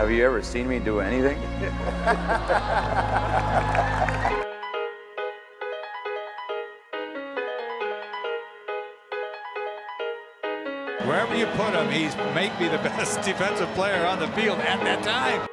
Have you ever seen me do anything? Wherever you put him, he's maybe me the best defensive player on the field at that time.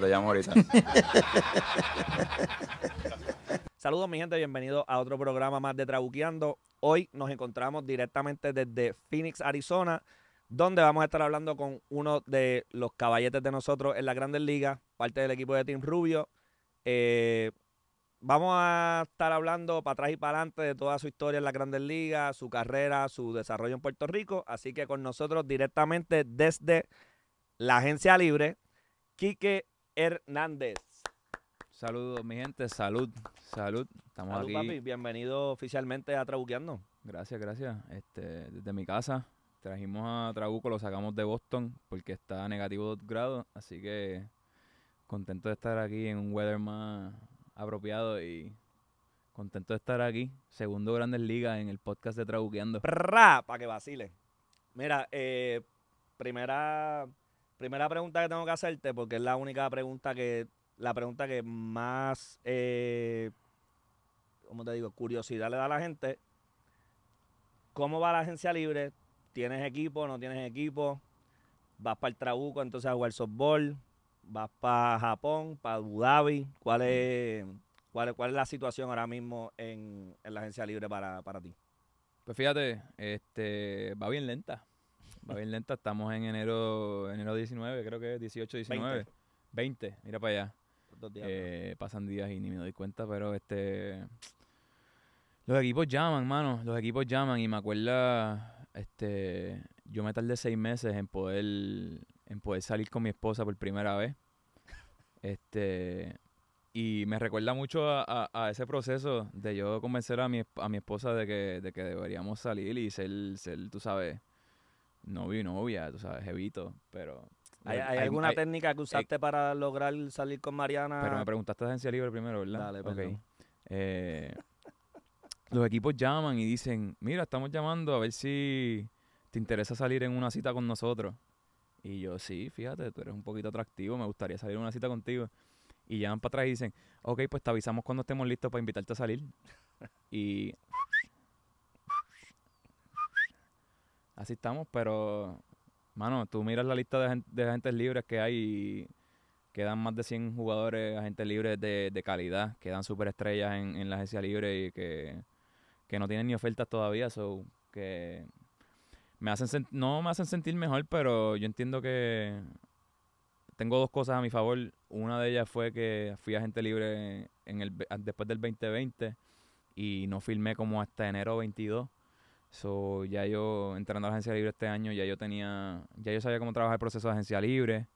te llamo ahorita. Saludos, mi gente, bienvenidos a otro programa más de Trabuqueando. Hoy nos encontramos directamente desde Phoenix, Arizona, donde vamos a estar hablando con uno de los caballetes de nosotros en la Grandes Ligas, parte del equipo de Team Rubio. Eh, vamos a estar hablando para atrás y para adelante de toda su historia en la grandes ligas, su carrera, su desarrollo en Puerto Rico. Así que con nosotros directamente desde la agencia libre, Quique Hernández. Saludos, mi gente. Salud, salud. Estamos salud, papi. Bienvenido oficialmente a Trabuqueando. Gracias, gracias. Este, desde mi casa trajimos a Trabuco, lo sacamos de Boston porque está negativo 2 grados. Así que contento de estar aquí en un weather más apropiado y contento de estar aquí. Segundo Grandes Ligas en el podcast de Trabuqueando. Para que vacile. Mira, eh, primera primera pregunta que tengo que hacerte, porque es la única pregunta que, la pregunta que más, eh, te digo? Curiosidad le da a la gente. ¿Cómo va la agencia libre? ¿Tienes equipo? ¿No tienes equipo? ¿Vas para el Trabuco entonces a jugar softball? ¿Vas para Japón? ¿Para Abu Dhabi? ¿Cuál es, cuál, cuál es la situación ahora mismo en, la agencia libre para, para ti? Pues fíjate, este, va bien lenta Va bien lenta, estamos en enero, enero 19, creo que 18, 19. 20. mira para allá. Eh, pasan días y ni me doy cuenta, pero este... Los equipos llaman, mano. Los equipos llaman y me acuerda, este, yo me tardé seis meses en poder, en poder salir con mi esposa por primera vez. Este, y me recuerda mucho a, ese proceso de yo convencer a mi, a mi esposa de que, deberíamos salir y ser, ser, tú sabes, novio y novia, tú sabes, evito, pero... ¿Hay, alguna técnica que usaste para lograr salir con Mariana? Pero me preguntaste de agencia libre primero, ¿verdad? Dale, perdón. Okay. Eh, los equipos llaman y dicen, mira, estamos llamando a ver si te interesa salir en una cita con nosotros. Y yo, sí, fíjate, tú eres un poquito atractivo, me gustaría salir en una cita contigo. Y llaman para atrás y dicen, ok, pues te avisamos cuando estemos listos para invitarte a salir. Y así estamos, pero, mano, tú miras la lista de, agentes libres que hay y quedan más de 100 jugadores, agentes libres de, de calidad, quedan superestrellas estrellas en la agencia libre y que, no tienen ni ofertas todavía, so que me hacen no me hacen sentir mejor, pero yo entiendo que tengo dos cosas a mi favor. Una de ellas fue que fui agente libre en el después del 2020 y no firmé como hasta enero 22. So, ya yo, entrando a la agencia libre este año, ya yo tenía, ya yo sabía cómo trabajar el proceso de agencia libre.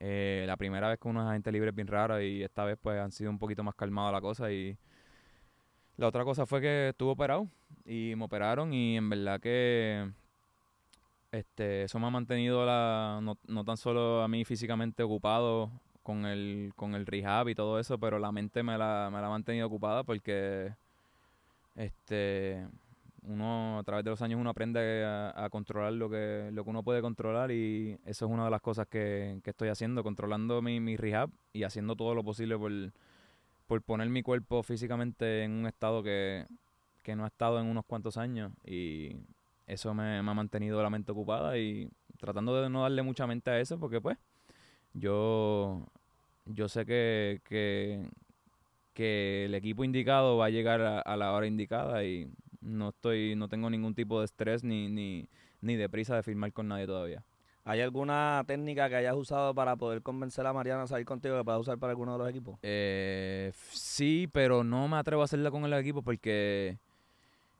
Eh, la primera vez con uno es agente libre es bien rara y esta vez pues han sido un poquito más calmado la cosa y la otra cosa fue que estuve operado y me operaron y en verdad que este, eso me ha mantenido la, no, tan solo a mí físicamente ocupado con el, con el rehab y todo eso, pero la mente me la, me la ha mantenido ocupada porque este uno a través de los años uno aprende a, controlar lo que, lo que uno puede controlar y eso es una de las cosas que, estoy haciendo, controlando mi, mi, rehab y haciendo todo lo posible por, poner mi cuerpo físicamente en un estado que, no ha estado en unos cuantos años y eso me, ha mantenido la mente ocupada y tratando de no darle mucha mente a eso porque pues yo, yo sé que, que, el equipo indicado va a llegar a la hora indicada y no estoy, no tengo ningún tipo de estrés ni, ni, ni de prisa de firmar con nadie todavía. ¿Hay alguna técnica que hayas usado para poder convencer a Mariana a salir contigo que puedas usar para alguno de los equipos? Eh, sí, pero no me atrevo a hacerla con el equipo porque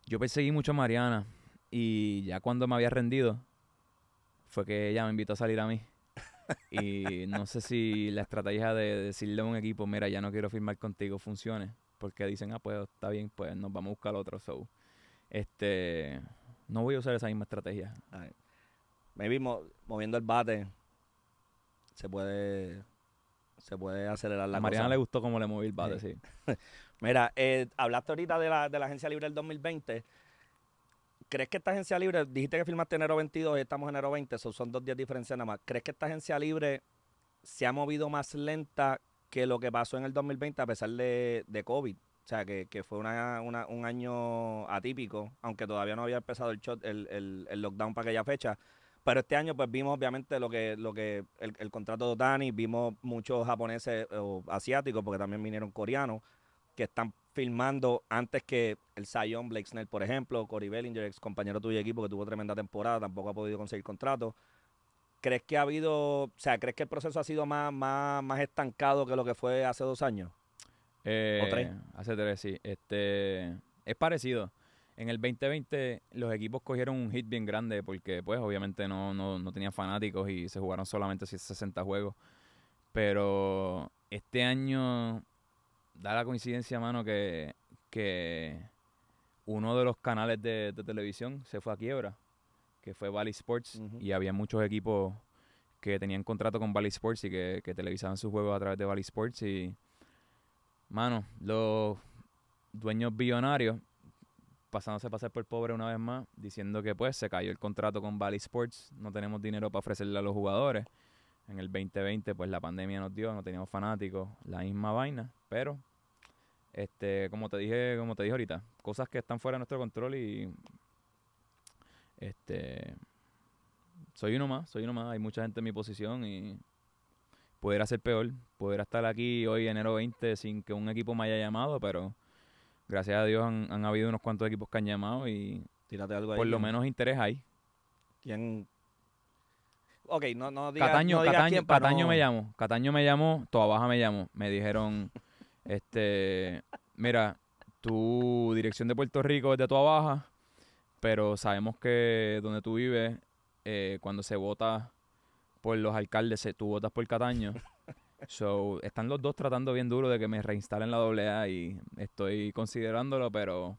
yo perseguí mucho a Mariana y ya cuando me había rendido fue que ella me invitó a salir a mí. Y no sé si la estrategia de decirle a un equipo, mira, ya no quiero firmar contigo, funcione. Porque dicen, ah, pues está bien, pues nos vamos a buscar otro show. Este, no voy a usar esa misma estrategia. Me vimos moviendo el bate se puede se puede acelerar la a Mariana le gustó cómo le moví el bate, sí. Mira, eh, hablaste ahorita de la, de la agencia libre del 2020. ¿Crees que esta agencia libre, dijiste que firmaste enero 22 y estamos enero 20, son dos días diferencia nada más? ¿Crees que esta agencia libre se ha movido más lenta que lo que pasó en el 2020 a pesar de, de COVID? O sea, que, fue un año atípico, aunque todavía no había empezado el, el, el, lockdown para aquella fecha. Pero este año, pues vimos obviamente lo que, lo que el, contrato de Otani, vimos muchos japoneses o asiáticos, porque también vinieron coreanos, que están filmando antes que el Zion, Blake Snell, por ejemplo, Corey Bellinger, ex compañero tuyo de equipo, que tuvo tremenda temporada, tampoco ha podido conseguir contrato. ¿Crees que ha habido, o sea, crees que el proceso ha sido más, más estancado que lo que fue hace dos años? Eh, Hace tres, sí. Este, es parecido. En el 2020 los equipos cogieron un hit bien grande porque pues obviamente no, no, no tenían fanáticos y se jugaron solamente 60 juegos. Pero este año da la coincidencia, mano, que, que uno de los canales de, televisión se fue a quiebra, que fue Valley Sports, y había muchos equipos que tenían contrato con Valley Sports y que, que televisaban sus juegos a través de Valley Sports y mano, los dueños billonarios pasándose a pasar por pobre una vez más, diciendo que pues se cayó el contrato con Valley Sports, no tenemos dinero para ofrecerle a los jugadores. En el 2020 pues la pandemia nos dio, no teníamos fanáticos, la misma vaina, pero este, como te dije, como te dije ahorita, cosas que están fuera de nuestro control y este soy uno más, soy uno más, hay mucha gente en mi posición y pudiera ser peor. Pudiera estar aquí hoy, enero 20, sin que un equipo me haya llamado, pero gracias a Dios han, habido unos cuantos equipos que han llamado y por lo menos interés hay. ¿Quién? Ok, no, no digas Cataño, Cataño, me llamo Cataño me llamó, Toabaja me llamó. Me dijeron, este, mira, tu dirección de Puerto Rico es de Toabaja, pero sabemos que donde tú vives, eh, cuando se vota por los alcaldes, tú votas por Cataño. So, están los dos tratando bien duro de que me reinstalen la A y estoy considerándolo, pero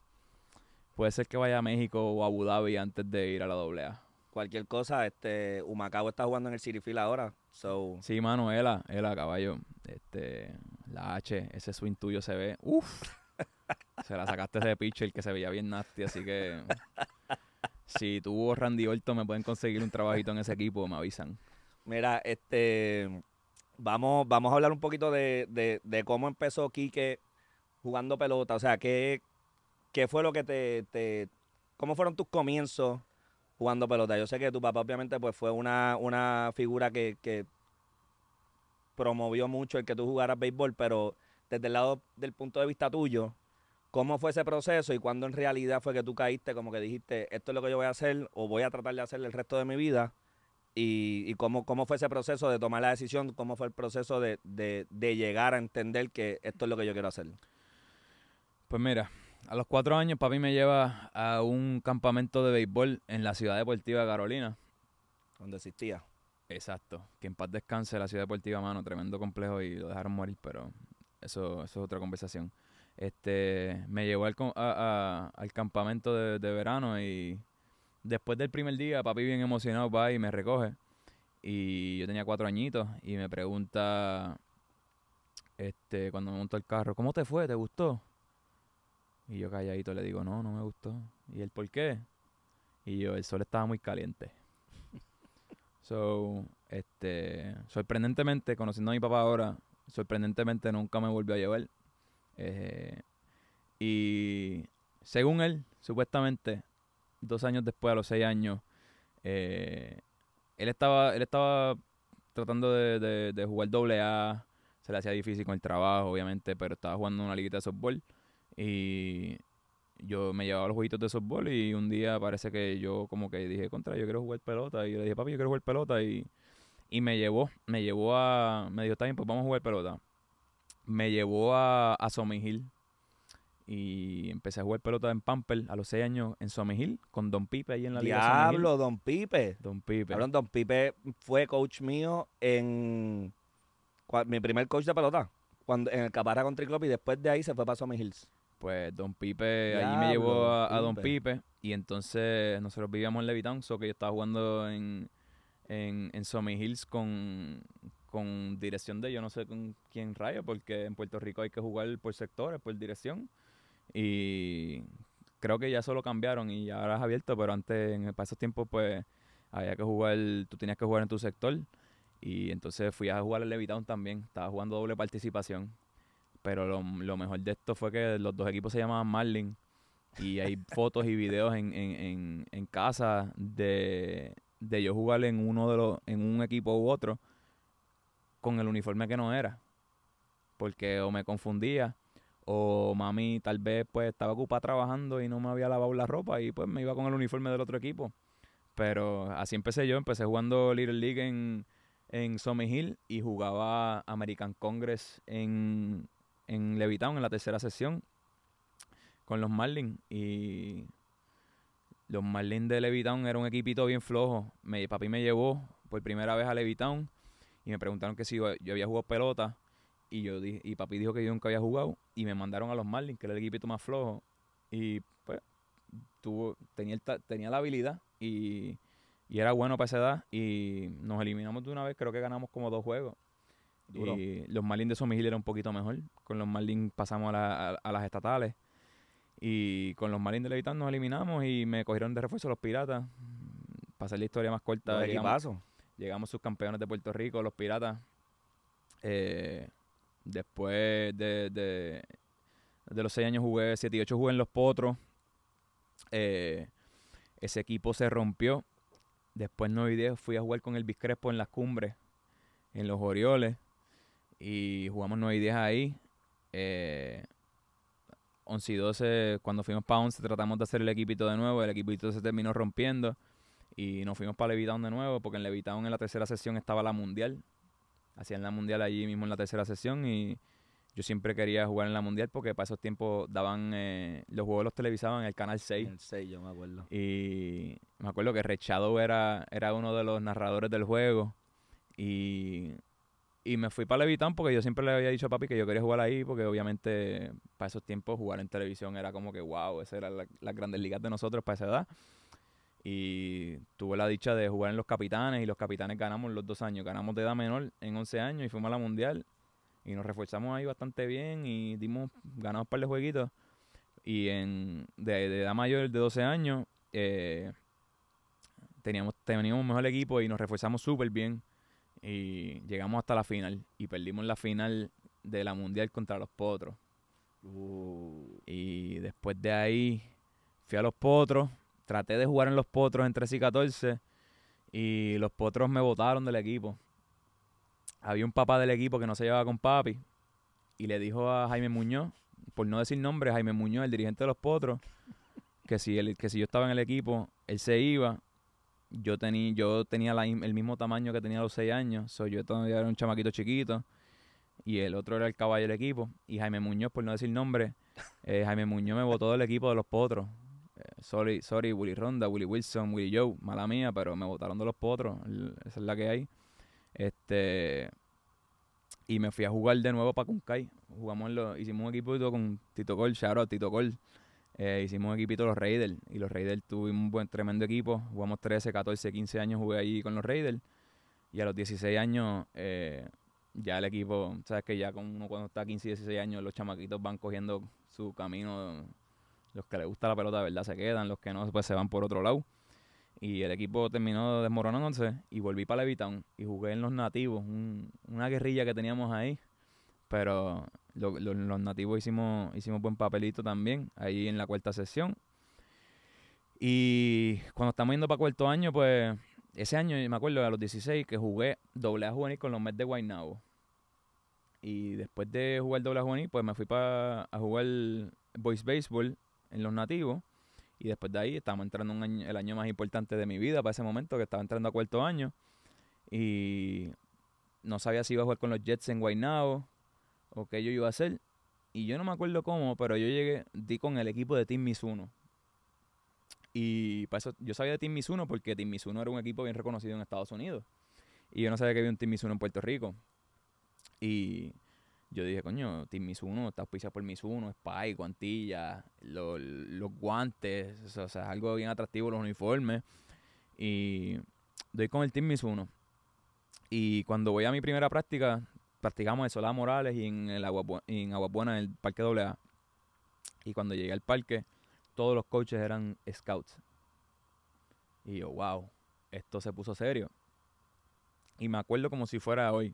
puede ser que vaya a México o a Abu Dhabi antes de ir a la A. Cualquier cosa, este Humacao está jugando en el City Field ahora. So. Sí, mano, Ela, a caballo. Este, la H, ese swing tuyo se ve. Uf. se la sacaste de pitcher que se veía bien nasty, así que si tú o Randy Orton me pueden conseguir un trabajito en ese equipo, me avisan. Mira, este, vamos, vamos a hablar un poquito de, de, cómo empezó Quique jugando pelota. O sea, ¿qué, qué fue lo que te, te, ¿Cómo fueron tus comienzos jugando pelota? Yo sé que tu papá obviamente pues fue una, una figura que, que promovió mucho el que tú jugaras béisbol, pero desde el lado del punto de vista tuyo, ¿cómo fue ese proceso y cuándo en realidad fue que tú caíste como que dijiste, esto es lo que yo voy a hacer o voy a tratar de hacer el resto de mi vida? y, cómo, cómo, fue ese proceso de tomar la decisión, cómo fue el proceso de, llegar a entender que esto es lo que yo quiero hacer. Pues mira, a los cuatro años papi me lleva a un campamento de béisbol en la ciudad deportiva de Carolina. Donde existía. Exacto. Que en paz descanse la ciudad deportiva, mano. Tremendo complejo y lo dejaron morir, pero eso, eso es otra conversación. Este, me llevó al, a, al campamento de verano y después del primer día, papi bien emocionado va y me recoge. Y yo tenía cuatro añitos y me pregunta, este, cuando me montó el carro, ¿cómo te fue? ¿Te gustó? Y yo calladito le digo, no, no me gustó. ¿Y él por qué? Y yo, el sol estaba muy caliente. So, este, sorprendentemente, conociendo a mi papá ahora, sorprendentemente nunca me volvió a llevar. Eh, y según él, supuestamente, dos años después, a los seis años, eh, él estaba, él estaba tratando de, de, jugar doble A, se le hacía difícil con el trabajo, obviamente, pero estaba jugando una liguita de softball y yo me llevaba los jueguitos de softball y un día parece que yo como que dije, contra, yo quiero jugar pelota. Y le dije, papi, yo quiero jugar pelota. Y, y me llevó, me llevó a, me dijo, está bien, pues vamos a jugar pelota. Me llevó a, a Somigil, y empecé a jugar pelota en Pamper a los seis años en Hill con Don Pipe ahí en la Liga Diablo, Don Pipe. Don Pipe. Don Pipe fue coach mío en mi primer coach de pelota, cuando en el Caparra con Club y después de ahí se fue para Hills Pues Don Pipe, ahí me llevó a, Don Pipe y entonces nosotros vivíamos en Levitán, que yo estaba jugando en, en, en con, con dirección de yo no sé con quién rayo, porque en Puerto Rico hay que jugar por sectores, por dirección. Y creo que ya solo cambiaron y ahora es abierto, pero antes, en, para esos tiempos, pues había que jugar, tú tenías que jugar en tu sector. Y entonces fui a jugar el Levitown también, estaba jugando doble participación. Pero lo, mejor de esto fue que los dos equipos se llamaban Marlin y hay fotos y videos en, en, en, en casa de, de, yo jugar en uno de los en un equipo u otro con el uniforme que no era porque o me confundía o mami tal vez pues estaba ocupada trabajando y no me había lavado la ropa y pues me iba con el uniforme del otro equipo. Pero así empecé yo, empecé jugando Little League en, en Summit Hill y jugaba American Congress en, en Levittown, en la tercera sesión, con los Marlins. Y los Marlins de Levittown era un equipito bien flojo. Me, papi me llevó por primera vez a Levittown y me preguntaron que si yo había jugado pelota y yo y papi dijo que yo nunca había jugado. Y me mandaron a los Marlins, que era el equipito más flojo. Y pues tuvo, tenía, tenía la habilidad y, era bueno para esa edad. Y nos eliminamos de una vez, creo que ganamos como dos juegos. Y los Marlins de Somigil era un poquito mejor. Con los Marlins pasamos a, las estatales. Y con los Marlins de Levitán nos eliminamos y me cogieron de refuerzo los Piratas. Para hacer la historia más corta, de llegamos, sus campeones de Puerto Rico, los Piratas. Eh, Después de, los 6 años jugué 7 y 8 jugué en los Potros. Eh, ese equipo se rompió. Después 9 y 10 fui a jugar con el Biscrespo en las cumbres, en los Orioles. Y jugamos 9 y 10 ahí. 11 eh, y 12, cuando fuimos para 11 tratamos de hacer el equipito de nuevo. El equipito se terminó rompiendo. Y nos fuimos para Levitown de nuevo, porque en Levitown en la tercera sesión estaba la Mundial. Hacían la mundial allí mismo en la tercera sesión y yo siempre quería jugar en la mundial porque para esos tiempos daban eh, los juegos los televisaban en el canal 6. El 6, yo me acuerdo. Y me acuerdo que Rechado era, era uno de los narradores del juego. Y, y me fui para Levitán porque yo siempre le había dicho a papi que yo quería jugar ahí porque obviamente para esos tiempos jugar en televisión era como que wow, esas eran la, las grandes ligas de nosotros para esa edad y tuve la dicha de jugar en los capitanes y los capitanes ganamos los dos años. Ganamos de edad menor en 11 años y fuimos a la mundial y nos reforzamos ahí bastante bien y dimos, ganamos un par de jueguitos. Y en, de, edad mayor de 12 años eh, teníamos, teníamos un mejor equipo y nos reforzamos súper bien y llegamos hasta la final y perdimos la final de la mundial contra los potros. Uh. Y después de ahí fui a los potros traté de jugar en los Potros en 13 y 14 y los Potros me botaron del equipo. Había un papá del equipo que no se llevaba con papi y le dijo a Jaime Muñoz, por no decir nombre, Jaime Muñoz, el dirigente de los Potros, que si, él, que si yo estaba en el equipo, él se iba. Yo, tenía yo tenía el mismo tamaño que tenía a los 6 años, soy yo todavía era un chamaquito chiquito y el otro era el caballo del equipo. Y Jaime Muñoz, por no decir nombre, eh, Jaime Muñoz me botó del equipo de los Potros sorry, sorry, Willy Ronda, Willy Wilson, Willy Joe, mala mía, pero me botaron de los potros. Esa es la que hay. Este. Y me fui a jugar de nuevo para Kunkay. Jugamos lo, hicimos un equipo con Tito Col, Charo, Tito Col. Eh, hicimos un equipito los Raiders. Y los Raiders tuvimos un buen, tremendo equipo. Jugamos 13, 14, 15 años, jugué ahí con los Raiders. Y a los 16 años, eh, ya el equipo, sabes que ya cuando uno cuando está 15, 16 años, los chamaquitos van cogiendo su camino los que les gusta la pelota de verdad se quedan, los que no, pues se van por otro lado. Y el equipo terminó desmoronándose y volví para Levitown y jugué en los nativos, una guerrilla que teníamos ahí. Pero los nativos hicimos, hicimos buen papelito también, ahí en la cuarta sesión. Y cuando estamos yendo para cuarto año, pues ese año me acuerdo a los 16 que jugué doble A juvenil con los Mets de Guaynabo. Y después de jugar doble A juvenil, pues me fui para a jugar boys baseball en los nativos. Y después de ahí estamos entrando en el año más importante de mi vida para ese momento, que estaba entrando a cuarto año. Y no sabía si iba a jugar con los Jets en Guaynabo o qué yo iba a hacer. Y yo no me acuerdo cómo, pero yo llegué, di con el equipo de Team Mizuno. Y para eso, yo sabía de Team Mizuno porque Team Mizuno era un equipo bien reconocido en Estados Unidos. Y yo no sabía que había un Team Mizuno en Puerto Rico. Y yo dije, coño, Team Mizuno está auspiciado por Mizuno, Spy, guantillas, los, los guantes, o sea, es algo bien atractivo, los uniformes. Y doy con el Team Mizuno. Y cuando voy a mi primera práctica, practicamos en Solá Morales y en, el Agua, en Aguabuena, en el Parque AA. Y cuando llegué al parque, todos los coaches eran scouts. Y yo, wow, esto se puso serio. Y me acuerdo como si fuera hoy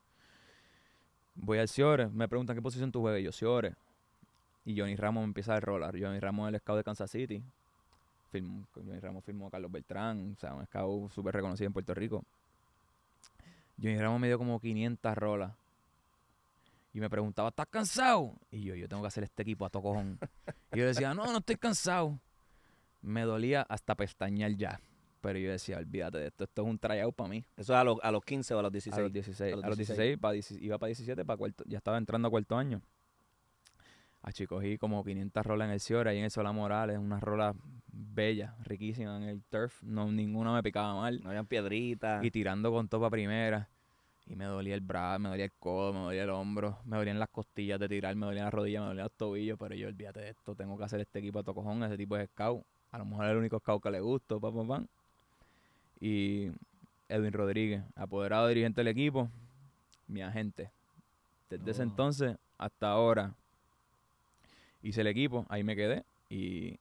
voy al Ciore, me preguntan qué posición tú juegas, y yo Ciore. Y Johnny Ramos empieza a rolar. Johnny Ramos es el scout de Kansas City. Johnny Ramos firmó a Carlos Beltrán, o sea, un scout súper reconocido en Puerto Rico. Johnny Ramos me dio como 500 rolas. Y me preguntaba, ¿estás cansado? Y yo, yo tengo que hacer este equipo a tocojón. y yo decía, no, no estoy cansado. Me dolía hasta pestañear ya. Pero yo decía, olvídate de esto, esto es un tryout para mí. ¿Eso es a, a los 15 o a los 16? A los 16. A los 16, iba para 17, ya estaba entrando a cuarto año. a cogí como 500 rolas en el Ciora Ahí en el Sola Morales, una rola bella riquísima en el turf. No, ninguna me picaba mal. No había piedritas. Y tirando con topa primera. Y me dolía el brazo, me dolía el codo, me dolía el hombro, me dolían las costillas de tirar, me dolían las rodillas, me dolían los tobillos. Pero yo, olvídate de esto, tengo que hacer este equipo a tocojón. Ese tipo de scout. A lo mejor es el único scout que le gusto, pa pam, pam y Edwin Rodríguez, apoderado dirigente del equipo, mi agente. Desde ese oh. entonces hasta ahora hice el equipo, ahí me quedé y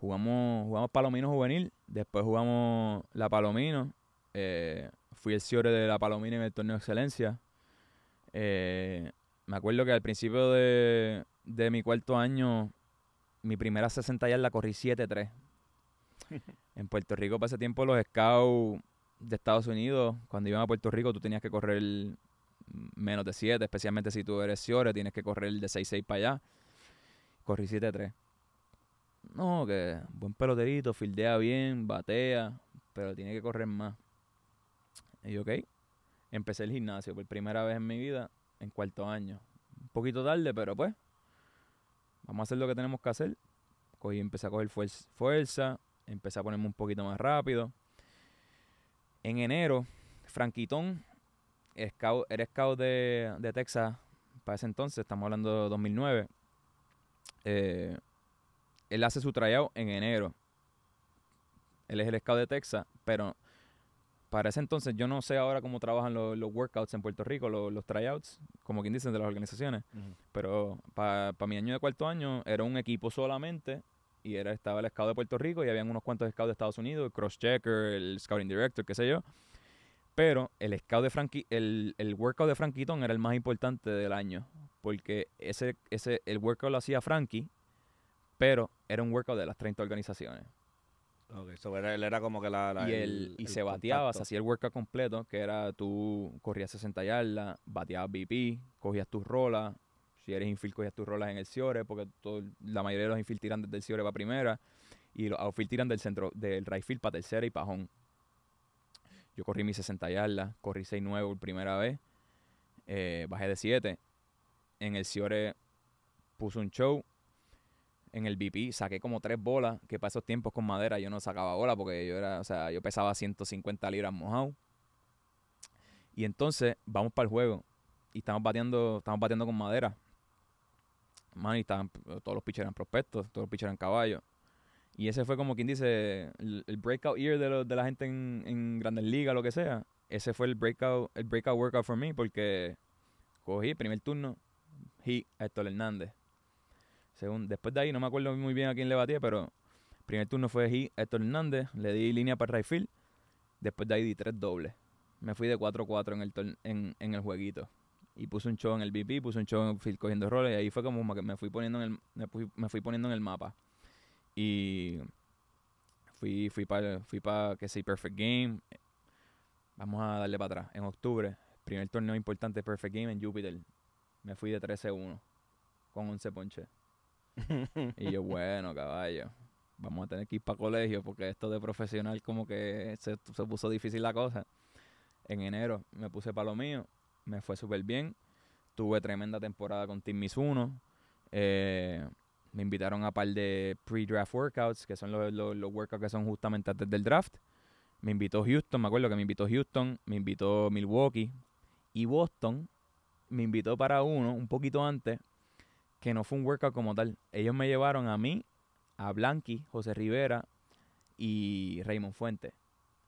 jugamos, jugamos Palomino Juvenil, después jugamos La Palomino, eh, fui el ciore de La Palomino en el torneo de excelencia. Eh, me acuerdo que al principio de, mi cuarto año, mi primera 60 yardas la corrí 7-3 en Puerto Rico pasa tiempo los scouts de Estados Unidos, cuando iban a Puerto Rico, tú tenías que correr menos de 7, especialmente si tú eres Ciore, tienes que correr de 6-6 para allá. Corrí 7-3. No, que buen peloterito, fildea bien, batea, pero tiene que correr más. Y ok, empecé el gimnasio por primera vez en mi vida en cuarto año. Un poquito tarde, pero pues, vamos a hacer lo que tenemos que hacer. Cogí, empecé a coger fuerza empecé a ponerme un poquito más rápido. En enero, Franquitón, el scout, era scout de, Texas para ese entonces, estamos hablando de 2009. Eh, él hace su tryout en enero. Él es el scout de Texas, pero para ese entonces yo no sé ahora cómo trabajan los, workouts en Puerto Rico, los, tryouts, como quien dicen, de las organizaciones. Pero para mi año de cuarto año era un equipo solamente y estaba el scout de Puerto Rico y habían unos cuantos scouts de Estados Unidos, el cross-checker, el scouting director, qué sé yo. Pero el scout de Frankie, el, el workout de Frankie era el más importante del año, porque ese, ese, el workout lo hacía Frankie, pero era un workout de las 30 organizaciones. Okay, eso era, él era como que la... y, el, y se bateaba, se hacía el workout completo, que era tú corrías 60 yardas, bateabas BP, cogías tus rolas, si eres infil, ya tus rolas en el Ciore, porque la mayoría de los infil tiran desde el Ciore para primera y los outfield tiran del centro, del right field para tercera y pajón. Yo corrí mis 60 yardas, corrí 6-9 por primera vez, eh, bajé de 7. En el Ciore puse un show. En el BP saqué como tres bolas, que para esos tiempos con madera yo no sacaba bola porque yo era, yo pesaba 150 libras mojado. Y entonces vamos para el juego y estamos batiendo estamos bateando con madera man, estaban, todos los pitchers eran prospectos, todos los pitchers eran caballos. Y ese fue como quien dice, el, breakout year de, la gente en, grandes ligas, lo que sea. Ese fue el breakout, el breakout workout for me porque cogí primer turno, Héctor Hernández. después de ahí, no me acuerdo muy bien a quién le batía, pero primer turno fue Héctor Hernández, le di línea para Rayfield, después de ahí di tres dobles. Me fui de 4-4 en el, en el jueguito y puse un show en el BP, puse un show en cogiendo roles y ahí fue como que me fui poniendo en el, me fui, poniendo en el mapa. Y fui, fui para, fui para, que sé, Perfect Game. Vamos a darle para atrás. En octubre, primer torneo importante de Perfect Game en Júpiter. Me fui de 13-1 con 11 ponches. y yo, bueno, caballo, vamos a tener que ir para colegio porque esto de profesional como que se puso difícil la cosa. En enero me puse para lo mío me fue súper bien. Tuve tremenda temporada con Team Mizuno. Eh, me invitaron a par de pre-draft workouts, que son los, los, workouts que son justamente antes del draft. Me invitó Houston, me acuerdo que me invitó Houston, me invitó Milwaukee y Boston me invitó para uno un poquito antes, que no fue un workout como tal. Ellos me llevaron a mí, a Blanqui, José Rivera y Raymond Fuente.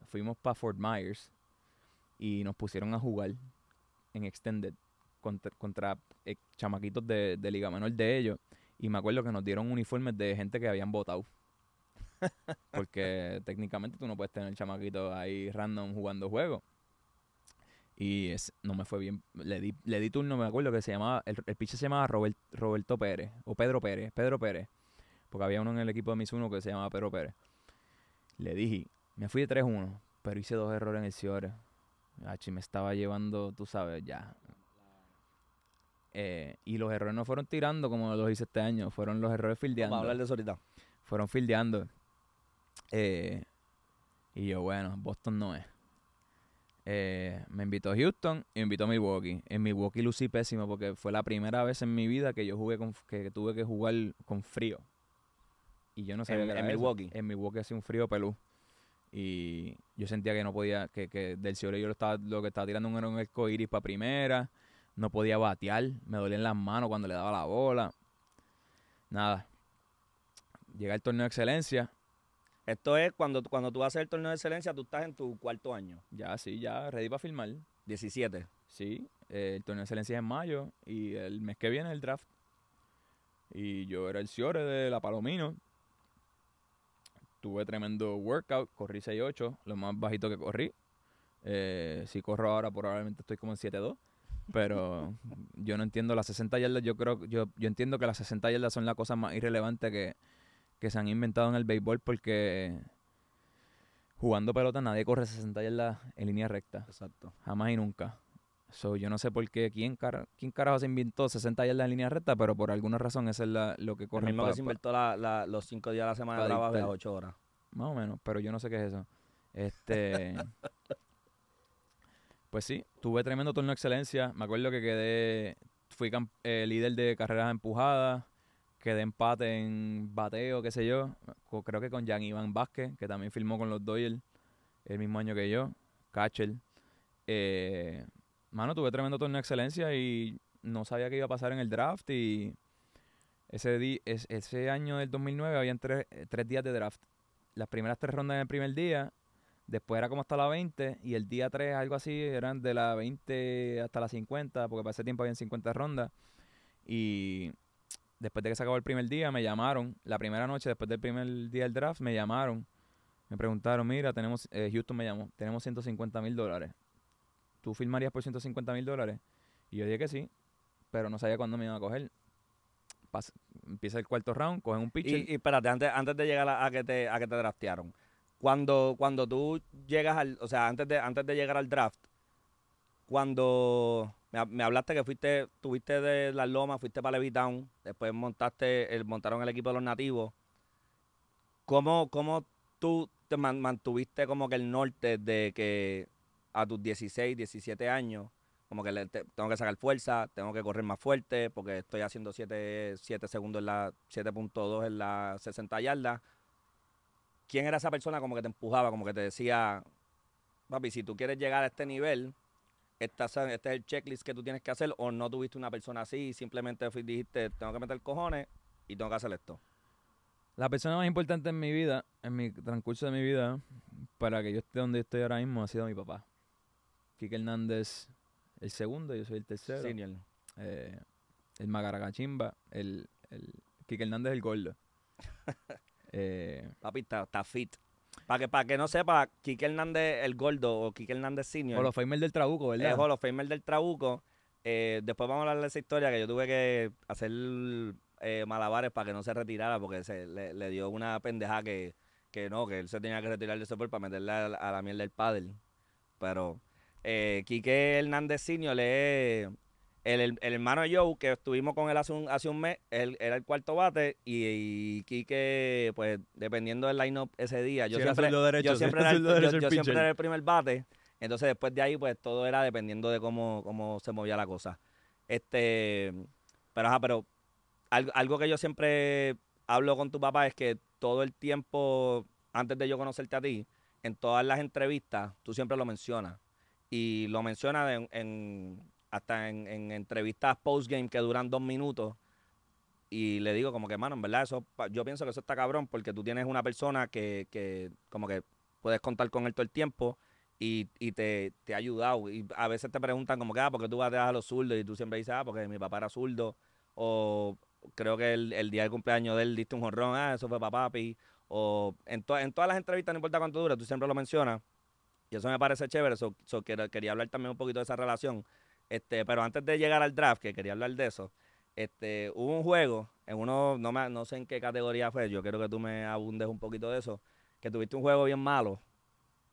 Fuimos para Fort Myers y nos pusieron a jugar en Extended contra, eh, chamaquitos de, Liga Menor de ellos. Y me acuerdo que nos dieron uniformes de gente que habían votado. Porque técnicamente tú no puedes tener chamaquitos ahí random jugando juegos. Y es, no me fue bien. Le di, le di turno, me acuerdo que se llamaba. El, el se llamaba Roberto Pérez. O Pedro Pérez. Pedro Pérez. Porque había uno en el equipo de mis Uno que se llamaba Pedro Pérez. Le dije, me fui de 3-1, pero hice dos errores en el hora. Ah, me estaba llevando, tú sabes, ya. Eh, y los errores no fueron tirando como los hice este año, fueron los errores fildeando. Vamos a hablar de eso ahorita. Fueron fildeando. Eh, y yo, bueno, Boston no es. Eh, me invitó a Houston y me invitó a Milwaukee. En Milwaukee lucí pésimo porque fue la primera vez en mi vida que yo jugué con, que tuve que jugar con frío. Y yo no sabía en, que era en Milwaukee. En Milwaukee hacía un frío pelú. Y yo sentía que no podía, que, que del cielo yo lo, lo que estaba tirando era un el iris para primera. No podía batear, me dolía en las manos cuando le daba la bola. Nada. Llega el torneo de excelencia. Esto es cuando, cuando tú hacer el torneo de excelencia, tú estás en tu cuarto año. Ya, sí, ya, ready para firmar 17. Sí, eh, el torneo de excelencia es en mayo y el mes que viene el draft. Y yo era el Ciore de La Palomino tuve tremendo workout, corrí 6.8, lo más bajito que corrí. Eh, si corro ahora probablemente estoy como en 7.2, pero yo no entiendo las 60 yardas, yo creo yo entiendo que las 60 yardas son la cosa más irrelevante que, se han inventado en el béisbol porque jugando pelota nadie corre 60 yardas en línea recta. Exacto. Jamás y nunca. So, yo no sé por qué, quién, carajo se inventó 60 días en línea recta, pero por alguna razón eso es lo que corre. El mismo que se inventó la, los 5 días de la semana de trabajo las 8 horas. Más o menos, pero yo no sé qué es eso. Este. pues sí, tuve tremendo torneo de excelencia. Me acuerdo que quedé. Fui eh, líder de carreras empujadas. Quedé empate en bateo, qué sé yo. Creo que con Jan Iván Vázquez, que también firmó con los Doyle el mismo año que yo. Catcher. Eh mano, tuve tremendo torneo de excelencia y no sabía qué iba a pasar en el draft y ese, ese año del 2009 habían tres, días de draft. Las primeras tres rondas en el primer día, después era como hasta la 20 y el día 3 algo así, eran de la 20 hasta la 50, porque para ese tiempo habían 50 rondas. Y después de que se acabó el primer día, me llamaron. La primera noche, después del primer día del draft, me llamaron. Me preguntaron, mira, tenemos, eh, Houston me llamó, tenemos 150 mil dólares. ¿tú firmarías por 150 mil dólares? Y yo dije que sí, pero no sabía cuándo me iban a coger. empieza el cuarto round, cogen un pitcher. Y, espérate, antes, antes de llegar a, que te, que te draftearon, cuando, cuando tú llegas al, o sea, antes de, antes de llegar al draft, cuando me, hablaste que fuiste, tuviste de las lomas, fuiste para Levitown, después montaste, el, montaron el equipo de los nativos. ¿Cómo, cómo tú te mantuviste como que el norte de que a tus 16, 17 años, como que le, tengo que sacar fuerza, tengo que correr más fuerte porque estoy haciendo 7, segundos en la 7.2 en la 60 yardas. ¿Quién era esa persona como que te empujaba, como que te decía, papi, si tú quieres llegar a este nivel, esta, este es el checklist que tú tienes que hacer o no tuviste una persona así y simplemente dijiste, tengo que meter cojones y tengo que hacer esto? La persona más importante en mi vida, en mi transcurso de mi vida, para que yo esté donde estoy ahora mismo, ha sido mi papá. Kike Hernández el segundo, yo soy el tercero. Senior. Eh, el Magaragachimba, el, el Hernández el gordo. eh, Papi, está fit. Para que, que no sepa, Quique Hernández el gordo o Kike Hernández senior. O los del Trabuco, ¿verdad? O los del Trabuco. Eh, después vamos a hablar de esa historia que yo tuve que hacer eh, malabares para que no se retirara porque se, le, dio una pendeja que, no, que él se tenía que retirar de ese para meterle a, la mierda del pádel. Pero eh, Quique Hernández Sinio el, hermano de Joe, que estuvimos con él hace un, hace un mes, él era el cuarto bate y, Quique, pues dependiendo del line-up ese día, yo siempre, era el, primer bate, entonces después de ahí, pues todo era dependiendo de cómo, se movía la cosa. Este, pero ajá, pero algo que yo siempre hablo con tu papá es que todo el tiempo, antes de yo conocerte a ti, en todas las entrevistas, tú siempre lo mencionas y lo menciona en, hasta en, en entrevistas postgame que duran dos minutos. Y le digo como que, mano, en verdad, eso, yo pienso que eso está cabrón porque tú tienes una persona que, que como que puedes contar con él todo el tiempo y, te, ha ayudado. Y a veces te preguntan como que, ah, ¿por qué tú vas a los zurdos? Y tú siempre dices, ah, porque mi papá era zurdo. O creo que el, el día del cumpleaños de él diste un jorrón, ah, eso fue para papi. O en, en todas las entrevistas, no importa cuánto dura, tú siempre lo mencionas. Y eso me parece chévere. So, quería hablar también un poquito de esa relación. Este, pero antes de llegar al draft, que quería hablar de eso, este, hubo un juego, en uno, no, me, no sé en qué categoría fue, yo quiero que tú me abundes un poquito de eso, que tuviste un juego bien malo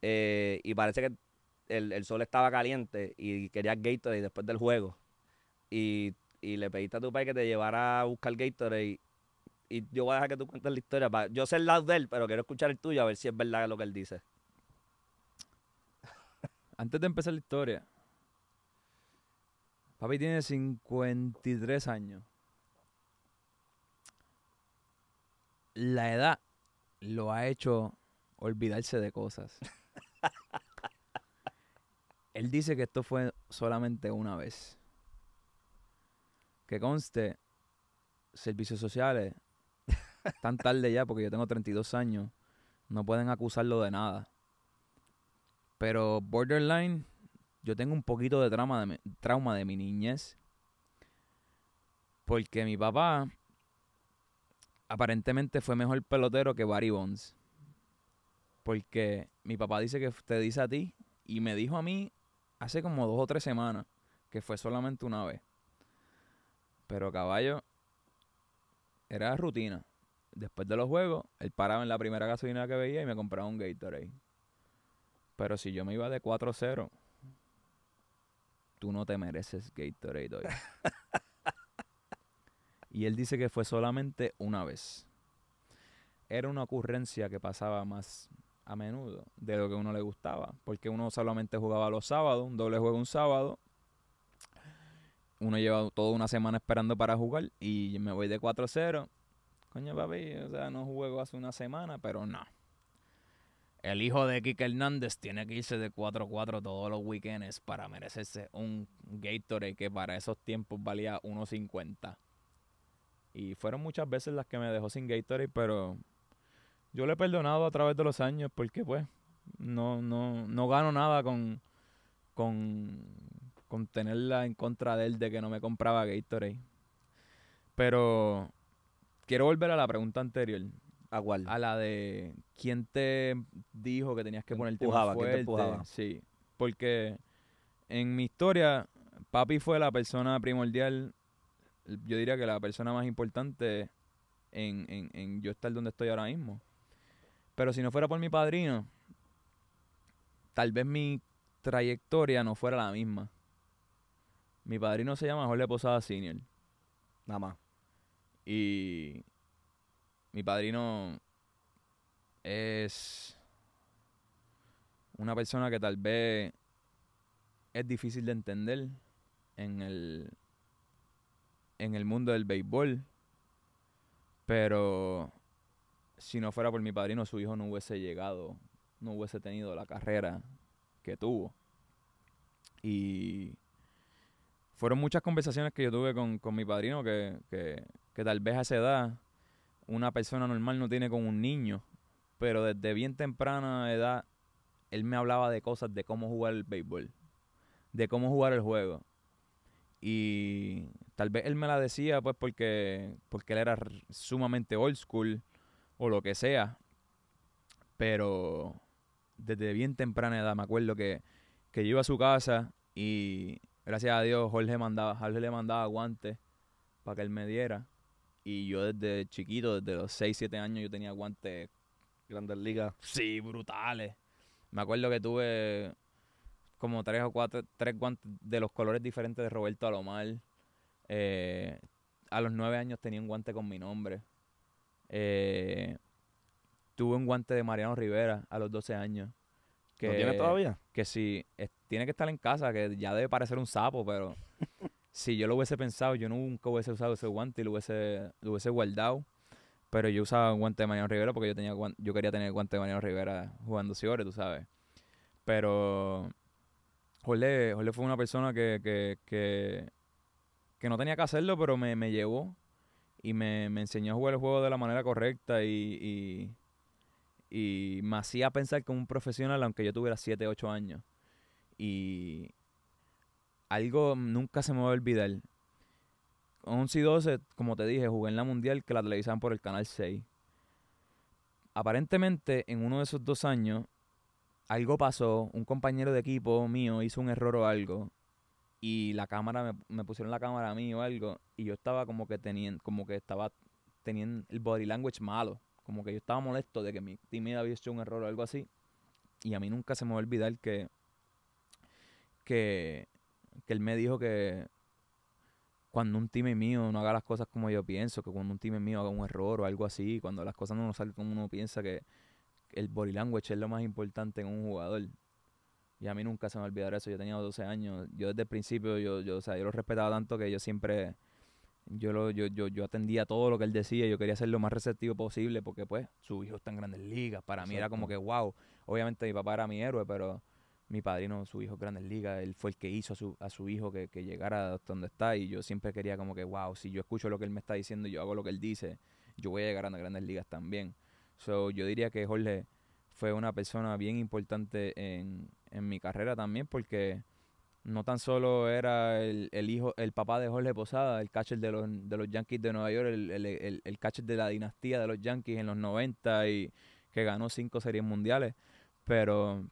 eh, y parece que el, sol estaba caliente y querías Gatorade después del juego. Y, le pediste a tu padre que te llevara a buscar Gatorade. Y, yo voy a dejar que tú cuentes la historia. yo sé el lado de él, pero quiero escuchar el tuyo a ver si es verdad lo que él dice. Antes de empezar la historia, papi tiene 53 años. La edad lo ha hecho olvidarse de cosas. Él dice que esto fue solamente una vez. Que conste, servicios sociales, tan tarde ya, porque yo tengo 32 años, no pueden acusarlo de nada. Pero Borderline, yo tengo un poquito de trauma de mi, trauma de mi niñez. Porque mi papá aparentemente fue mejor pelotero que Barry Bonds. Porque mi papá dice que te dice a ti y me dijo a mí hace como dos o tres semanas que fue solamente una vez. Pero caballo, era rutina. Después de los juegos, él paraba en la primera gasolina que veía y me compraba un Gatorade. Pero si yo me iba de 4-0, tú no te mereces Gatorade hoy. y él dice que fue solamente una vez. Era una ocurrencia que pasaba más a menudo de lo que uno le gustaba, porque uno solamente jugaba los sábados, un doble juego un sábado. Uno lleva toda una semana esperando para jugar y me voy de 4-0. Coño, papi, o sea, no juego hace una semana, pero no. El hijo de Kike Hernández tiene que irse de 4-4 todos los weekends para merecerse un Gatorade que para esos tiempos valía 1.50. Y fueron muchas veces las que me dejó sin Gatorade, pero yo le he perdonado a través de los años porque pues no, no, no gano nada con, con, con tenerla en contra de él de que no me compraba Gatorade. Pero quiero volver a la pregunta anterior. ¿A A la de quién te dijo que tenías que ponerte el fuerte. te Sí, porque en mi historia papi fue la persona primordial, yo diría que la persona más importante en, en yo estar donde estoy ahora mismo. Pero si no fuera por mi padrino, tal vez mi trayectoria no fuera la misma. Mi padrino se llama Jorge Posada Senior. Nada más. Y mi padrino es una persona que tal vez es difícil de entender en el, en el mundo del béisbol, pero si no fuera por mi padrino, su hijo no hubiese llegado, no hubiese tenido la carrera que tuvo. Y fueron muchas conversaciones que yo tuve con, mi padrino que, que, tal vez a esa edad una persona normal no tiene con un niño. Pero desde bien temprana edad, él me hablaba de cosas de cómo jugar el béisbol, de cómo jugar el juego. Y tal vez él me la decía pues porque, porque él era sumamente old school o lo que sea. Pero desde bien temprana edad me acuerdo que, yo iba a su casa y gracias a Dios Jorge, mandaba, Jorge le mandaba guantes para que él me diera. Y yo desde chiquito, desde los 6, 7 años, yo tenía guantes. Grandes ligas. Sí, brutales. Me acuerdo que tuve como tres o cuatro, tres guantes de los colores diferentes de Roberto Alomar. Eh, a los nueve años tenía un guante con mi nombre. Eh, tuve un guante de Mariano Rivera a los 12 años. Que, ¿Lo tiene todavía? Que sí, tiene que estar en casa, que ya debe parecer un sapo, pero si yo lo hubiese pensado, yo nunca hubiese usado ese guante y lo hubiese, hubiese guardado. Pero yo usaba un guante de Mariano Rivera porque yo, tenía, yo quería tener el guante de Mariano Rivera jugando Ciore, tú sabes. Pero Jorge, fue una persona que, que, que, que, no tenía que hacerlo, pero me, me llevó y me, me, enseñó a jugar el juego de la manera correcta y, y, y me hacía pensar como un profesional aunque yo tuviera 7, 8 años. Y, algo nunca se me va a olvidar. 11 y 12, como te dije, jugué en la Mundial que la televisaban por el Canal 6. Aparentemente, en uno de esos dos años, algo pasó. Un compañero de equipo mío hizo un error o algo. Y la cámara, me, pusieron la cámara a mí o algo. Y yo estaba como que tenía como que estaba el body language malo. Como que yo estaba molesto de que mi teammate había hecho un error o algo así. Y a mí nunca se me va a olvidar que que él me dijo que cuando un time mío no haga las cosas como yo pienso, que cuando un time mío haga un error o algo así, cuando las cosas no nos salen como uno piensa, que el body language es lo más importante en un jugador. Y a mí nunca se me olvidará eso. Yo tenía 12 años. Yo desde el principio, yo, yo, lo respetaba tanto que yo siempre, yo, lo, yo, yo, atendía todo lo que él decía. Yo quería ser lo más receptivo posible porque, pues, su hijo está en grandes ligas. Para mí era como que, wow. Obviamente mi papá era mi héroe, pero mi padrino, su hijo Grandes Ligas, él fue el que hizo a su, hijo que, llegara a donde está y yo siempre quería como que, wow, si yo escucho lo que él me está diciendo y yo hago lo que él dice, yo voy a llegar a las Grandes Ligas también. So, yo diría que Jorge fue una persona bien importante en, mi carrera también porque no tan solo era el, hijo, el papá de Jorge Posada, el catcher de los, Yankees de Nueva York, el, el, el, catcher de la dinastía de los Yankees en los 90 y que ganó cinco series mundiales, pero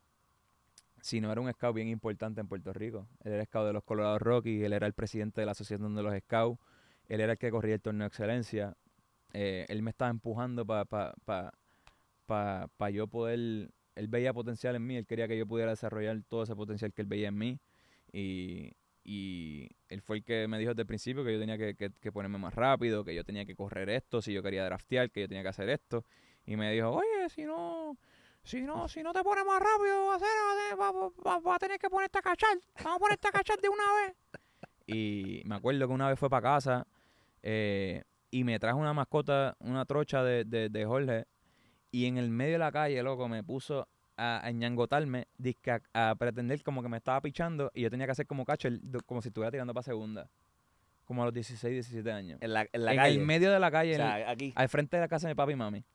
si no era un scout bien importante en Puerto Rico. Él era scout de los Colorado Rockies, él era el presidente de la Asociación de los Scouts, él era el que corría el torneo de excelencia. Eh, él me estaba empujando para para yo poder. Él veía potencial en mí, él quería que yo pudiera desarrollar todo ese potencial que él veía en mí. Y, él fue el que me dijo desde el principio que yo tenía que, que, ponerme más rápido, que yo tenía que correr esto, si yo quería draftear, que yo tenía que hacer esto. Y me dijo, oye, si no, si no, si no te pones más rápido, a, va, a tener que ponerte a cachar. Vamos a ponerte a cachar de una vez. Y me acuerdo que una vez fue para casa eh, y me trajo una mascota, una trocha de, Jorge. Y en el medio de la calle, loco, me puso a, ñangotarme, a, pretender como que me estaba pichando. Y yo tenía que hacer como cacho, como si estuviera tirando para segunda. Como a los 16, 17 años. En, el medio de la calle, aquí. al frente de la casa de mi papi y mami.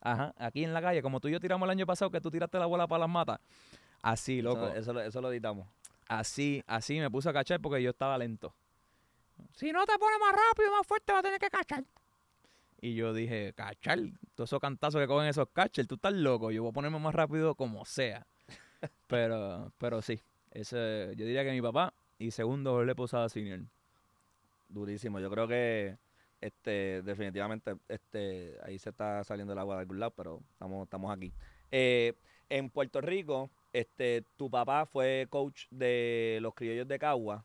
Ajá, aquí en la calle, como tú y yo tiramos el año pasado, que tú tiraste la bola para las matas. Así, loco. Eso, lo editamos. Así, así me puse a cachar porque yo estaba lento. Si no te pones más rápido, más fuerte, vas a tener que cachar. Y yo dije, cachar, todos esos cantazos que cogen esos cachar, tú estás loco, yo voy a ponerme más rápido como sea. pero, pero sí, ese, yo diría que mi papá y segundo le Posada Senior. Durísimo, yo creo que este, definitivamente, este, ahí se está saliendo el agua de algún lado, pero estamos, estamos aquí. Eh, en Puerto Rico, este, tu papá fue coach de los criollos de Cagua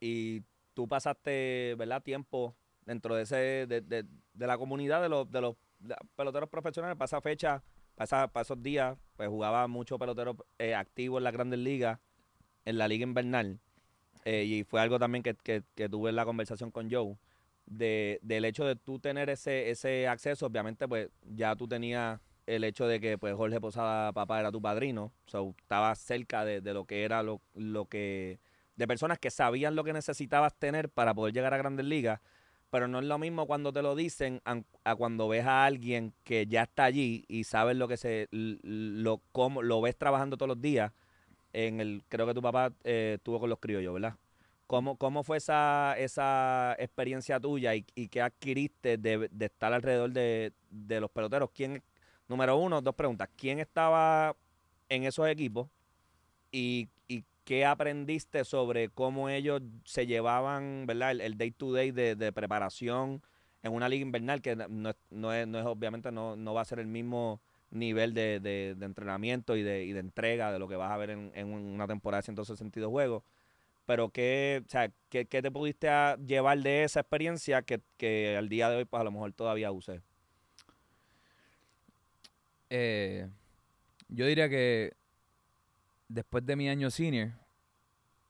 y tú pasaste, tiempo dentro de ese, de, la comunidad de los, de los peloteros profesionales, para fecha, pasa esos días, pues jugaba mucho pelotero eh, activo en las grandes ligas, en la liga invernal. Eh, y fue algo también que, que tuve en la conversación con Joe de, del hecho de tú tener ese, ese acceso, obviamente, pues ya tú tenías el hecho de que pues Jorge Posada, papá, era tu padrino, o sea, estaba cerca de, lo que era lo, que, de personas que sabían lo que necesitabas tener para poder llegar a grandes ligas, pero no es lo mismo cuando te lo dicen a, cuando ves a alguien que ya está allí y sabes lo que se, lo, cómo, lo ves trabajando todos los días, en el, creo que tu papá eh, estuvo con los criollos, ¿verdad? ¿Cómo, fue esa, esa experiencia tuya y, qué adquiriste de, estar alrededor de, los peloteros? ¿Quién, número uno, dos preguntas. ¿Quién estaba en esos equipos y, qué aprendiste sobre cómo ellos se llevaban ¿verdad? El, day to day de, preparación en una liga invernal que no, no, es, no es, obviamente, no, no va a ser el mismo nivel de, entrenamiento y de, y de, entrega de lo que vas a ver en, en una temporada de 162 juegos pero ¿qué, te pudiste llevar de esa experiencia que, al día de hoy pues a lo mejor todavía usé? Eh, yo diría que después de mi año senior,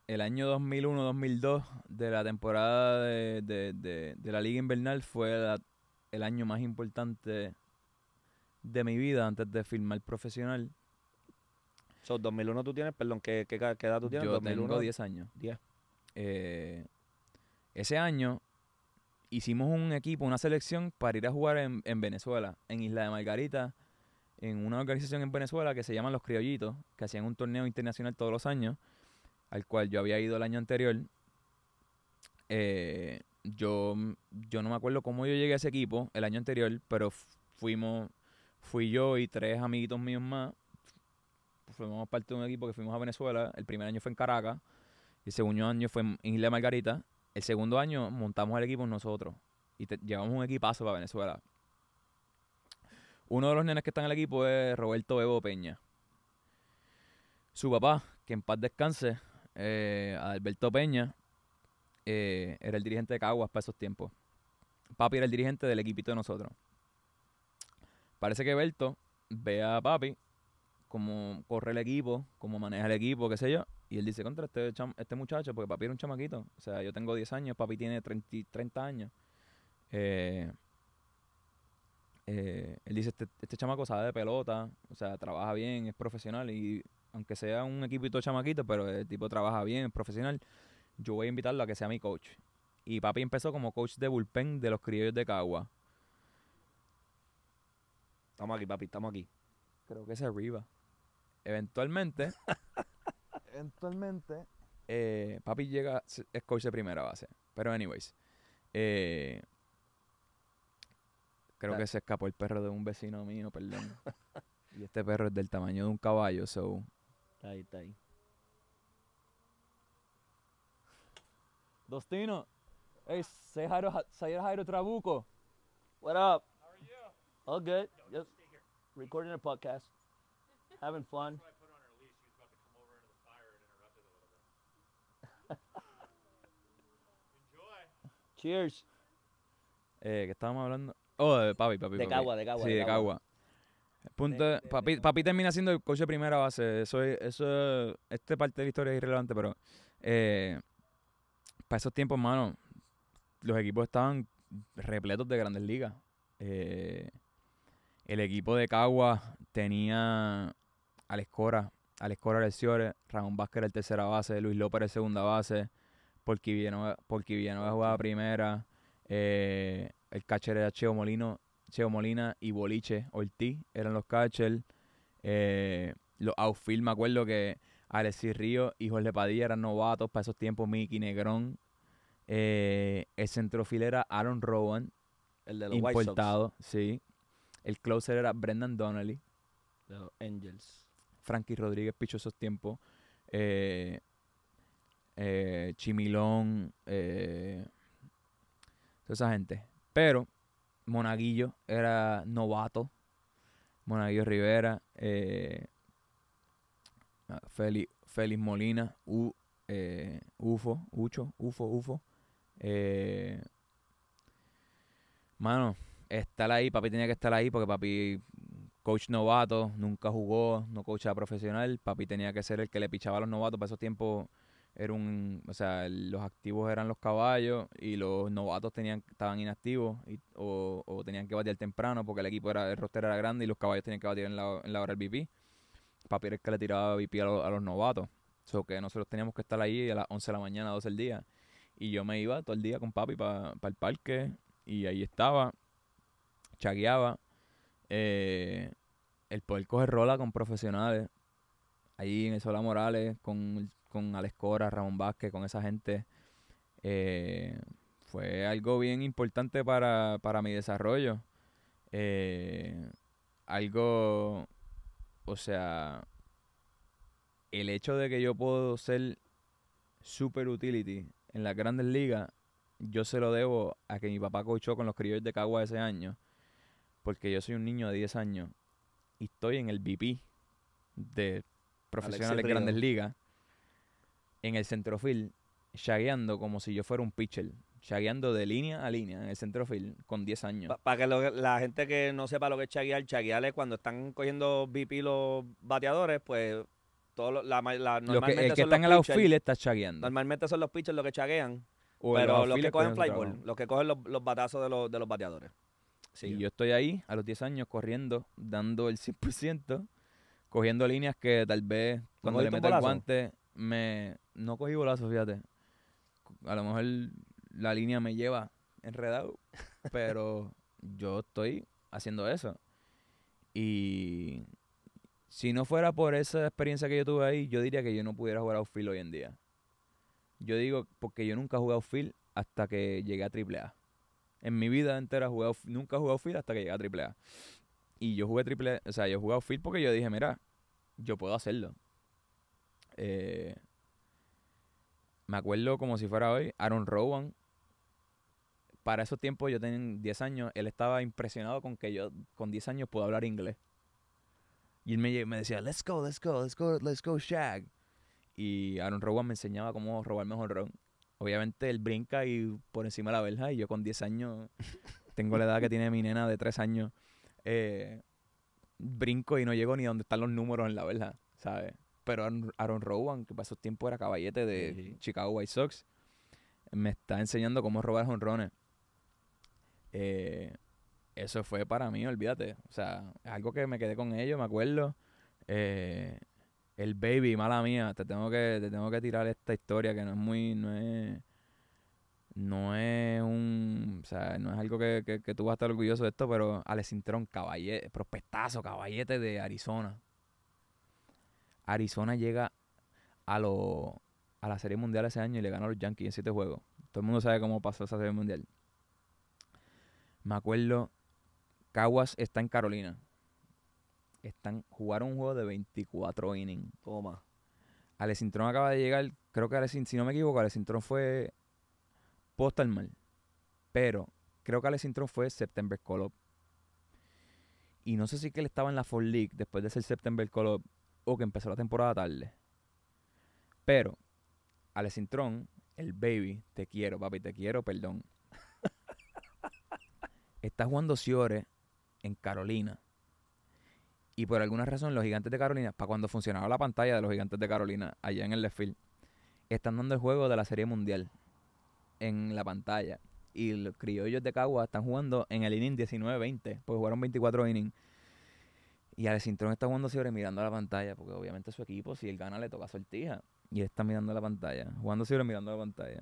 el año 2001-2002 de la temporada de, la Liga Invernal fue el año más importante de mi vida antes de firmar profesional. 2001 tú tienes, perdón, ¿qué, qué, edad tú tienes? 2001, 10 años. 10. Eh, ese año hicimos un equipo, una selección para ir a jugar en, Venezuela, en Isla de Margarita, en una organización en Venezuela que se llama Los Criollitos, que hacían un torneo internacional todos los años, al cual yo había ido el año anterior. Eh, yo, yo no me acuerdo cómo yo llegué a ese equipo el año anterior, pero fuimos, fui yo y tres amiguitos míos más formamos parte de un equipo que fuimos a Venezuela. El primer año fue en Caracas, el segundo año fue en Isla Margarita, el segundo año montamos el equipo nosotros y llevamos un equipazo para Venezuela. Uno de los nenes que está en el equipo es Roberto Evo Peña. Su papá, que en paz descanse, eh, Alberto Peña, eh, era el dirigente de Caguas para esos tiempos. Papi era el dirigente del equipito de nosotros. Parece que Berto ve a papi cómo corre el equipo, cómo maneja el equipo, qué sé yo. Y él dice, contra este, este muchacho, porque papi era un chamaquito. O sea, yo tengo 10 años, papi tiene 30, 30 años. Eh, eh, él dice, este, este chamaco sabe de pelota, o sea, trabaja bien, es profesional. Y aunque sea un equipito chamaquito, pero el tipo trabaja bien, es profesional. Yo voy a invitarlo a que sea mi coach. Y papi empezó como coach de bullpen de los criollos de Cagua. Estamos aquí, papi, estamos aquí. Creo que es arriba. Eventualmente. eventualmente. Eh, papi llega a primera base. Pero, anyways. Eh, creo que se escapó el perro de un vecino mío, perdón. y este perro es del tamaño de un caballo, so. Está ahí, Dostino. Hey, say hi Trabuco. What up? How are you? All good. recording a podcast having fun. Cheers. Eh, que estábamos hablando. Oh, de papi, papi. De Cagua, de Cagua. Sí, de, Cagua. punto papi, papi termina siendo el coche de primera base. Eso, eso, esta parte de la historia es irrelevante, pero eh, para esos tiempos, mano, los equipos estaban repletos de grandes ligas. Eh, el equipo de Cagua tenía Alex Cora, Alex Cora del Ciore, Ramón Vázquez Era el tercera base, Luis López el segunda base, porque Villanueva, jugaba primera, eh, el catcher era Cheo Molino, Cheo Molina y Boliche Ortiz eran los catchers. Eh, los outfield, me acuerdo que Alexis Río y Jorge Padilla eran novatos para esos tiempos, Mickey Negrón. Eh, el centrofil era Aaron Rowan, el de los importado, sí. El closer era Brendan Donnelly. De los Angels. Frankie Rodríguez pichó esos tiempos. Eh, eh, Chimilón, eh, toda esa gente. Pero Monaguillo era novato. Monaguillo Rivera, ah, Félix, Molina, Ufo, Ucho, Ufo, Ufo. mano, estar ahí, papi tenía que estar ahí porque papi coach novato, nunca jugó, no coachaba profesional. Papi tenía que ser el que le pichaba a los novatos. Para esos tiempos era un, o sea, los activos eran los caballos y los novatos tenían, estaban inactivos y, o, tenían que batear temprano porque el equipo era, el roster era grande y los caballos tenían que batir en la, hora del VP. Papi era el que le tiraba VP a, los novatos. So que nosotros teníamos que estar ahí a las 11 de la mañana, 12 del día. Y yo me iba todo el día con papi para el parque y ahí estaba, chagueaba eh, el poder coger rola con profesionales. Ahí en el Sola Morales, con, con Alex Cora, Ramón Vázquez, con esa gente. Eh, fue algo bien importante para, mi desarrollo. Eh, algo, o sea, el hecho de que yo puedo ser super utility en las grandes ligas, yo se lo debo a que mi papá coachó con los criollos de Cagua ese año porque yo soy un niño de 10 años y estoy en el VP de profesionales de grandes ligas, en el centrofield, chagueando como si yo fuera un pitcher chagueando de línea a línea en el centrofield con 10 años. Para que la gente que no sepa lo que es chaguear, chaguear cuando están cogiendo VP los bateadores, pues todo la, normalmente que, que están en el outfield está chagueando. Normalmente son los pitchers los que chaguean, pero los, que cogen flyball, los que cogen los, los batazos de los, de los bateadores. Sí. yo estoy ahí a los 10 años corriendo, dando el 100%, cogiendo líneas que tal vez cuando le meto el guante me... No cogí bolazo, fíjate. A lo mejor la línea me lleva enredado, pero yo estoy haciendo eso. Y si no fuera por esa experiencia que yo tuve ahí, yo diría que yo no pudiera jugar outfield hoy en día. Yo digo porque yo nunca he jugué outfield hasta que llegué a AAA. En mi vida entera he nunca he jugado field hasta que llegué a AAA. Y yo jugué triple, o sea, yo he jugado field porque yo dije, mira, yo puedo hacerlo. Eh, me acuerdo como si fuera hoy, Aaron Rowan. Para esos tiempos, yo tenía 10 años, él estaba impresionado con que yo con 10 años puedo hablar inglés. Y él me, me decía, let's go, let's go, let's go, let's go, Shag. Y Aaron Rowan me enseñaba cómo robar mejor ron. Obviamente él brinca y por encima de la verja y yo con 10 años, tengo la edad que tiene mi nena de 3 años, eh, brinco y no llego ni donde están los números en la verja, ¿sabes? Pero Aaron, Rowan, que pasó tiempo era caballete de Chicago White Sox, me está enseñando cómo robar jonrones. Eh, eso fue para mí, olvídate. O sea, algo que me quedé con ellos, me acuerdo. Eh, el baby, mala mía, te tengo que, te tengo que tirar esta historia que no es muy, no es, no es un, o sea, no es algo que, tú vas a estar orgulloso de esto, pero Alex Cintrón, caballete, prospectazo, caballete de Arizona. Arizona llega a a la Serie Mundial ese año y le gana a los Yankees en siete juegos. Todo el mundo sabe cómo pasó esa Serie Mundial. Me acuerdo, Caguas está en Carolina están, jugaron un juego de 24 innings. Toma. Alessintron acaba de llegar, creo que Alessintron, si no me equivoco, Alessintron fue postal mal. Pero creo que Alessintron fue September Call-Up. Y no sé si que él estaba en la Fall League después de ser September Call-Up o que empezó la temporada tarde. Pero Alessintron, el baby, te quiero, papi, te quiero, perdón. está jugando Ciore en Carolina y por alguna razón, los gigantes de Carolina, para cuando funcionaba la pantalla de los gigantes de Carolina allá en el desfile, están dando el juego de la Serie Mundial en la pantalla. Y los criollos de Cagua están jugando en el inning 19-20, porque jugaron 24 innings. Y Alecintrón está jugando siempre mirando a la pantalla, porque obviamente su equipo, si él gana, le toca sortija. Y está mirando la pantalla, jugando siempre mirando a la pantalla.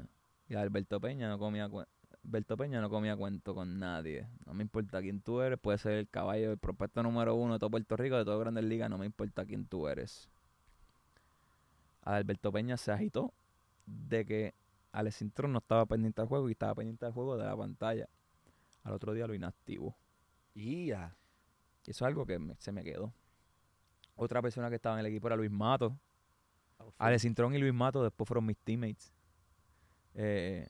Y Alberto Peña no comía Alberto Peña no comía cuento con nadie. No me importa quién tú eres, puede ser el caballo, el prospecto número uno de todo Puerto Rico, de todo Grandes Ligas, no me importa quién tú eres. Alberto Peña se agitó de que Alex Cintrón no estaba pendiente al juego y estaba pendiente al juego de la pantalla. Al otro día lo inactivo. Y eso es algo que se me quedó. Otra persona que estaba en el equipo era Luis Mato. Oh, y Luis Mato después fueron mis teammates. Eh,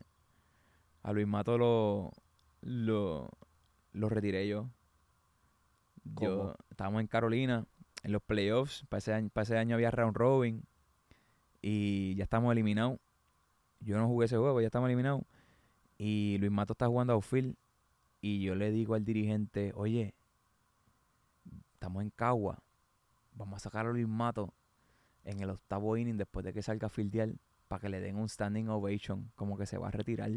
a Luis Mato lo, lo, retiré yo. Yo estábamos en Carolina, en los playoffs. Para ese, año, para ese había round robin. Y ya estamos eliminados. Yo no jugué ese juego, ya estamos eliminados. Y Luis Mato está jugando a outfield. Y yo le digo al dirigente, oye, estamos en Cagua. Vamos a sacar a Luis Mato en el octavo inning después de que salga a para que le den un standing ovation, como que se va a retirar.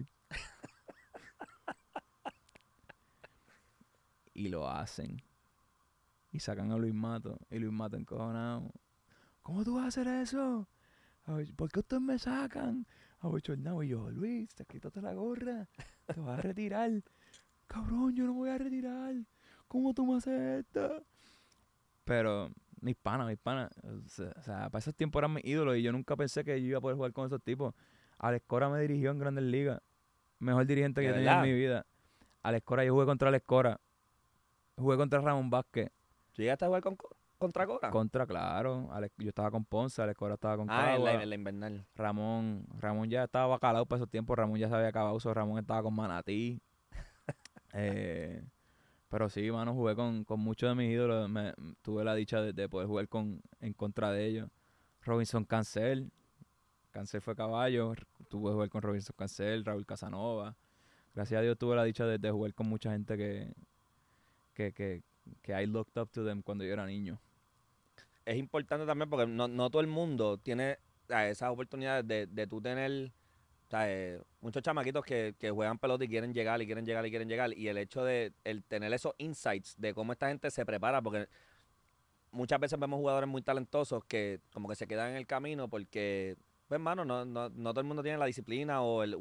y lo hacen. Y sacan a Luis Mato. Y Luis Mato encojonado. ¿Cómo tú vas a hacer eso? ¿Por qué ustedes me sacan? A Y yo, Luis, te quítate la gorra. Te vas a retirar. Cabrón, yo no voy a retirar. ¿Cómo tú me haces esto? Pero mi hispana, mi hispana. O sea, para esos tiempos eran mis ídolos y yo nunca pensé que yo iba a poder jugar con esos tipos. Alex Cora me dirigió en Grandes Ligas. Mejor dirigente que he tenido en mi vida. Alex Cora, yo jugué contra Alex Cora. Jugué contra Ramón Vázquez. ¿Llegaste a jugar con, contra Cora? Contra, claro. yo estaba con Ponce, Alex Cora estaba con Ah, en la, invernal. Ramón, Ramón ya estaba calado para esos tiempos. Ramón ya se había acabado. Ramón estaba con Manatí. eh... Pero sí, bueno, jugué con, con muchos de mis ídolos. tuve la dicha de, poder jugar con, en contra de ellos. Robinson Cancel. Cancel fue caballo. Tuve que jugar con Robinson Cancel, Raúl Casanova. Gracias a Dios tuve la dicha de, jugar con mucha gente que, que, que, que I looked up to them cuando yo era niño. Es importante también porque no, todo el mundo tiene esas oportunidades de, de tú tener o sea, eh, muchos chamaquitos que, que, juegan pelota y quieren llegar y quieren llegar y quieren llegar. Y el hecho de el tener esos insights de cómo esta gente se prepara, porque muchas veces vemos jugadores muy talentosos que como que se quedan en el camino porque, pues, hermano, no, no, no todo el mundo tiene la disciplina o el,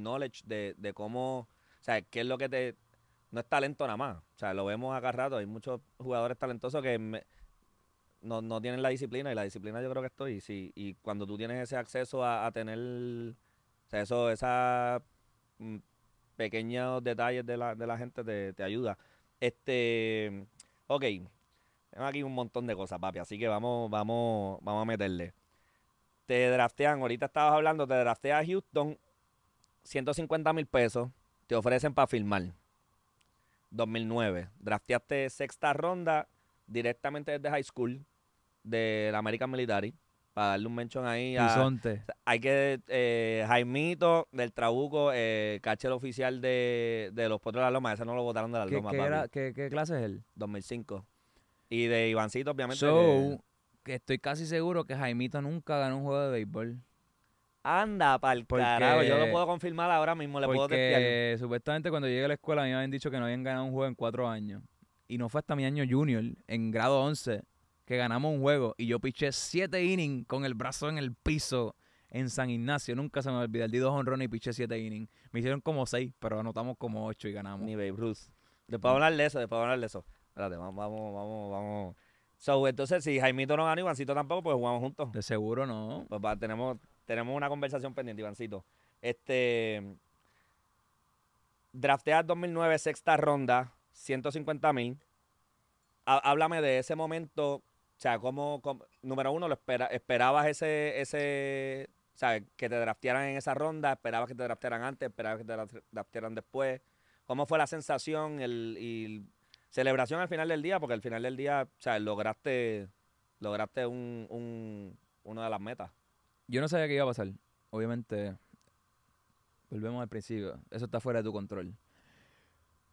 knowledge de, cómo, o sea, qué es lo que te... No es talento nada más. O sea, lo vemos acá rato. Hay muchos jugadores talentosos que... no, tienen la disciplina y la disciplina yo creo que estoy. y cuando tú tienes ese acceso a tener o sea, eso, esa mm, pequeños detalles de la, gente te, te ayuda. Este, ok, tengo aquí un montón de cosas, papi, así que vamos, vamos, vamos a meterle. Te draftean, ahorita estabas hablando, te draftea a Houston 150 mil pesos, te ofrecen para firmar. 2009, drafteaste sexta ronda directamente desde high school de la American Military para darle un menchón ahí. A, hay que, eh, Jaimito del Trabuco, eh, oficial de, los Potros de la Loma, ese no lo votaron de la Loma. Qué, ¿qué, clase es él? 2005. Y de Ivancito, obviamente. So, que, estoy casi seguro que Jaimito nunca ganó un juego de béisbol. Anda, pa'l carajo, yo lo puedo confirmar ahora mismo, le puedo testear. supuestamente cuando llegué a la escuela a mí me habían dicho que no habían ganado un juego en cuatro años. Y no fue hasta mi año junior, en grado once que ganamos un juego y yo piché siete innings con el brazo en el piso en San Ignacio. Nunca se me olvidó El d dos honrones y piché siete innings. Me hicieron como seis, pero anotamos como ocho y ganamos. Ni Babe Ruth. Después hablar de eso, después hablar de eso. Espérate, vamos, vamos, vamos. So, entonces, si Jaimito no gana, Ivancito tampoco, pues jugamos juntos. De seguro no. Papá, pues tenemos, tenemos una conversación pendiente, Ivancito. Este. al 2009, sexta ronda, 150 mil. Háblame de ese momento o sea, cómo, número uno, lo espera, esperabas ese, ese, sea, Que te draftearan en esa ronda, esperabas que te draftearan antes, esperabas que te draftearan después. ¿Cómo fue la sensación y celebración al final del día? Porque al final del día, sea, Lograste, lograste un, una de las metas. Yo no sabía qué iba a pasar. Obviamente, volvemos al principio. Eso está fuera de tu control.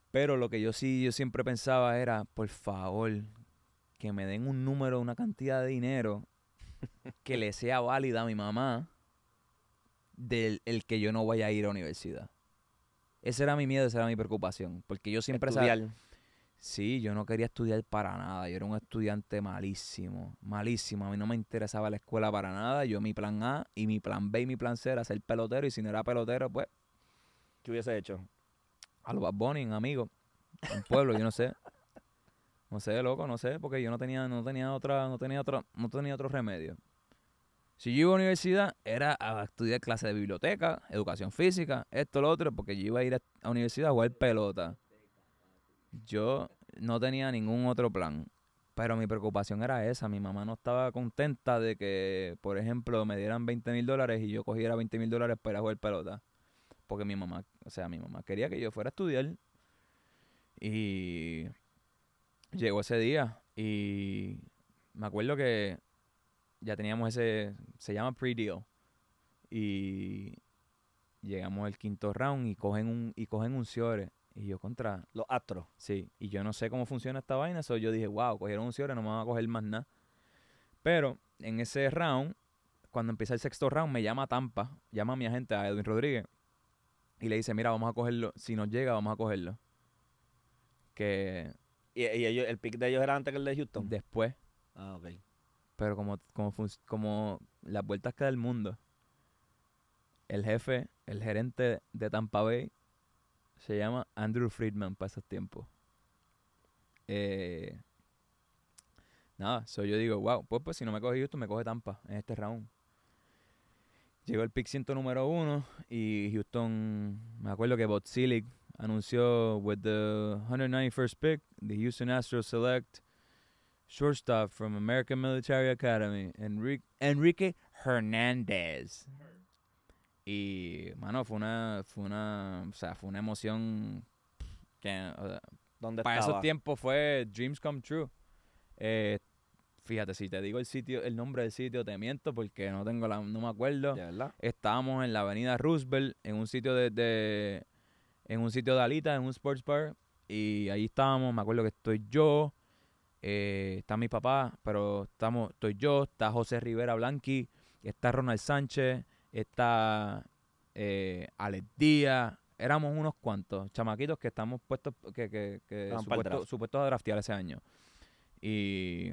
Pero lo que yo sí, yo siempre pensaba era, por favor, que me den un número, una cantidad de dinero que le sea válida a mi mamá del que yo no vaya a ir a universidad. Ese era mi miedo, esa era mi preocupación. Porque yo siempre estudiar. Sí, yo no quería estudiar para nada. Yo era un estudiante malísimo, malísimo. A mí no me interesaba la escuela para nada. Yo mi plan A y mi plan B y mi plan C era ser pelotero. Y si no era pelotero, pues... ¿Qué hubiese hecho? A los Bad Bunny, amigo. Un pueblo, yo no sé. No sé, loco, no sé, porque yo no tenía, no tenía otra, no tenía otra, no tenía otro remedio. Si yo iba a universidad, era a estudiar clase de biblioteca, educación física, esto, lo otro, porque yo iba a ir a la universidad a jugar pelota. Yo no tenía ningún otro plan. Pero mi preocupación era esa. Mi mamá no estaba contenta de que, por ejemplo, me dieran 20 mil dólares y yo cogiera 20 mil dólares para jugar pelota. Porque mi mamá, o sea, mi mamá quería que yo fuera a estudiar. Y llegó ese día y me acuerdo que ya teníamos ese, se llama pre-deal. Y llegamos al quinto round y cogen un, y cogen un Y yo contra... Los Astros. Sí, y yo no sé cómo funciona esta vaina, soy yo dije, wow, cogieron un Ciore, no me van a coger más nada. Pero en ese round, cuando empieza el sexto round, me llama Tampa, llama a mi agente, a Edwin Rodríguez, y le dice, mira, vamos a cogerlo, si nos llega, vamos a cogerlo. Que ¿Y, el pick de ellos era antes que el de Houston? Después. Ah, ok. Pero como, como, como las vueltas que da el mundo, el jefe, el gerente de Tampa Bay, se llama Andrew Friedman para esos tiempos. Eh, nada, soy yo digo, wow, pues, pues si no me coge Houston, me coge Tampa en este round. Llegó el pick 100 número uno y Houston, me acuerdo que Botzilic anunció with the 191st pick, the Houston Astros select shortstop from American Military Academy, Enrique, Hernández. Y, mano, fue una, fue una, o sea, fue una emoción que, para esos tiempos fue Dreams Come True. Eh, fíjate, si te digo el sitio, el nombre del sitio, te miento porque no tengo la, no me acuerdo. Estábamos en la avenida Roosevelt, en un sitio de, de en un sitio de Alita, en un sports bar. Y ahí estábamos, me acuerdo que estoy yo, eh, está mi papá, pero estamos, estoy yo, está José Rivera Blanqui, está Ronald Sánchez, está eh, Alex Díaz. Éramos unos cuantos chamaquitos que estamos puestos, que, que, supuestos, a draftear ese año. Y.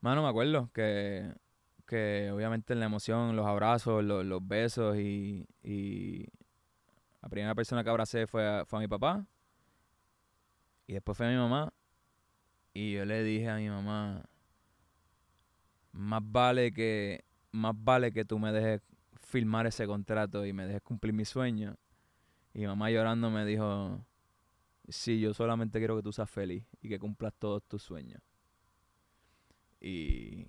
Mano, me acuerdo que, que obviamente la emoción, los abrazos, los, los besos y la primera persona que abracé fue a, fue mi papá. Y después fue a mi mamá. Y yo le dije a mi mamá, más vale que, más vale que tú me dejes firmar ese contrato y me dejes cumplir mi sueño. Y mi mamá llorando me dijo, sí, yo solamente quiero que tú seas feliz y que cumplas todos tus sueños. Y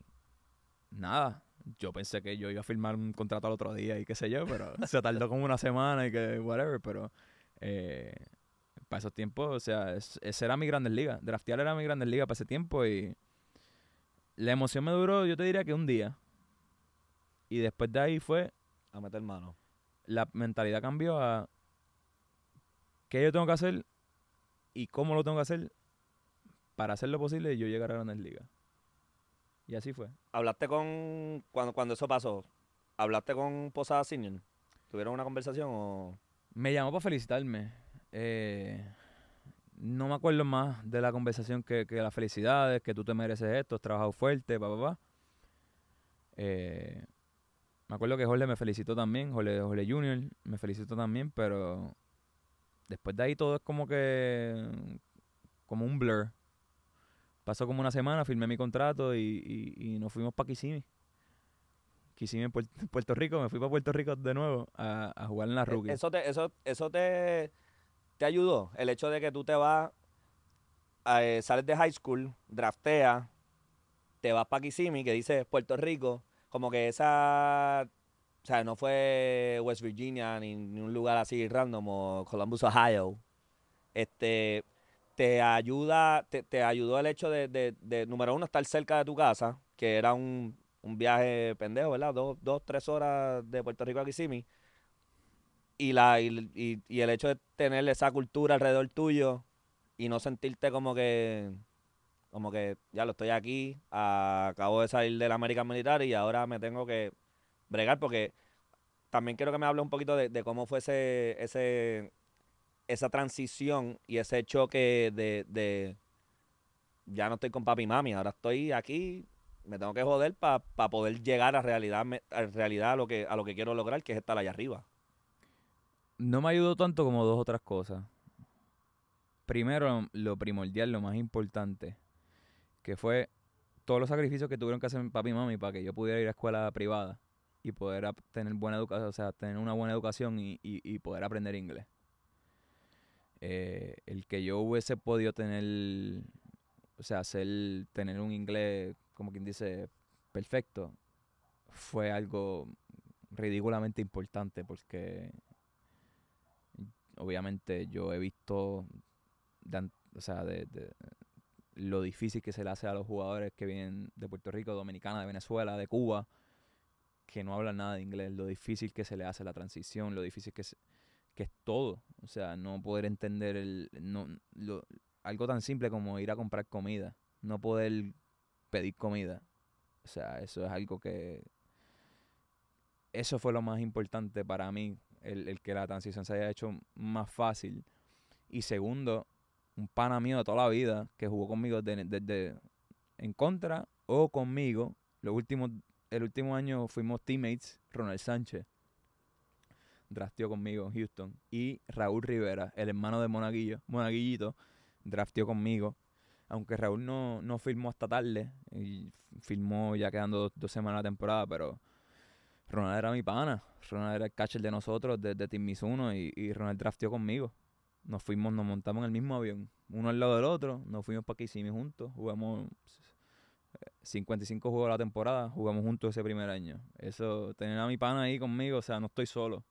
nada, yo pensé que yo iba a firmar un contrato al otro día y qué sé yo, pero se tardó como una semana y que whatever, pero eh, para esos tiempos, o sea, esa era mi Grandes liga draftear era mi Grandes liga para ese tiempo y la emoción me duró, yo te diría que un día. Y después de ahí fue... A meter mano. La mentalidad cambió a... ¿Qué yo tengo que hacer? ¿Y cómo lo tengo que hacer? Para hacer lo posible y yo llegar a Grandes Ligas. Y así fue. ¿Hablaste con, cuando, cuando eso pasó, hablaste con Posada Senior? ¿Tuvieron una conversación o...? Me llamó para felicitarme. Eh, no me acuerdo más de la conversación que, que las felicidades, que tú te mereces esto, has trabajado fuerte, papá, pa, Eh, me acuerdo que Jorge me felicitó también, Jorge, Jorge Junior me felicitó también, pero después de ahí todo es como que como un blur. Pasó como una semana, firmé mi contrato y, nos fuimos para Kissimmee. Kissimmee en Puerto, Rico, me fui para Puerto Rico de nuevo a, jugar en la e-, rookie. Eso te, eso, te, te ayudó, el hecho de que tú te vas, eh, sales de high school, draftea, te vas para Kissimmee, que dice Puerto Rico, como que esa o sea, no fue West Virginia ni, un lugar así random o Columbus, Ohio. Este, te ayuda, te, ayudó el hecho de, número uno, estar cerca de tu casa, que era un, viaje pendejo, ¿verdad? Dos, tres horas de Puerto Rico a Kisimi. Y, la, y, el hecho de tener esa cultura alrededor tuyo y no sentirte como que como que ya lo estoy aquí, acabo de salir de la América Militar y ahora me tengo que bregar porque también quiero que me hable un poquito de, cómo fue ese, esa transición y ese choque de, de ya no estoy con papi y mami, ahora estoy aquí, me tengo que joder para poder llegar a realidad, a realidad lo que a lo que quiero lograr, que es estar allá arriba. No me ayudó tanto como dos otras cosas. Primero, lo primordial, lo más importante, que fue todos los sacrificios que tuvieron que hacer mi papi y mami para que yo pudiera ir a escuela privada y poder tener buena educación, o sea, tener una buena educación y, y poder aprender inglés. Eh, el que yo hubiese podido tener, o sea, hacer, tener un inglés, como quien dice, perfecto, fue algo ridículamente importante porque obviamente yo he visto sea, de, lo difícil que se le hace a los jugadores que vienen de Puerto Rico, Dominicana, de Venezuela, de Cuba, que no hablan nada de inglés, lo difícil que se le hace la transición, lo difícil que se, que es todo. O sea, no poder entender el, no, algo tan simple como ir a comprar comida, no poder pedir comida. O sea, eso es algo que... Eso fue lo más importante para mí, el, que la transición se haya hecho más fácil. Y segundo, un pana mío de toda la vida que jugó conmigo desde, en contra o conmigo. el último año fuimos teammates, Ronald Sánchez drafteó conmigo en Houston. Y Raúl Rivera, el hermano de Monaguillo, Monaguillito, drafteó conmigo. Aunque Raúl no, no firmó hasta tarde, y firmó ya quedando dos, semanas de temporada, pero Ronald era mi pana. Ronald era el catcher de nosotros desde de Team y, y Ronald drafteó conmigo. Nos fuimos, nos montamos en el mismo avión, uno al lado del otro, nos fuimos para Kissimmee juntos, jugamos 55 eh, juegos la temporada, jugamos juntos ese primer año. Eso, tener a mi pana ahí conmigo, o sea, no estoy solo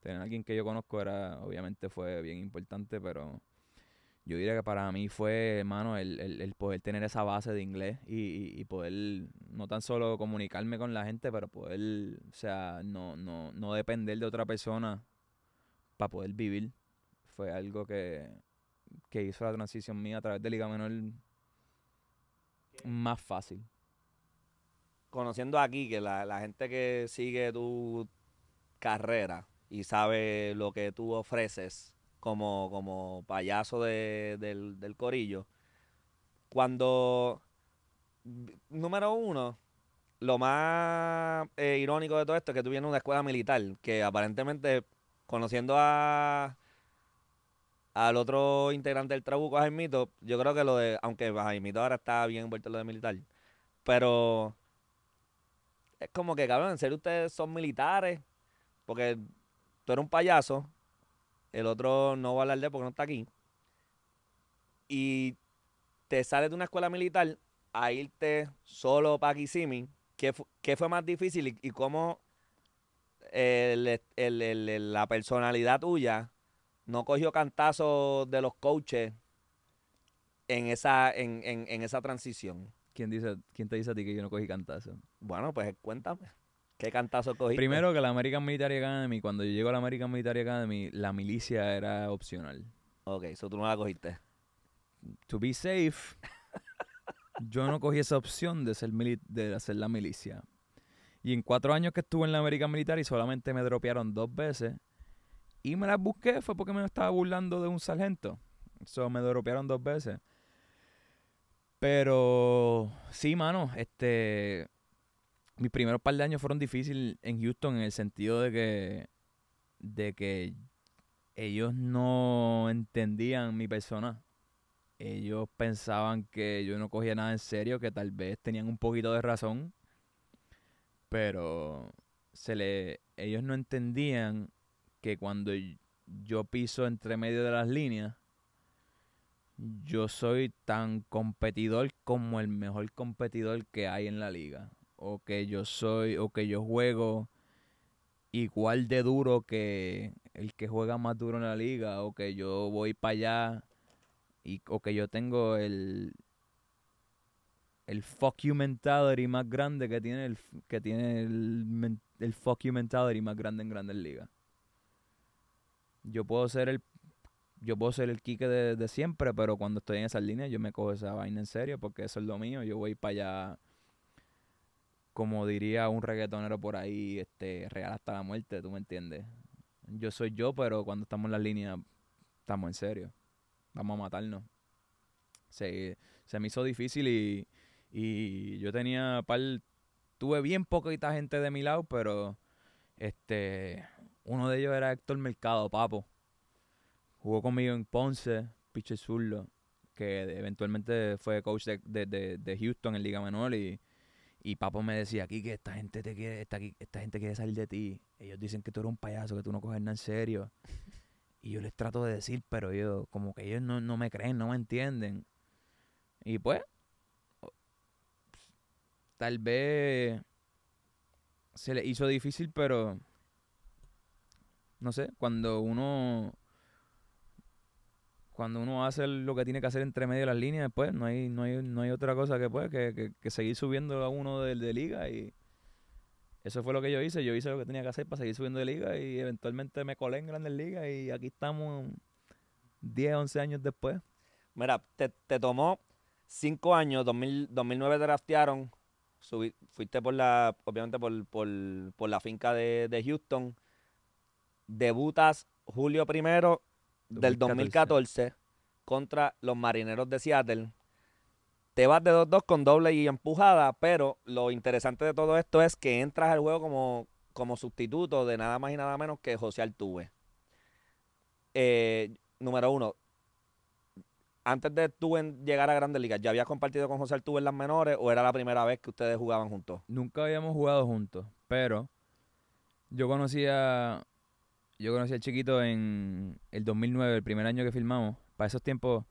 tener a alguien que yo conozco era, obviamente fue bien importante, pero yo diría que para mí fue, hermano, el, poder tener esa base de inglés y, poder no tan solo comunicarme con la gente, pero poder, o sea, no, no, no depender de otra persona para poder vivir. Fue algo que, hizo la transición mía a través de Liga Menor más fácil. Conociendo aquí, que la, la gente que sigue tu carrera, y sabe lo que tú ofreces como, como payaso de, del, corillo. Cuando, número uno, lo más eh, irónico de todo esto es que tú vienes de una escuela militar, que aparentemente, conociendo a al otro integrante del Trabuco, Jaimito, yo creo que lo de, aunque Jaimito ahora está bien envuelto en lo de militar, pero es como que, cabrón, en serio ustedes son militares, porque tú eres un payaso, el otro no va a hablar de porque no está aquí, y te sales de una escuela militar a irte solo para Kisimi, ¿qué, ¿qué, fue más difícil y, cómo la personalidad tuya no cogió cantazo de los coaches en esa, en, en, en esa transición? ¿Quién, dice, ¿Quién te dice a ti que yo no cogí cantazo? Bueno, pues cuéntame. ¿Qué cantazo cogí. Primero que la American Military Academy, cuando yo llego a la American Military Academy, la milicia era opcional. Ok, eso tú no la cogiste. To be safe, yo no cogí esa opción de, ser de hacer la milicia. Y en cuatro años que estuve en la American Military solamente me dropearon dos veces. Y me las busqué, fue porque me estaba burlando de un sargento. Eso me dropearon dos veces. Pero sí, mano, este mis primeros par de años fueron difíciles en Houston en el sentido de que, de que ellos no entendían mi persona. Ellos pensaban que yo no cogía nada en serio, que tal vez tenían un poquito de razón, pero se le, ellos no entendían que cuando yo piso entre medio de las líneas, yo soy tan competidor como el mejor competidor que hay en la liga o que yo soy o que yo juego igual de duro que el que juega más duro en la liga o que yo voy para allá y, o que yo tengo el el fuck you mentality más grande que tiene el que tiene el, el fuck you mentality más grande en Grandes Ligas. Yo puedo ser el yo puedo ser el Quique de, de siempre, pero cuando estoy en esas líneas yo me cojo esa vaina en serio porque eso es lo mío, yo voy para allá como diría un reggaetonero por ahí, este, real hasta la muerte, tú me entiendes. Yo soy yo, pero cuando estamos en la línea, estamos en serio. Vamos a matarnos. Se, me hizo difícil y, yo tenía par, tuve bien poquita gente de mi lado, pero este, uno de ellos era Héctor Mercado, papo. Jugó conmigo en Ponce, Piche Zurlo, que eventualmente fue coach de, Houston en Liga Menor y y Papo me decía, aquí que esta gente te quiere, esta gente quiere salir de ti. Ellos dicen que tú eres un payaso, que tú no coges nada en serio. Y yo les trato de decir, pero yo, como que ellos no, no me creen, no me entienden. Y pues, tal vez se le hizo difícil, pero no sé, cuando uno cuando uno hace lo que tiene que hacer entre medio de las líneas, después, pues, no hay, no hay, no hay otra cosa que, pues, que, seguir subiendo a uno de, de, liga y eso fue lo que yo hice. Yo hice lo que tenía que hacer para seguir subiendo de liga y eventualmente me colé en grandes liga y aquí estamos 10, 11 años después. Mira, te, te tomó 5 años, 2009 te draftearon, fuiste por la, obviamente por, la finca de, de Houston, debutas julio primero del 2014. contra los Marineros de Seattle. Te vas de 2-2 con doble y empujada, pero lo interesante de todo esto es que entras al juego como, como sustituto de nada más y nada menos que José Altuve. Eh, número uno, antes de tú en llegar a Grandes Ligas, ¿ya habías compartido con José Altuve en las menores o era la primera vez que ustedes jugaban juntos? Nunca habíamos jugado juntos, pero yo conocía yo conocí al chiquito en el 2009, el primer año que filmamos. Para esos tiempos,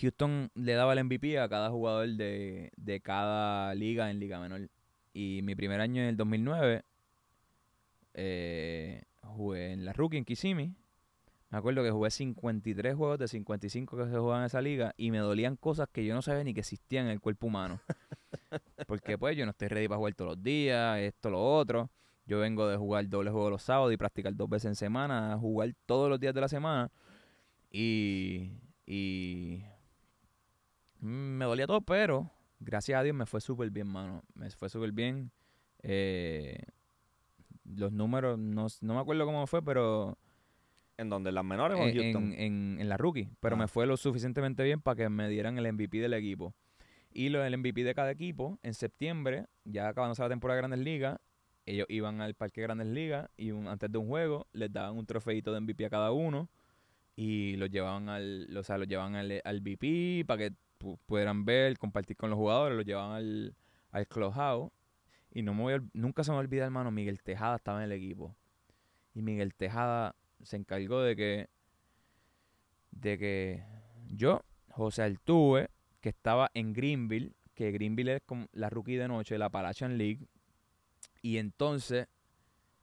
Houston le daba el MVP a cada jugador de, cada liga en Liga Menor. Y mi primer año en el 2009, eh, jugué en la rookie en Kissimmee. Me acuerdo que jugué 53 juegos de 55 que se jugaban en esa liga y me dolían cosas que yo no sabía ni que existían en el cuerpo humano. Porque pues yo no estoy ready para jugar todos los días, esto, lo otro. Yo vengo de jugar doble juego los sábados y practicar dos veces en semana, jugar todos los días de la semana. Y, y mm, me dolía todo, pero gracias a Dios me fue súper bien, mano. Me fue súper bien. Eh, los números, no, me acuerdo cómo fue, pero... ¿En donde? las menores o eh, en En, la rookie. Pero ah. me fue lo suficientemente bien para que me dieran el MVP del equipo. Y lo, del MVP de cada equipo, en septiembre, ya acabándose la temporada de Grandes Ligas, ellos iban al Parque Grandes Ligas y antes de un juego les daban un trofeito de MVP a cada uno y los llevaban al, o sea, los al, al VP para que pudieran ver, compartir con los jugadores, los llevaban al, al Y no me nunca se me olvida, hermano, Miguel Tejada estaba en el equipo. Y Miguel Tejada se encargó de que, de que yo, José Altuve, que estaba en Greenville, que Greenville es como la rookie de noche, de la Appalachian League, y entonces,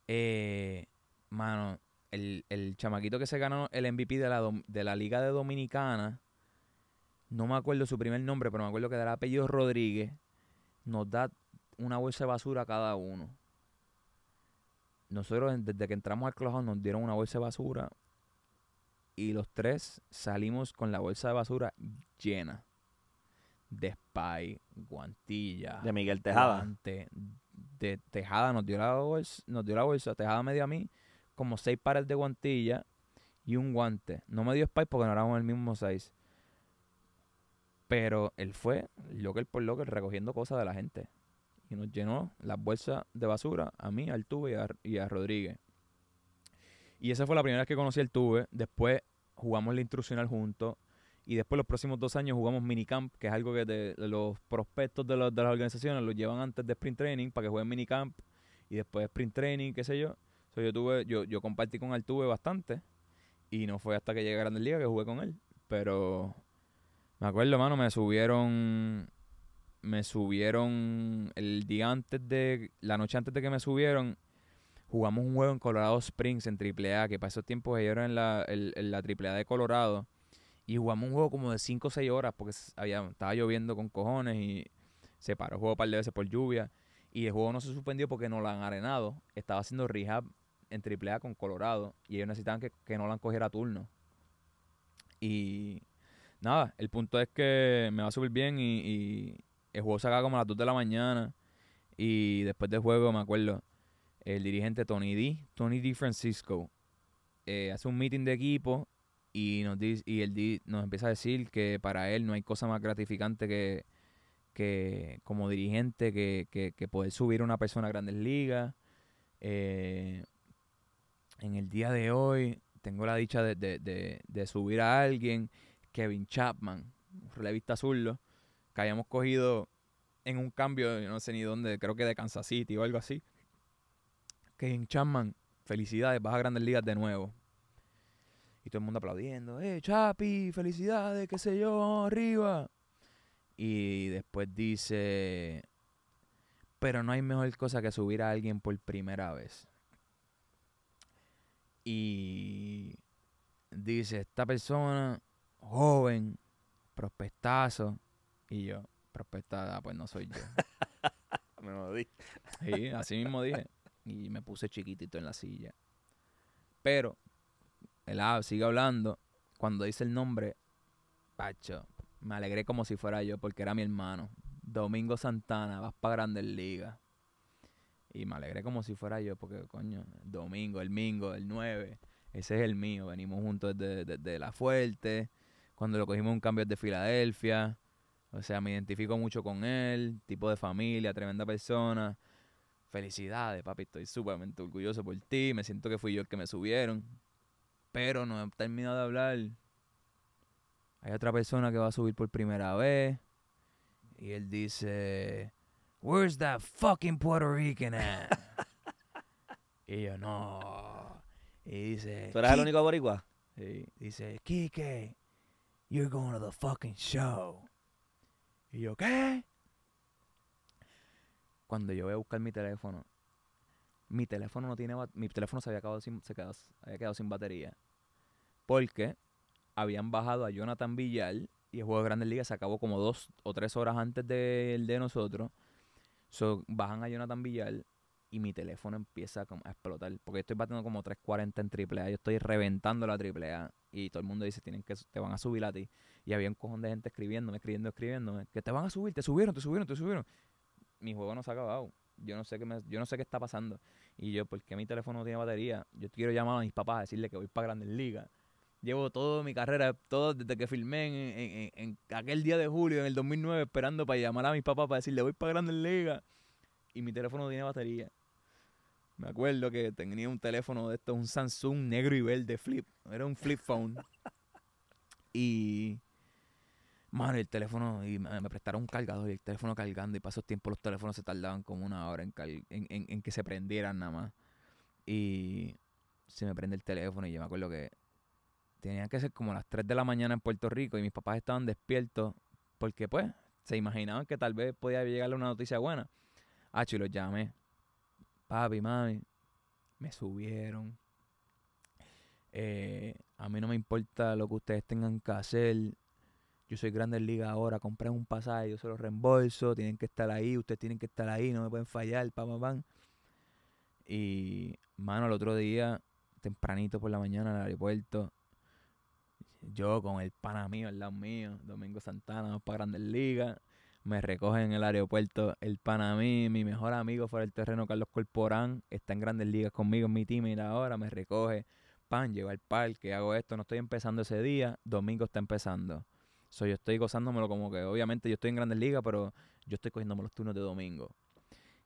eh, mano, el, chamaquito que se ganó el MVP de la, Liga de Dominicana, no me acuerdo su primer nombre, pero me acuerdo que era apellido Rodríguez, nos da una bolsa de basura a cada uno. Nosotros desde que entramos al clojón nos dieron una bolsa de basura y los tres salimos con la bolsa de basura llena de spy, guantilla, de Miguel Tejada, de Tejada nos dio la bolsa, nos dio la bolsa. Tejada me dio a mí como seis pares de guantilla y un guante. No me dio Spike porque no éramos el mismo seis. Pero él fue el por locker recogiendo cosas de la gente. Y nos llenó las bolsas de basura a mí, al Tuve y a, Rodríguez. Y esa fue la primera vez que conocí al Tuve. Después jugamos la intrusional juntos y después los próximos dos años jugamos minicamp, que es algo que los prospectos de, de, las organizaciones los llevan antes de sprint training para que jueguen minicamp y después sprint training, qué sé yo. yo tuve, yo, compartí con Altuve bastante y no fue hasta que llegué a Grandes Ligas que jugué con él. Pero me acuerdo, hermano, me subieron, me subieron el día antes de, la noche antes de que me subieron, jugamos un juego en Colorado Springs en AAA, que para esos tiempos ellos eran la, el en la AAA de Colorado y jugamos un juego como de 5 o 6 horas porque estaba lloviendo con cojones y se paró el juego un par de veces por lluvia. Y el juego no se suspendió porque no lo han arenado. Estaba haciendo rehab en AAA con Colorado y ellos necesitaban que, han cogido a turno. Y nada, el punto es que me va a subir bien y, el juego se acaba como a las 2 de la mañana. Y después del juego, me acuerdo, el dirigente Tony D, Tony D Francisco, eh, hace un meeting de equipo y, nos dice, y él nos empieza a decir que para él no hay cosa más gratificante que, que como dirigente que, que, poder subir a una persona a grandes ligas. Eh, en el día de hoy tengo la dicha de, subir a alguien, Kevin Chapman, un relevista zurdo, que habíamos cogido en un cambio, no sé ni dónde, creo que de Kansas City o algo así. Kevin Chapman, felicidades, vas a grandes ligas de nuevo y todo el mundo aplaudiendo, ¡eh, Chapi! ¡Felicidades! ¡Qué sé yo! ¡Arriba! Y después dice, pero no hay mejor cosa que subir a alguien por primera vez. Y dice, esta persona, joven, prospectazo. Y yo, prospectada, pues no soy yo. me lo dije. Sí, así mismo dije. Y me puse chiquitito en la silla. Pero el A sigue hablando. Cuando dice el nombre, Pacho, me alegré como si fuera yo porque era mi hermano. Domingo Santana, vas para Grandes Ligas. Y me alegré como si fuera yo porque, coño, domingo, el mingo, el 9, ese es el mío. Venimos juntos desde, La Fuerte. Cuando lo cogimos un cambio de Filadelfia. O sea, me identifico mucho con él, tipo de familia, tremenda persona. Felicidades, papi, estoy súper orgulloso por ti. Me siento que fui yo el que me subieron pero no he terminado de hablar. Hay otra persona que va a subir por primera vez. Y él dice, Where's that fucking Puerto Rican at? y yo, no. Y dice... ¿Tú el único boricua? Dice, Kike, you're going to the fucking show. Y yo, ¿qué? Cuando yo voy a buscar mi teléfono, mi teléfono no tiene mi teléfono se había quedado sin, se había quedado sin batería. Porque habían bajado a Jonathan Villal y el juego de Grandes Ligas se acabó como dos o tres horas antes del de, nosotros. So, bajan a Jonathan Villal y mi teléfono empieza a, explotar. Porque estoy batiendo como 340 en triple Yo estoy reventando la triple Y todo el mundo dice, tienen que, te van a subir a ti. Y había un cojón de gente escribiéndome, escribiendo, escribiéndome. Que te van a subir, te subieron, te subieron, te subieron. Mi juego no se ha acabado yo no sé qué me, yo no sé qué está pasando. Y yo, ¿por qué mi teléfono no tiene batería? Yo quiero llamar a mis papás a decirle que voy para Grandes Ligas. Llevo toda mi carrera, todo desde que filmé en, aquel día de julio, en el 2009, esperando para llamar a mis papás para decirle voy para Grandes Ligas. Y mi teléfono no tiene batería. Me acuerdo que tenía un teléfono de esto un Samsung negro y verde flip. Era un flip phone. y mano, el teléfono, y me, prestaron un cargador y el teléfono cargando, y paso tiempo los teléfonos se tardaban como una hora en, en, en, que se prendieran nada más. Y se me prende el teléfono y yo me acuerdo que tenían que ser como las 3 de la mañana en Puerto Rico y mis papás estaban despiertos porque pues se imaginaban que tal vez podía llegarle una noticia buena. Ah, y los llamé. Papi, mami, me subieron. Eh, a mí no me importa lo que ustedes tengan que hacer yo soy grande liga ahora, compré un pasaje, yo se lo reembolso, tienen que estar ahí, ustedes tienen que estar ahí, no me pueden fallar, pam, pam, Y, mano, el otro día, tempranito por la mañana en el aeropuerto, yo con el pana mío, el lado mío, Domingo Santana, vamos para Grandes Ligas, me recoge en el aeropuerto el pana mi mejor amigo fuera del terreno, Carlos Corporán, está en Grandes Ligas conmigo en mi team y ahora me recoge, pan, llego al parque, hago esto, no estoy empezando ese día, Domingo está empezando So, yo estoy gozándomelo como que, obviamente, yo estoy en grandes ligas, pero yo estoy cogiéndome los turnos de domingo.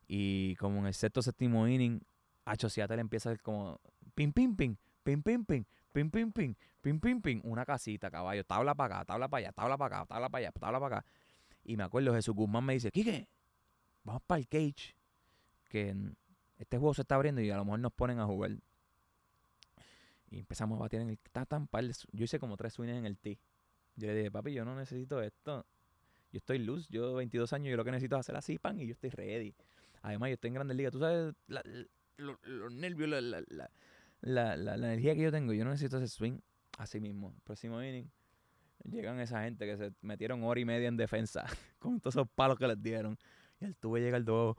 Y como en el sexto, séptimo inning, Hacho Seattle empieza como pim, pim, pim, pim, pim, pim, pim, pim, pim, pim, pim, pim, una casita, caballo, tabla para acá, tabla para allá, tabla para acá, tabla para allá, tabla para acá. Y me acuerdo, Jesús Guzmán me dice, Quique, vamos para el cage, que este juego se está abriendo y a lo mejor nos ponen a jugar. Y empezamos a batear en el tatan, par de, yo hice como tres swings en el tee yo le dije, papi, yo no necesito esto. Yo estoy luz, yo 22 años, yo lo que necesito es hacer así, pan, y yo estoy ready. Además, yo estoy en grandes liga Tú sabes los, nervios, la, energía que yo tengo. Yo no necesito ese swing así mismo. próximo inning, llegan esa gente que se metieron hora y media en defensa con todos esos palos que les dieron. Y al tuve llega el dos.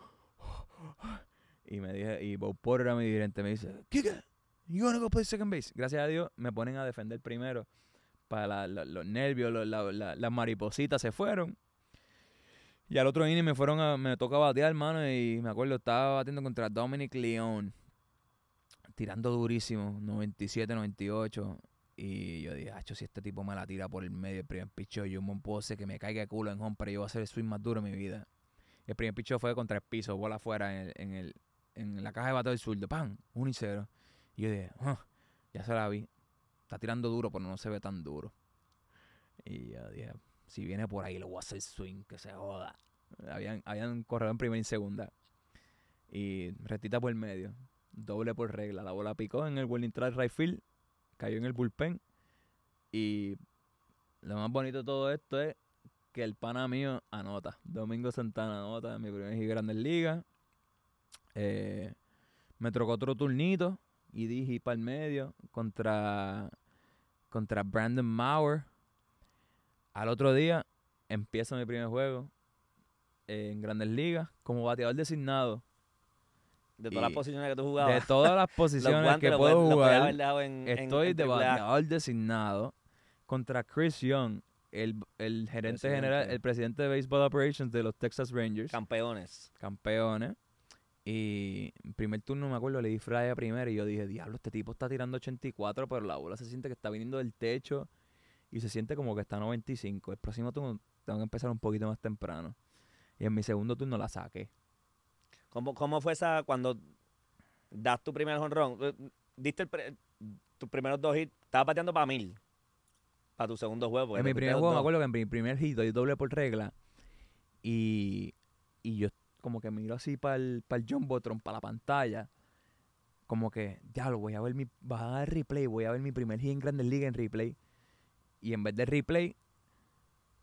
Y me dije, y Bob Porter, mi dirigente, me dice, ¿qué? You wanna go play second base. Gracias a Dios, me ponen a defender primero para los nervios, las maripositas se fueron. Y al otro inning me fueron a, me toca batear, hermano, y me acuerdo, estaba batiendo contra Dominic León, tirando durísimo, 97, 98. Y yo dije, hacho, si este tipo me la tira por el medio el primer picho, yo me puedo hacer que me caiga culo en home, pero yo voy a hacer el swing más duro de mi vida. El primer picho fue contra el piso, bola afuera en, el, en, la caja de bateo del sueldo ¡pam! 1 y 0. Y yo dije, ya se la vi. Está tirando duro, pero no se ve tan duro. Y yo dije, si viene por ahí, lo voy a hacer swing, que se joda. Habían, habían en primera y segunda. Y retita por el medio. Doble por regla. La bola picó en el warning trail right Cayó en el bullpen. Y lo más bonito de todo esto es que el pana mío anota. Domingo Santana anota en mi primer Grandes Liga. Eh, me trocó otro turnito y dije para el medio contra, contra Brandon Mauer. Al otro día empieza mi primer juego en Grandes Ligas como bateador designado. De todas las posiciones que tú jugabas. De todas las posiciones que puedo jugar. estoy de bateador designado contra Chris Young, el, el gerente general, el presidente de Baseball Operations de los Texas Rangers. Campeones. Campeones. Y en primer turno, me acuerdo, le di fraya a y yo dije, diablo, este tipo está tirando 84, pero la bola se siente que está viniendo del techo y se siente como que está a 95. El próximo turno tengo que empezar un poquito más temprano. Y en mi segundo turno la saqué. ¿Cómo, cómo fue esa cuando das tu primer jonrón? Eh, diste tus primeros dos hits, estaba pateando para mil. Para tu segundo juego. En mi primer juego, me acuerdo que en mi primer hit doy doble por regla. Y, y yo como que miro así para el, john el Jumbotron, para la pantalla. Como que, lo voy a ver mi. Vas a dar replay, voy a ver mi primer hit en Grandes Ligas en replay. Y en vez de replay,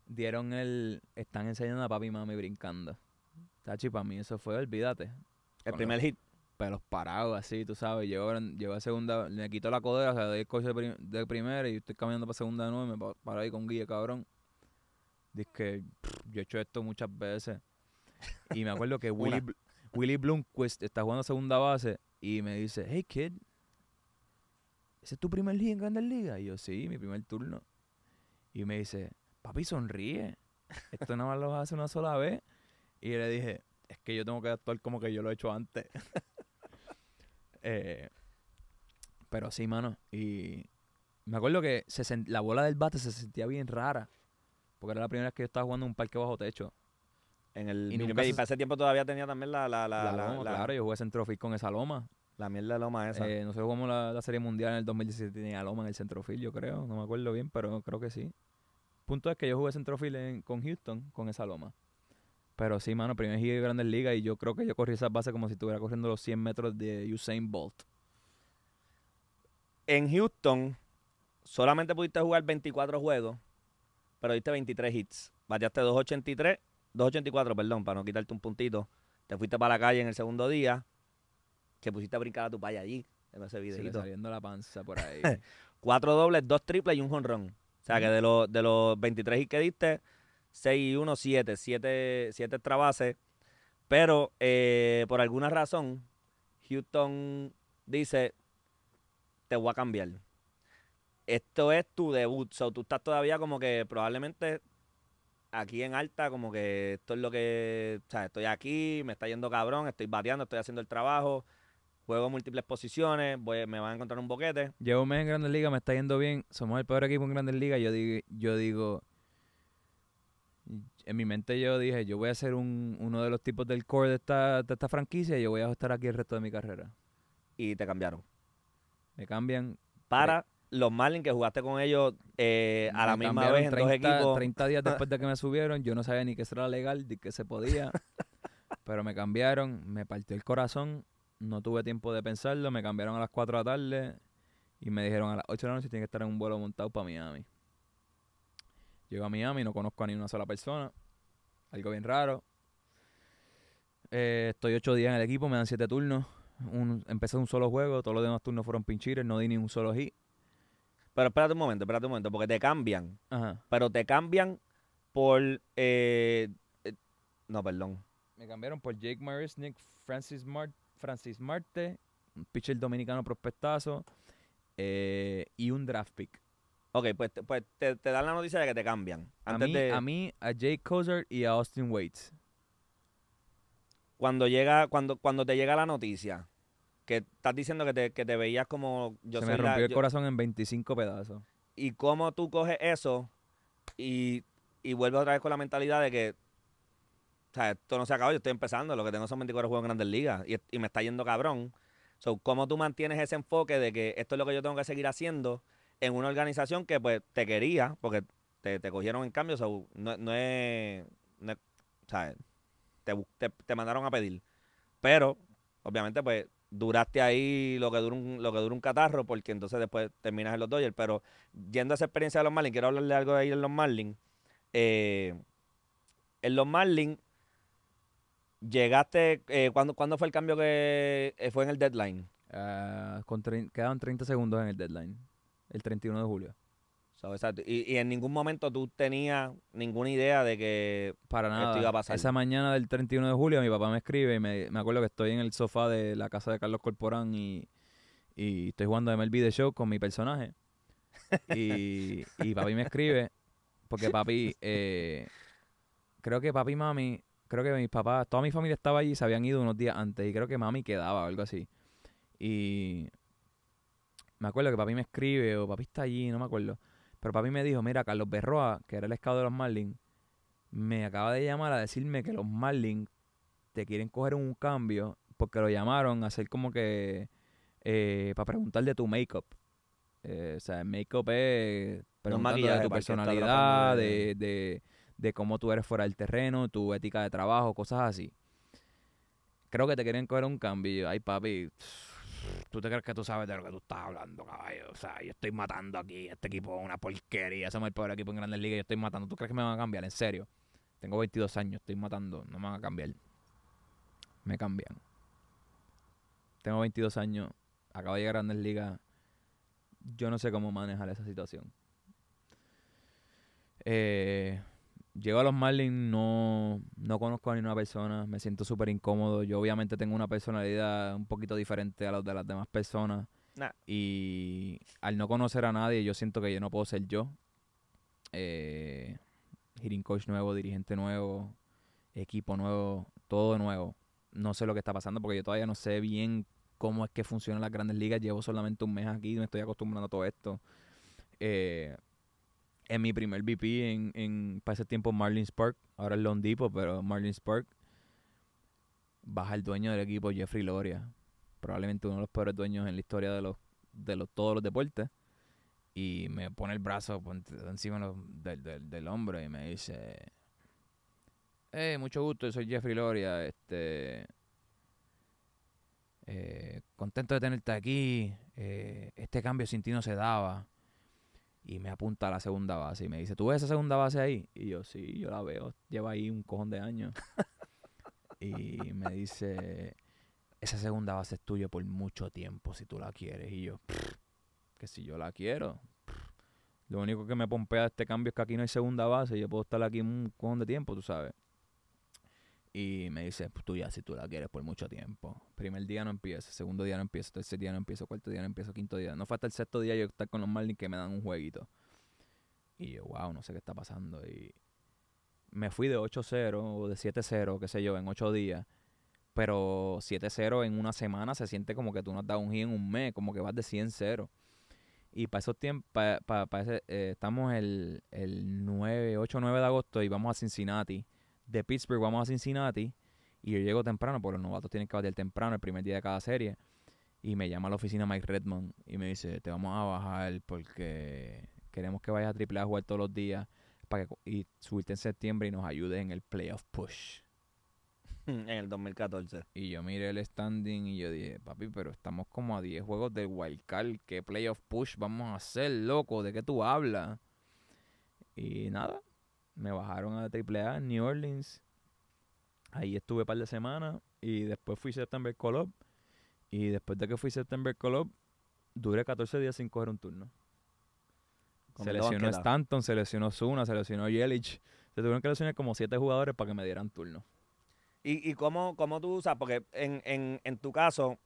dieron el. Están enseñando a papi y mami brincando. Tachi, para mí eso fue, olvídate. El primer hit hit. Pelos parados, así, tú sabes. Llego, llego a segunda, me quito la codera, o doy el coche de, primero y estoy caminando para segunda de nuevo y me paro ahí con Guille, cabrón. Dice que yo he hecho esto muchas veces. Y me acuerdo que Willy, Willy está jugando segunda base y me dice, hey kid, ¿ese es tu primer día en Grandes Ligas? Y yo, sí, mi primer turno. Y me dice, papi, sonríe. Esto nada más lo vas a hacer una sola vez. Y le dije, es que yo tengo que actuar como que yo lo he hecho antes. Eh, pero sí, mano. Y me acuerdo que la bola del bate se sentía bien rara. Porque era la primera vez que yo estaba jugando en un parque bajo techo. En el y ese tiempo todavía tenía también la... la, claro, yo jugué centrofil con esa loma. la mierda de loma esa. Eh, nosotros jugamos la, Serie Mundial en el 2017 tenía loma en el centrofil, yo creo. No me acuerdo bien, pero creo que sí. Punto es que yo jugué centrofil con Houston, con esa loma. Pero sí, mano, primer giro de Grandes Ligas y yo creo que yo corrí esas bases como si estuviera corriendo los 100 metros de Usain Bolt. en Houston solamente pudiste jugar 24 juegos, pero diste 23 hits. Bateaste 2.83 284, perdón, para no quitarte un puntito. Te fuiste para la calle en el segundo día, que pusiste a brincar a tu paya allí, en ese videito. saliendo la panza por ahí. Cuatro dobles, dos triples y un jonrón. O sea, que de los, de los 23 y que diste, 6 y 1, 7, 7, 7 Pero eh, por alguna razón, Houston dice, te voy a cambiar. Esto es tu debut. O tú estás todavía como que probablemente aquí en alta, como que esto es lo que. O sea, estoy aquí, me está yendo cabrón, estoy bateando, estoy haciendo el trabajo, juego múltiples posiciones, me van a encontrar un boquete. Llevo un mes en Grandes Ligas, me está yendo bien, somos el peor equipo en Grandes Ligas. Yo, digo, yo digo. En mi mente yo dije, yo voy a ser uno de los tipos del core de esta, de esta franquicia y yo voy a estar aquí el resto de mi carrera. Y te cambiaron. Me cambian. Para los Marlins que jugaste con ellos eh, a la misma vez en 30, equipos. 30 días después de que me subieron, yo no sabía ni qué será era legal, ni qué se podía. pero me cambiaron, me partió el corazón, no tuve tiempo de pensarlo, me cambiaron a las 4 de la tarde y me dijeron a las 8 de la noche tienes que estar en un vuelo montado para Miami. Llego a Miami, no conozco a ni una sola persona, algo bien raro. Eh, estoy 8 días en el equipo, me dan 7 turnos. Un, empecé un solo juego, todos los demás turnos fueron pinchires, no di ni un solo hit. Pero espérate un momento, espérate un momento, porque te cambian. Pero te cambian por. Eh, eh, no, perdón. Me cambiaron por Jake Marisnik, Francis, Francis Marte, un pitcher dominicano prospectazo eh, y un draft pick. Ok, pues, pues te, dan la noticia de que te cambian. a, mí, a Jake Cozart y a Austin Waits. Cuando llega, cuando, cuando te llega la noticia, que estás diciendo que te, veías como... Se me rompió el corazón en 25 pedazos. Y cómo tú coges eso y, y vuelves otra vez con la mentalidad de que o sea, esto no se acaba yo estoy empezando, lo que tengo son 24 juegos en Grandes Ligas y, me está yendo cabrón. So, ¿cómo tú mantienes ese enfoque de que esto es lo que yo tengo que seguir haciendo en una organización que pues te quería, porque te, cogieron en cambio, o no, no, es, no es, o sea, te, te, mandaron a pedir. Pero, obviamente, pues duraste ahí lo que dura un, lo que un catarro, porque entonces después terminas en los Dodgers. Pero yendo a esa experiencia de los Marlins, quiero hablarle algo de ahí en los Marlins. Eh, en los Marlins, llegaste. Eh, ¿cuándo, fue el cambio que eh, fue en el deadline? Quedaron ah, quedaban 30 segundos en el deadline, el 31 de julio exacto. Y, en ningún momento tú tenías ninguna idea de que Para nada. esto iba a pasar. Esa mañana del 31 de julio mi papá me escribe y me, acuerdo que estoy en el sofá de la casa de Carlos Corporán y, estoy jugando MLB The Show con mi personaje. Y, y papi me escribe porque papi, eh, creo que papi y mami, creo que mis papás, toda mi familia estaba allí, se habían ido unos días antes y creo que mami quedaba o algo así. Y me acuerdo que papi me escribe o papi está allí, no me acuerdo. Pero papi me dijo, mira, Carlos Berroa, que era el escado de los Marlins, me acaba de llamar a decirme que los Marlins te quieren coger un cambio porque lo llamaron a hacer como que eh, para preguntar de tu make-up. Eh, o sea, el make-up es de tu personalidad, de, de, de cómo tú eres fuera del terreno, tu ética de trabajo, cosas así. Creo que te quieren coger un cambio. Ay, papi. ¿Tú te crees que tú sabes de lo que tú estás hablando, caballo? O sea, yo estoy matando aquí. Este equipo es una porquería. Somos el peor equipo en Grandes Ligas. Yo estoy matando. ¿Tú crees que me van a cambiar? En serio. Tengo 22 años. Estoy matando. No me van a cambiar. Me cambian. Tengo 22 años. Acabo de llegar a Grandes Ligas. Yo no sé cómo manejar esa situación. Eh llego a los Marlins, no, conozco a ninguna persona, me siento súper incómodo. Yo obviamente tengo una personalidad un poquito diferente a la de las demás personas. Y al no conocer a nadie, yo siento que yo no puedo ser yo. Eh, coach nuevo, dirigente nuevo, equipo nuevo, todo nuevo. No sé lo que está pasando porque yo todavía no sé bien cómo es que funcionan las grandes ligas. Llevo solamente un mes aquí, me estoy acostumbrando a todo esto. Eh, en mi primer VP en, en para ese tiempo Marlins Park, ahora es Lone Depot, pero Marlins Park, baja el dueño del equipo Jeffrey Loria, probablemente uno de los peores dueños en la historia de los de los, todos los deportes, y me pone el brazo encima del, del, hombro y me dice, eh, mucho gusto, soy Jeffrey Loria, este... Eh, contento de tenerte aquí. Eh, este cambio sin ti no se daba y me apunta a la segunda base y me dice, ¿tú ves esa segunda base ahí? Y yo, sí, yo la veo, lleva ahí un cojón de años. y me dice, esa segunda base es tuya por mucho tiempo si tú la quieres. Y yo, que si yo la quiero. Lo único que me pompea este cambio es que aquí no hay segunda base, yo puedo estar aquí un cojón de tiempo, tú sabes. Y me dice, pues tú ya, si tú la quieres por mucho tiempo. Primer día no empiezo, segundo día no empiezo, tercer día no empiezo, cuarto día no empiezo, quinto día. No fue hasta el sexto día yo estar con los Marlins que me dan un jueguito. Y yo, wow, no sé qué está pasando. Y me fui de 8-0 o de 7-0, qué sé yo, en 8 días. Pero 7-0 en una semana se siente como que tú no has dado un hit en un mes, como que vas de 100-0. Y para esos tiempos, para, eh, estamos el, el 9, 8-9 de agosto y vamos a Cincinnati de Pittsburgh vamos a Cincinnati y yo llego temprano, porque los novatos tienen que batir temprano el primer día de cada serie. Y me llama a la oficina Mike Redmond y me dice, te vamos a bajar porque queremos que vayas a AAA a jugar todos los días para que, y subirte en septiembre y nos ayude en el playoff push. en el 2014. Y yo miré el standing y yo dije, papi, pero estamos como a 10 juegos del wildcard. ¿Qué playoff push vamos a hacer, loco? ¿De qué tú hablas? Y nada, me bajaron a AAA en New Orleans. Ahí estuve un par de semanas y después fui a September Club. Y después de que fui a September Club, duré 14 días sin coger un turno. Se lesionó Stanton, se lesionó Zuna, se lesionó Yelich. Se tuvieron que lesionar como siete jugadores para que me dieran turno. ¿Y, y cómo, cómo tú usas? Porque en, tu caso, o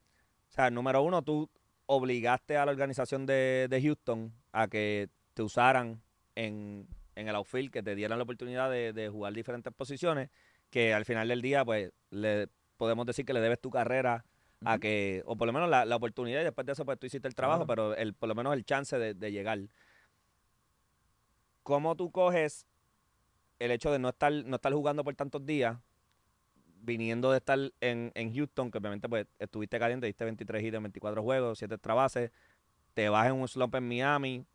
sea, número uno, tú obligaste a la organización de Houston a que te usaran en en el outfield que te dieran la oportunidad de, jugar diferentes posiciones, que al final del día, pues, le podemos decir que le debes tu carrera a que, o por lo menos la, oportunidad, y después de eso, pues tú hiciste el trabajo, pero el, por lo menos el chance de, llegar. ¿Cómo tú coges el hecho de no estar, no estar jugando por tantos días, viniendo de estar en, Houston, que obviamente pues estuviste caliente, diste 23 hits en 24 juegos, 7 trabases, te vas en un slump en Miami,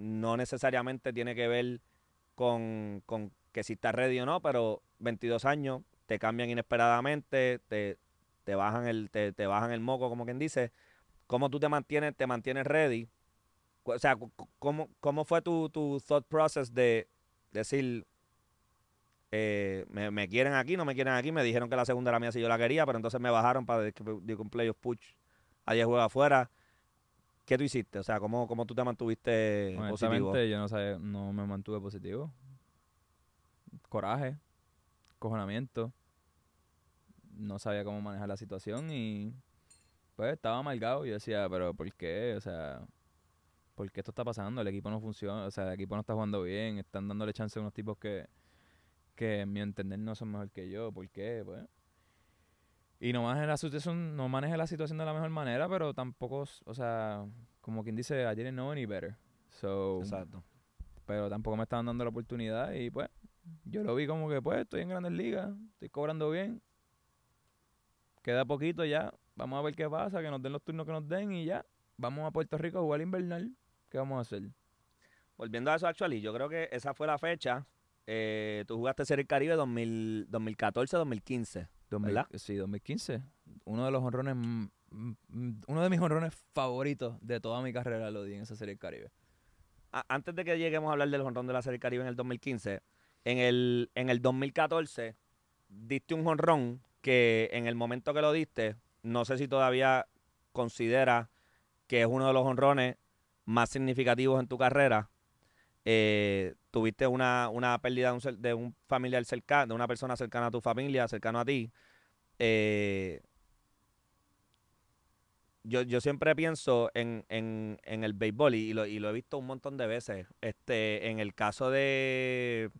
no necesariamente tiene que ver con, que si estás ready o no, pero 22 años, te cambian inesperadamente, te, bajan, el, te, bajan el moco, como quien dice. ¿Cómo tú te mantienes, te mantienes ready? O sea, ¿cómo, cómo fue tu, tu thought process de decir, eh, me, quieren aquí, no me quieren aquí? Me dijeron que la segunda era mía si yo la quería, pero entonces me bajaron para que un playoff push a 10 juegos afuera. ¿Qué tú hiciste? O sea, ¿cómo, cómo tú te mantuviste positivo? yo no, no me mantuve positivo. Coraje, cojonamiento. No sabía cómo manejar la situación y pues estaba amargado. Yo decía, pero ¿por qué? O sea, ¿por qué esto está pasando? El equipo no funciona, o sea, el equipo no está jugando bien, están dándole chance a unos tipos que, que en mi entender no son mejor que yo. ¿Por qué? Pues y no maneja la situación, no la situación de la mejor manera, pero tampoco, o sea, como quien dice, ayer didn't know any better. So, Exacto. Pero tampoco me estaban dando la oportunidad y pues yo lo vi como que pues estoy en grandes ligas, estoy cobrando bien, queda poquito ya, vamos a ver qué pasa, que nos den los turnos que nos den y ya, vamos a Puerto Rico a jugar invernal, ¿qué vamos a hacer? Volviendo a eso, y yo creo que esa fue la fecha, eh, tú jugaste Serie Caribe 2014-2015. Sí, 2015. Uno de los honrones, uno de mis honrones favoritos de toda mi carrera lo di en esa Serie Caribe. Antes de que lleguemos a hablar del honrón de la Serie Caribe en el 2015, en el, en el 2014 diste un honrón que en el momento que lo diste, no sé si todavía consideras que es uno de los honrones más significativos en tu carrera eh, tuviste una, pérdida de un, familiar cercano, de una persona cercana a tu familia, cercano a ti. Eh, yo, siempre pienso en, el béisbol y, lo, he visto un montón de veces. Este, en el caso de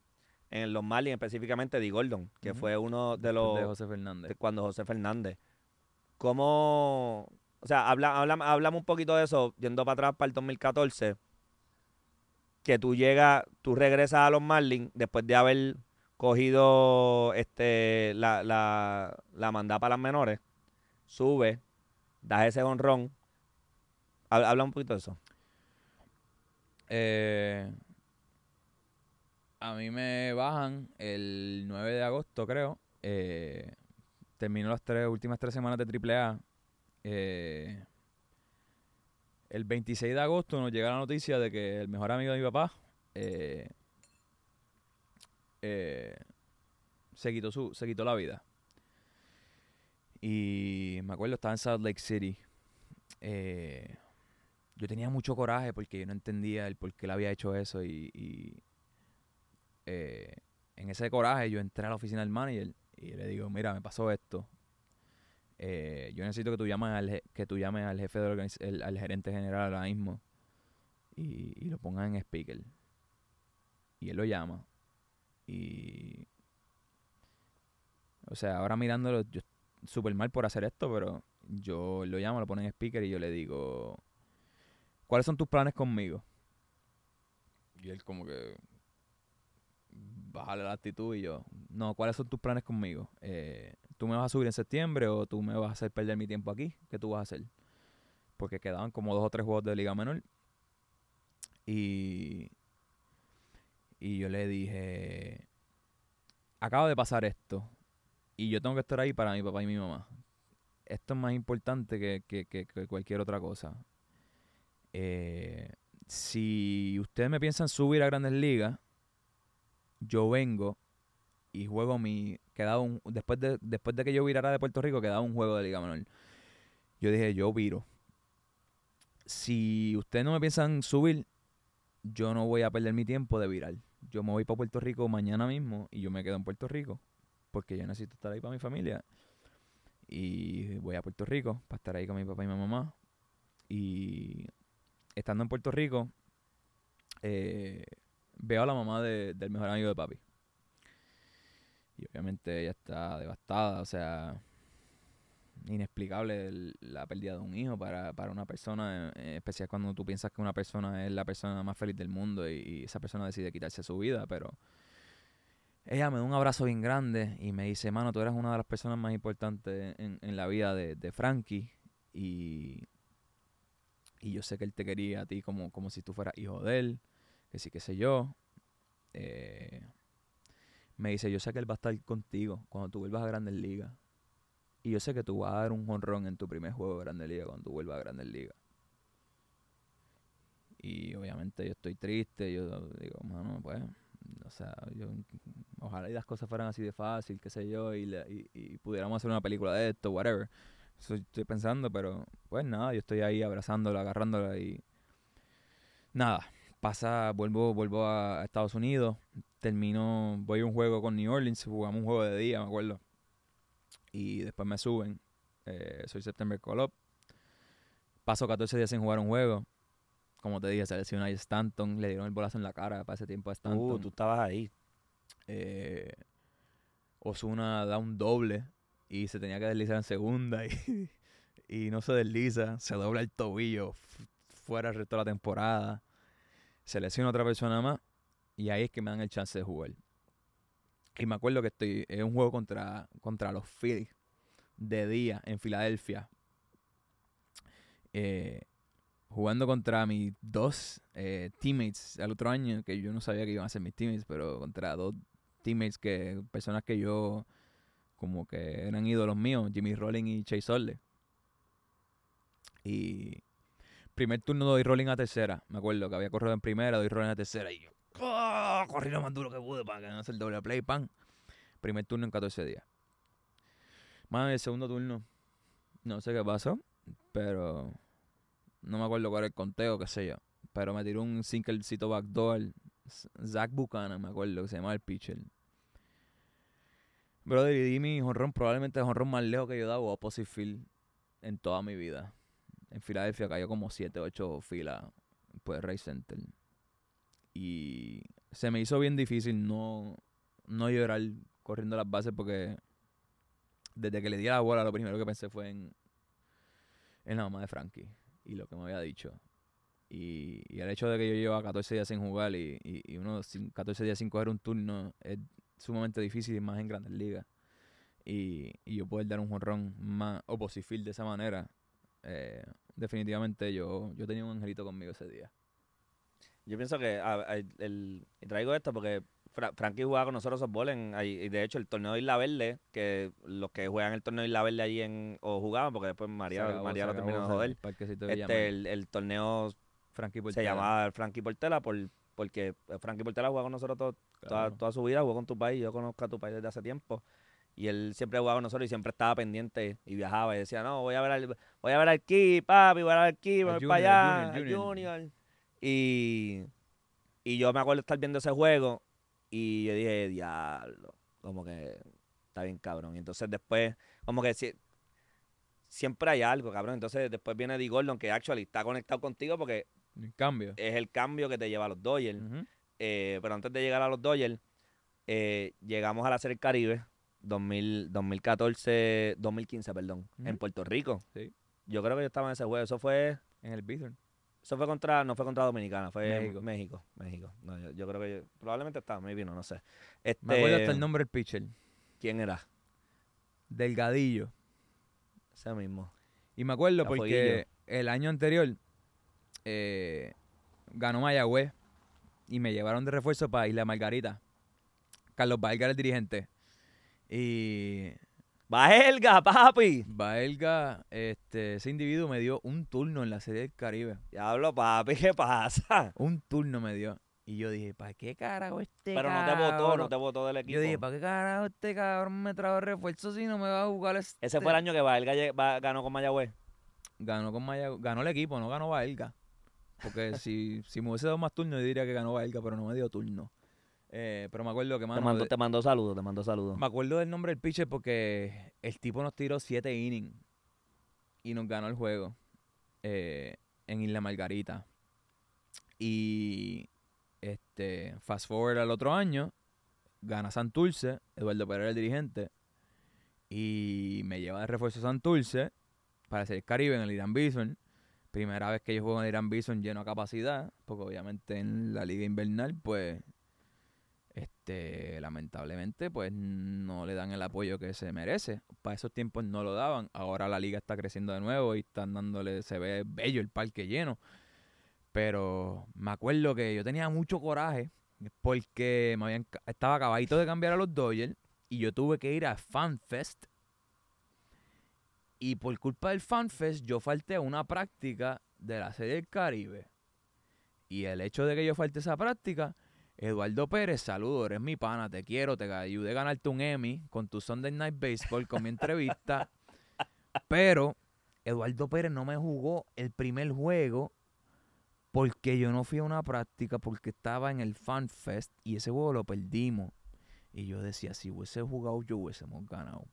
en los Marlins, específicamente de Gordon, que fue uno de los. De José Fernández. cuando José Fernández. ¿Cómo.? O sea, habla, hablamos un poquito de eso, yendo para atrás para el 2014 que tú llegas, tú regresas a los Marlins después de haber cogido este, la, la, la mandada para las menores, sube, das ese honrón. Habla un poquito de eso. Eh, a mí me bajan el 9 de agosto, creo. Eh, termino las tres, últimas tres semanas de AAA. Eh, el 26 de agosto nos llega la noticia de que el mejor amigo de mi papá eh, eh, se, quitó su, se quitó la vida. Y me acuerdo, estaba en Salt Lake City. Eh, yo tenía mucho coraje porque yo no entendía el por qué él había hecho eso. Y, y en ese coraje yo entré a la oficina del manager y le digo, mira, me pasó esto. Eh, yo necesito que tú llames al, que tú llames al jefe de el, al gerente general ahora mismo y, lo pongas en speaker. Y él lo llama. Y... O sea, ahora mirándolo, yo súper mal por hacer esto, pero yo lo llamo, lo pongo en speaker y yo le digo, ¿cuáles son tus planes conmigo? Y él como que, bajarle la actitud y yo, no, ¿cuáles son tus planes conmigo? Eh, ¿Tú me vas a subir en septiembre o tú me vas a hacer perder mi tiempo aquí? ¿Qué tú vas a hacer? Porque quedaban como dos o tres juegos de Liga Menor. Y, y yo le dije, acabo de pasar esto y yo tengo que estar ahí para mi papá y mi mamá. Esto es más importante que, cualquier otra cosa. Eh, si ustedes me piensan subir a grandes ligas, yo vengo y juego mi. después, de, después de que yo virara de Puerto Rico, quedaba un juego de Liga Menor. Yo dije, yo viro. Si ustedes no me piensan subir, yo no voy a perder mi tiempo de virar. Yo me voy para Puerto Rico mañana mismo y yo me quedo en Puerto Rico porque yo necesito estar ahí para mi familia. Y voy a Puerto Rico para estar ahí con mi papá y mi mamá. Y estando en Puerto Rico, eh, veo a la mamá del mejor amigo de papi. Y obviamente ella está devastada, o sea, inexplicable la pérdida de un hijo para, una persona, en eh, especial cuando tú piensas que una persona es la persona más feliz del mundo y, esa persona decide quitarse su vida, pero ella me da un abrazo bien grande y me dice, mano, tú eres una de las personas más importantes en, la vida de, Frankie y, yo sé que él te quería a ti como, como si tú fueras hijo de él que sí, qué sé yo. Eh, me dice, yo sé que él va a estar contigo cuando tú vuelvas a Grandes Ligas. Y yo sé que tú vas a dar un honrón en tu primer juego de Grandes Ligas cuando tú vuelvas a Grandes Ligas. Y obviamente yo estoy triste, yo digo, mano, pues, o sea, yo, ojalá y las cosas fueran así de fácil, qué sé yo, y, pudiéramos hacer una película de esto, whatever. Eso estoy pensando, pero pues nada, yo estoy ahí abrazándola, agarrándola y... Nada, pasa, vuelvo, vuelvo a Estados Unidos, termino, voy a un juego con New Orleans, jugamos un juego de día, me acuerdo. Y después me suben. Eh, soy September Call-Up. Paso 14 días sin jugar un juego. Como te dije, se lesionó a Stanton, le dieron el bolazo en la cara para ese tiempo a uh, Stanton. Uh, tú estabas ahí. Eh, Osuna da un doble y se tenía que deslizar en segunda y, y no se desliza, se dobla el tobillo fuera el resto de la temporada. Selecciono a otra persona más y ahí es que me dan el chance de jugar. Y me acuerdo que estoy en un juego contra, contra los Phillies de día en Filadelfia. Eh, jugando contra mis dos eh, teammates el otro año, que yo no sabía que iban a ser mis teammates, pero contra dos teammates que personas que yo como que eran ídolos míos, Jimmy Rollins y Chase Orle. Y primer turno doy rolling a tercera. Me acuerdo que había corrido en primera, doy rolling a tercera. Y yo, ah, corrí lo más duro que pude para que no el doble play, pan. Primer turno en 14 días. Más el segundo turno. No sé qué pasó, pero no me acuerdo cuál era el conteo, qué sé yo. Pero me tiró un singlecito backdoor. Zach Buchanan, me acuerdo, que se llamaba el pitcher. Brother, y di mi honrón, probablemente el honrón más lejos que yo he dado a Opposite Field en toda mi vida en Filadelfia cayó como 7, 8 filas pues Ray Center. Y se me hizo bien difícil no, no llorar corriendo las bases porque desde que le di la bola lo primero que pensé fue en, en la mamá de Frankie y lo que me había dicho. Y, el hecho de que yo llevaba 14 días sin jugar y, y, uno 14 días sin coger un turno es sumamente difícil y más en grandes ligas. Y, y yo poder dar un jorrón más o de esa manera eh, definitivamente yo, yo tenía un angelito conmigo ese día. Yo pienso que el, traigo esto porque Frankie jugaba con nosotros softball y de hecho el torneo de Isla Verde, que los que juegan el torneo de Isla Verde ahí en, o jugaban, porque después María, lo terminó de joder. El, este, torneo se llamaba Frankie Portela por, porque Frankie Portela jugaba con nosotros toda, su vida, jugó con tu país, yo conozco a tu país desde hace tiempo. Y él siempre jugaba con nosotros y siempre estaba pendiente y viajaba y decía, no, voy a ver, al, voy a ver al aquí, papi, voy a ver al aquí, voy a ver para allá, junior, Y, yo me acuerdo de estar viendo ese juego y yo dije, diablo, como que está bien cabrón. Y entonces después, como que siempre hay algo, cabrón. Entonces después viene D. Gordon, que actually está conectado contigo porque el cambio. es el cambio que te lleva a los Dodgers. Eh, pero antes de llegar a los Dodgers, eh, llegamos a la Serie Caribe 2014, 2015, perdón, en Puerto Rico. Sí. Yo creo que yo estaba en ese juego. Eso fue. En el Bithorn. Eso fue contra. No fue contra Dominicana, fue México. México. yo, creo que. Yo, probablemente estaba, maybe no, no sé. Me este, acuerdo hasta el nombre del pitcher. ¿Quién era? Delgadillo. Ese mismo. Y me acuerdo porque el año anterior eh, ganó Mayagüez y me llevaron de refuerzo para Isla Margarita. Carlos Valga era el dirigente. Y Elga, papi. Va este, ese individuo me dio un turno en la Serie del Caribe. Diablo, papi, ¿qué pasa? Un turno me dio. Y yo dije, ¿para qué carajo este Pero no te votó, no te votó del equipo. Yo dije, ¿para qué carajo este cabrón me trajo refuerzo si no me va a jugar este? Ese fue este? el año que Elga ganó con Mayagüez. Ganó con Mayagüez. Ganó el equipo, no ganó Elga. Porque si, si me hubiese dado más turnos, yo diría que ganó Elga, pero no me dio turno. Eh, pero me acuerdo que mandó. te, mando, te mandó saludos, te mando saludos. Me acuerdo del nombre del pitcher porque el tipo nos tiró siete innings y nos ganó el juego eh, en Isla Margarita. Y este, fast forward al otro año, gana Santurce, Eduardo Pérez el dirigente, y me lleva de refuerzo a Santurce para hacer el Caribe en el Irán Bison. Primera vez que yo juego en el Irán Bison lleno a capacidad, porque obviamente en la liga invernal, pues este, lamentablemente, pues no le dan el apoyo que se merece. Para esos tiempos no lo daban. Ahora la liga está creciendo de nuevo y están dándole, se ve bello el parque lleno. Pero me acuerdo que yo tenía mucho coraje porque me habían, estaba acabadito de cambiar a los Dodgers y yo tuve que ir a FanFest. Y por culpa del FanFest yo falté a una práctica de la Serie del Caribe. Y el hecho de que yo falte esa práctica Eduardo Pérez, saludo, eres mi pana, te quiero, te ayude a ganarte un Emmy con tu Sunday Night Baseball, con mi entrevista. Pero Eduardo Pérez no me jugó el primer juego porque yo no fui a una práctica porque estaba en el Fan Fest y ese juego lo perdimos. Y yo decía, si hubiese jugado yo hubiésemos ganado.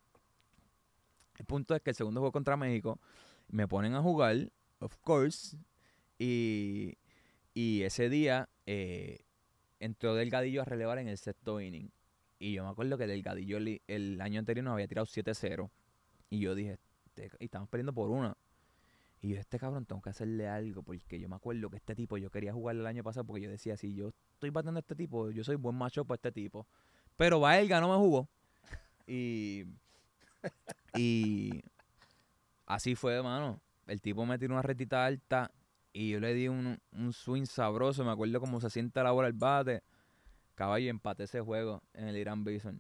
El punto es que el segundo juego contra México me ponen a jugar, of course, y, y ese día eh, entró Delgadillo a relevar en el sexto inning. Y yo me acuerdo que Delgadillo el, año anterior nos había tirado 7-0. Y yo dije, este y estamos perdiendo por una. Y yo, este cabrón, tengo que hacerle algo. Porque yo me acuerdo que este tipo, yo quería jugar el año pasado porque yo decía, si yo estoy batiendo a este tipo, yo soy buen macho para este tipo. Pero va el no me jugó. Y. Y. Así fue, mano. El tipo me tiró una retita alta y yo le di un, swing sabroso. Me acuerdo cómo se sienta la bola al bate. Caballo, empaté ese juego en el Irán Bison.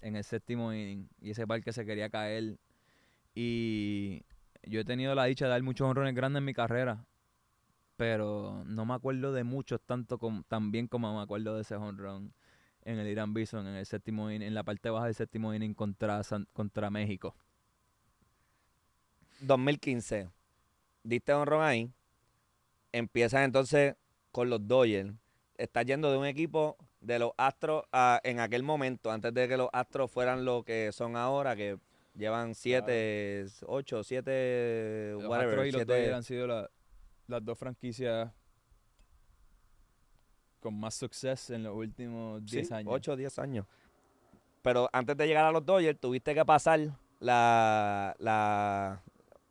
En el séptimo inning. Y ese parque se quería caer. Y yo he tenido la dicha de dar muchos honrones grandes en mi carrera. Pero no me acuerdo de muchos tanto como, tan bien como me acuerdo de ese honrón en el Irán Bison, en el séptimo inning, en la parte baja del séptimo inning contra, contra México. 2015. Diste honrón ahí empiezas entonces con los Dodgers. Estás yendo de un equipo de los Astros en aquel momento, antes de que los Astros fueran lo que son ahora, que llevan siete, 8 ocho, siete, los Astros y los Dodgers han sido las dos franquicias con más suceso en los últimos 10 años. 8 o 10 años. Pero antes de llegar a los Dodgers, tuviste que pasar la, la,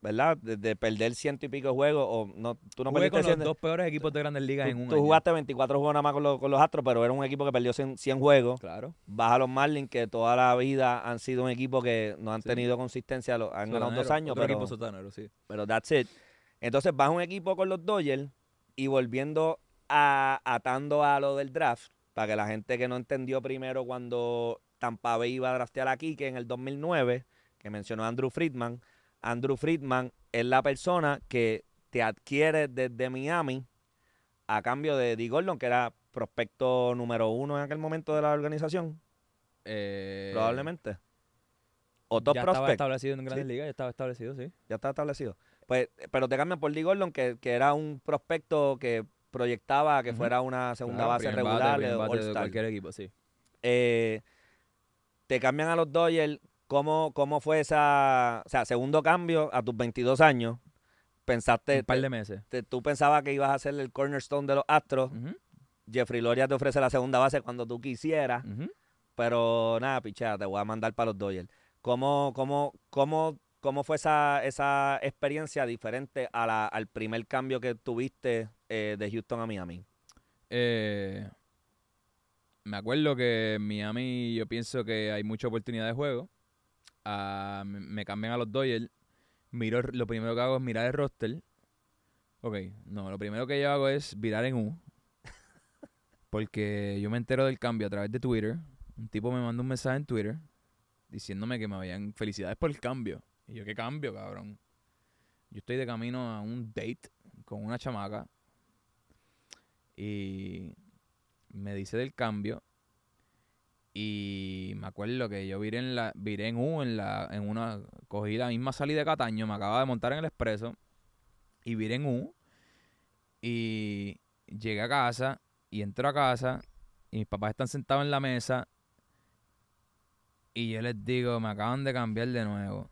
¿verdad? De, perder ciento y pico juegos, o no, tú no Jugué con los dos peores equipos de Grandes Ligas en un Tú jugaste 24 juegos nada más con los, con los, Astros, pero era un equipo que perdió 100, juegos. Claro. Baja los Marlins, que toda la vida han sido un equipo que no han tenido consistencia, lo, han ganado dos años, pero... equipo sotanero, sí. Pero that's it. Entonces baja un equipo con los Dodgers y volviendo a atando a lo del draft, para que la gente que no entendió primero cuando Tampa Bay iba a draftear a Kike en el 2009, que mencionó Andrew Friedman, Andrew Friedman es la persona que te adquiere desde Miami a cambio de D. Gordon, que era prospecto número uno en aquel momento de la organización. Eh, probablemente. O top ya estaba establecido en Grandes Ligas, ya estaba establecido, sí. Ya estaba establecido. Pues, pero te cambian por Dee Gordon, que, era un prospecto que proyectaba que fuera una segunda base regular de, cualquier equipo, sí. Eh, te cambian a los Dodgers ¿Cómo, fue esa, o sea, segundo cambio a tus 22 años? Pensaste... Un par de meses. tú pensabas que ibas a ser el cornerstone de los Astros. Jeffrey Loria te ofrece la segunda base cuando tú quisieras. Pero nada, pichada, te voy a mandar para los Dodgers. ¿Cómo, cómo, cómo, cómo fue esa, esa experiencia diferente a al primer cambio que tuviste eh, de Houston a Miami? Eh, me acuerdo que en Miami yo pienso que hay mucha oportunidad de juego me cambian a los Doyle miro, lo primero que hago es mirar el roster. Ok, no, lo primero que yo hago es virar en U. Porque yo me entero del cambio a través de Twitter. Un tipo me manda un mensaje en Twitter diciéndome que me habían felicidades por el cambio. Y yo, ¿qué cambio, cabrón? Yo estoy de camino a un date con una chamaca. Y me dice del cambio y me acuerdo que yo viré en la, en U en la, en una, cogida la misma salida de Cataño, me acababa de montar en el expreso, y viré en U, y llegué a casa, y entro a casa, y mis papás están sentados en la mesa, y yo les digo, me acaban de cambiar de nuevo.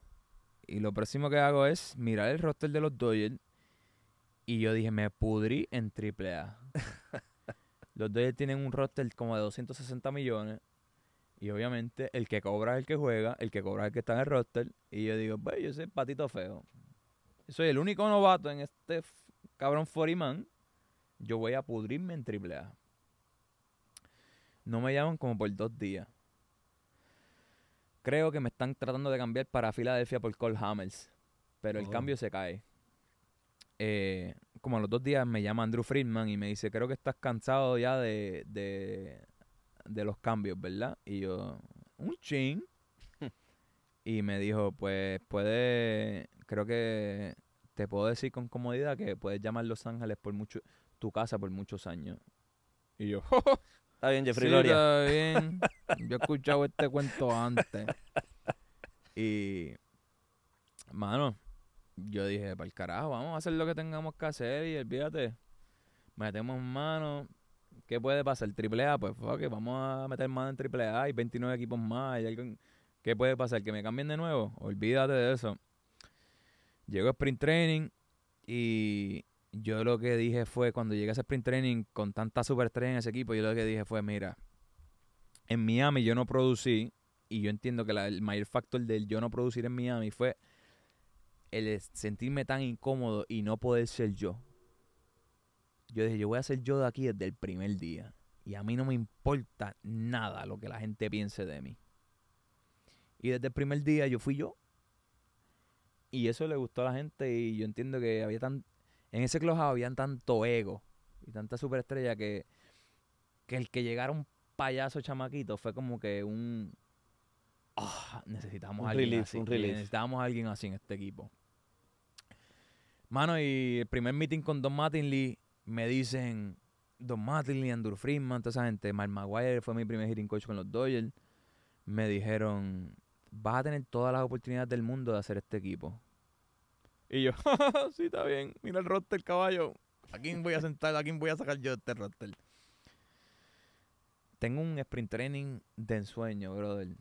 Y lo próximo que hago es mirar el roster de los Dodgers, y yo dije, me pudrí en triple A. los Dodgers tienen un roster como de 260 millones y obviamente el que cobra es el que juega, el que cobra es el que está en el roster. Y yo digo, pues yo soy patito feo. Soy el único novato en este cabrón 40 Yo voy a pudrirme en triple A. No me llaman como por dos días. Creo que me están tratando de cambiar para Filadelfia por Cole Hammers. Pero el oh. cambio se cae. Eh, como a los dos días me llama Andrew Friedman y me dice, creo que estás cansado ya de, de de los cambios, ¿verdad? Y yo, un chin. y me dijo, pues puede, creo que te puedo decir con comodidad que puedes llamar Los Ángeles por mucho, tu casa por muchos años. Y yo, está bien, Jeffrey sí, Está bien. Yo he escuchado este cuento antes. Y, mano, yo dije, para el carajo, vamos a hacer lo que tengamos que hacer y olvídate. Metemos mano, ¿Qué puede pasar? Triple A, pues vamos a meter más en Triple A, hay 29 equipos más, ¿Qué puede pasar? ¿Que me cambien de nuevo? Olvídate de eso. Llego a Sprint Training y yo lo que dije fue, cuando llegué a ese Sprint Training con tanta superestrella en ese equipo, yo lo que dije fue, mira, en Miami yo no producí y yo entiendo que el mayor factor del yo no producir en Miami fue el sentirme tan incómodo y no poder ser yo. Yo dije, yo voy a ser yo de aquí desde el primer día. Y a mí no me importa nada lo que la gente piense de mí. Y desde el primer día yo fui yo. Y eso le gustó a la gente. Y yo entiendo que había tan. En ese closado había tanto ego y tanta superestrella que, el que llegara un payaso chamaquito fue como que un. Ah, necesitamos alguien así. necesitamos a alguien así en este equipo. Mano, y el primer meeting con Don Martin Lee me dicen Don Matlin, Andrew Friedman, toda esa gente. Mark Maguire fue mi primer hitting coach con los Dodgers. Me dijeron, vas a tener todas las oportunidades del mundo de hacer este equipo. Y yo, sí, está bien. Mira el roster, caballo. ¿A quién voy a sentar? ¿A quién voy a sacar yo este roster? Tengo un sprint training de ensueño, brother.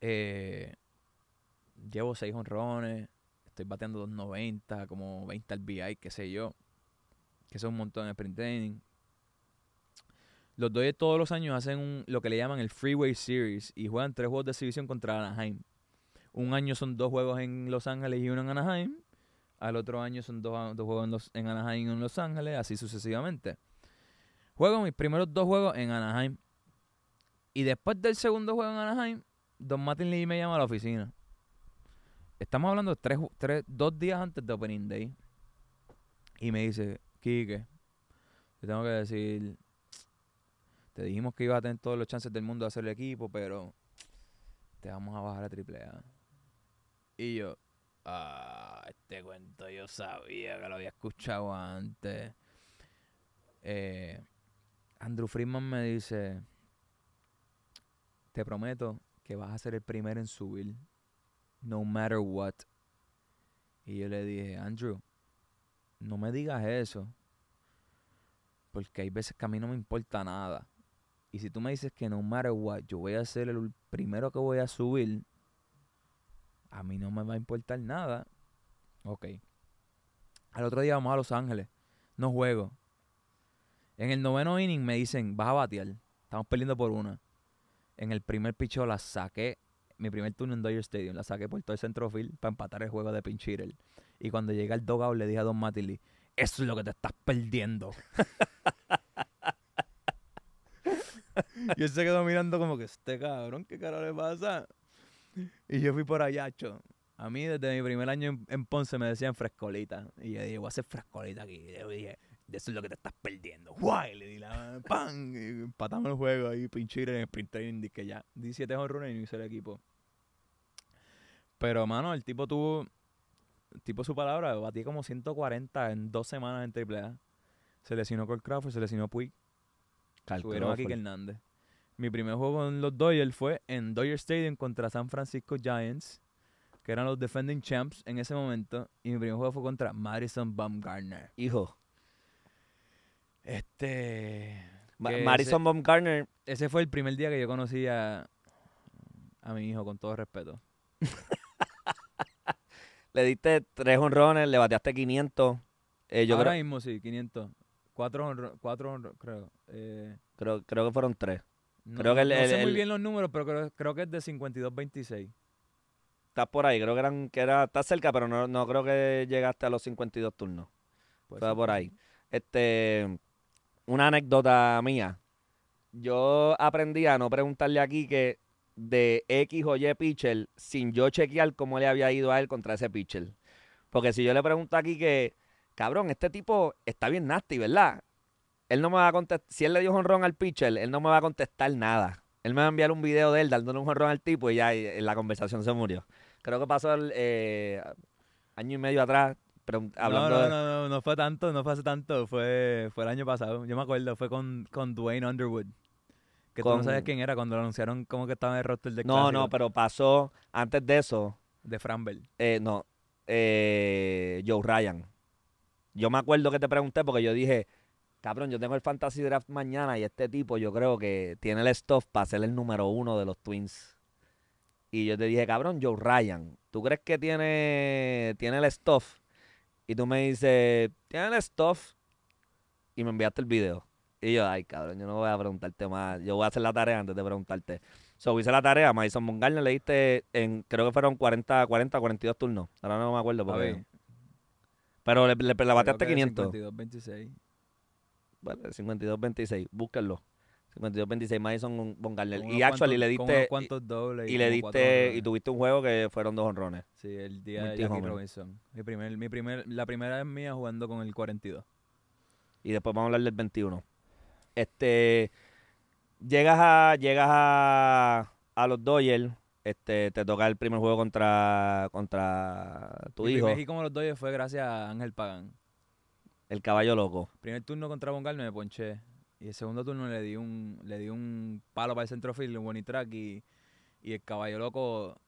Eh, llevo seis honrones. Estoy bateando 290, como 20 al BI, qué sé yo que son un montón de sprint training. Los Dodgers todos los años hacen lo que le llaman el Freeway Series y juegan tres juegos de exhibición contra Anaheim. Un año son dos juegos en Los Ángeles y uno en Anaheim. Al otro año son dos, dos juegos en, Anaheim y en Los Ángeles, así sucesivamente. Juego mis primeros dos juegos en Anaheim. Y después del segundo juego en Anaheim, Don Martin Lee me llama a la oficina. Estamos hablando tres, dos días antes de Opening Day. Y me dice, Quique, te tengo que decir, te dijimos que ibas a tener todos los chances del mundo de hacer el equipo, pero te vamos a bajar a triple A. Y yo, ah, este cuento yo sabía que lo había escuchado antes. Eh, Andrew Freeman me dice, te prometo que vas a ser el primero en subir, no matter what. Y yo le dije, Andrew, no me digas eso, porque hay veces que a mí no me importa nada. Y si tú me dices que no matter yo voy a ser el primero que voy a subir, a mí no me va a importar nada. Ok. Al otro día vamos a Los Ángeles. No juego. En el noveno inning me dicen, vas a batear. Estamos perdiendo por una. En el primer picho la saqué. Mi primer turno en Dodger Stadium la saqué por todo el centro para empatar el juego de pinch el. Y cuando llegué al dogado le dije a Don Matili, eso es lo que te estás perdiendo. y él se quedó mirando como que, este cabrón, ¿qué cara le pasa? Y yo fui por allá, cho. A mí desde mi primer año en, Ponce me decían frescolita. Y yo dije, voy a hacer frescolita aquí. Y yo dije, eso es lo que te estás perdiendo. ¡Guay! Le di la ¡pam! Y empatamos el juego ahí, pinche en el sprint training. dije, ya, 17 horrores y no hice el equipo. Pero, mano, el tipo tuvo tipo su palabra, batí como 140 en dos semanas en AAA. Se lesionó Cole Crawford, se lesionó Puig. Subieron a Hernández. Mi primer juego con los Dodgers fue en Dodger Stadium contra San Francisco Giants, que eran los defending champs en ese momento. Y mi primer juego fue contra Madison Baumgartner. Hijo. Este... Madison Baumgartner. Ese fue el primer día que yo conocí a, a mi hijo, con todo respeto. Le diste tres honrones, le bateaste 500. Eh, Ahora mismo sí, 500. Cuatro honrones, eh, creo. creo. que fueron tres. No, sé muy bien los números, pero creo, que es de 52-26. Estás por ahí, creo que eran, que era, está cerca, pero no, creo que llegaste a los 52 turnos. Pues por pues ahí. Este, una anécdota mía. Yo aprendí a no preguntarle aquí que de X o Y pitcher sin yo chequear cómo le había ido a él contra ese pitcher. Porque si yo le pregunto aquí que, cabrón, este tipo está bien nasty, ¿verdad? Él no me va a contestar, si él le dio un ron al pitcher, él no me va a contestar nada. Él me va a enviar un video de él dándole un ron al tipo y ya la conversación se murió. Creo que pasó eh, año y medio atrás, hablando no, no, no, no, no fue tanto, no fue hace tanto, fue, fue el año pasado. Yo me acuerdo, fue con, con Dwayne Underwood. Que tú no sabes quién era cuando lo anunciaron como que estaba en el roster de No, no, pero pasó antes de eso. De Fran Eh, no, eh, Joe Ryan. Yo me acuerdo que te pregunté porque yo dije, cabrón, yo tengo el Fantasy Draft mañana y este tipo yo creo que tiene el stuff para ser el número uno de los Twins. Y yo te dije, cabrón, Joe Ryan, ¿tú crees que tiene, tiene el stuff? Y tú me dices, tiene el stuff. Y me enviaste el video. Y yo, ay, cabrón, yo no voy a preguntarte más. Yo voy a hacer la tarea antes de preguntarte. So, hice la tarea. Madison Bongarner le diste en, creo que fueron 40, 40, 42 turnos. Ahora no me acuerdo porque... Pero le, le, le bateaste 500. 52-26. Vale, 52-26, búsquenlo. 52-26 Madison Bongarner. Y actually le diste. ¿Cuántos dobles? Y, le diste. Y tuviste un juego que fueron dos honrones. Sí, el día de Jackie Robinson. Mi primer, mi primer, la primera es mía jugando con el 42. Y después vamos a hablar del 21. Este, llegas a, llegas a, los Dodgers, este, te toca el primer juego contra, contra tu hijo. y como los Dodgers fue gracias a Ángel Pagán. El caballo loco. Primer turno contra Bongal me ponché. Y el segundo turno le di un, le di un palo para el centrofield, un buen track. Y, el caballo loco,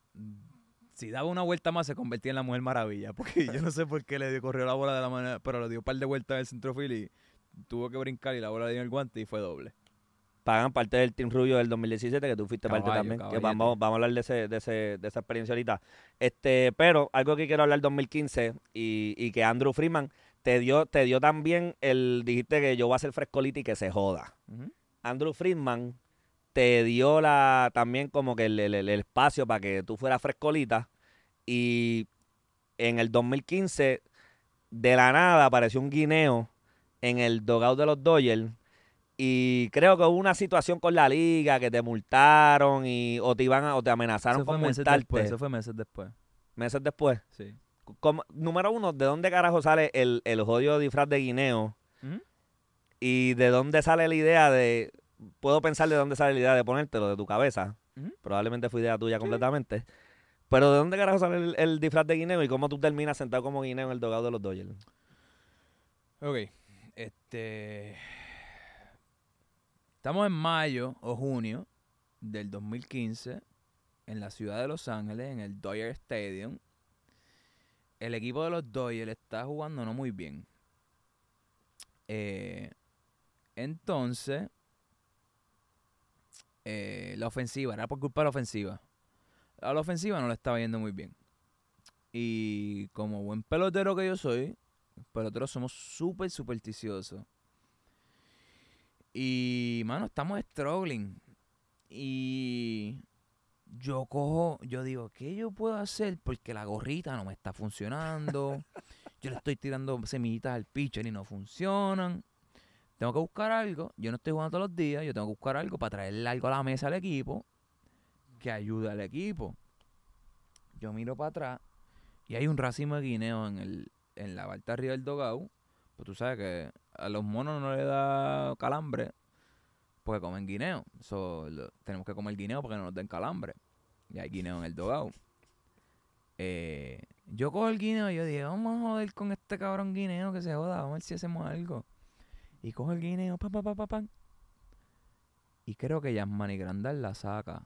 si daba una vuelta más, se convertía en la Mujer Maravilla. Porque yo no sé por qué le dio, corrió la bola de la manera, pero le dio un par de vueltas en el centrofield y tuvo que brincar y la bola le dio el guante y fue doble. Pagan parte del Team Rubio del 2017, que tú fuiste parte también. vamos, vamos a hablar de, ese, de, ese, de esa experiencia ahorita. Este, pero algo que quiero hablar 2015 y, que Andrew Freeman te dio, te dio también el. Dijiste que yo voy a ser frescolita y que se joda. Andrew Friedman te dio la también como que el, el, espacio para que tú fueras frescolita. Y en el 2015, de la nada apareció un guineo en el dogout de los Dodgers. Y creo que hubo una situación con la liga que te multaron y, o, te iban o te amenazaron eso fue Meses después, eso fue meses después. ¿Meses después? Sí. Como, número uno, ¿de dónde carajo sale el, el jodido disfraz de guineo? ¿Mm? ¿Y de dónde sale la idea de... Puedo pensar de dónde sale la idea de ponértelo, de tu cabeza. ¿Mm? Probablemente fue idea tuya completamente. Pero ¿de dónde carajo sale el, el, disfraz de guineo y cómo tú terminas sentado como guineo en el dogado de los Dodgers? Ok. Este. Estamos en mayo o junio del 2015 en la ciudad de Los Ángeles, en el Doyer Stadium. El equipo de los Dodgers está jugando no muy bien. Eh, entonces, eh, la ofensiva, era por culpa de la ofensiva. A la ofensiva no le estaba yendo muy bien. Y como buen pelotero que yo soy, pero nosotros somos súper supersticiosos. Y, mano, estamos struggling. Y yo cojo, yo digo, ¿qué yo puedo hacer? Porque la gorrita no me está funcionando. yo le estoy tirando semillitas al pitcher y no funcionan. Tengo que buscar algo. Yo no estoy jugando todos los días. Yo tengo que buscar algo para traerle algo a la mesa al equipo que ayude al equipo. Yo miro para atrás y hay un racimo de guineo en el, en la parte arriba del Dogau... pues tú sabes que a los monos no le da calambre porque comen guineo. tenemos que comer guineo porque no nos den calambre. Y hay guineo en el Dogau... Eh, yo cojo el guineo y yo dije, vamos a joder con este cabrón guineo que se joda, vamos a ver si hacemos algo. Y cojo el guineo, pam, pam, pam, pam, Y creo que ya Grandal la saca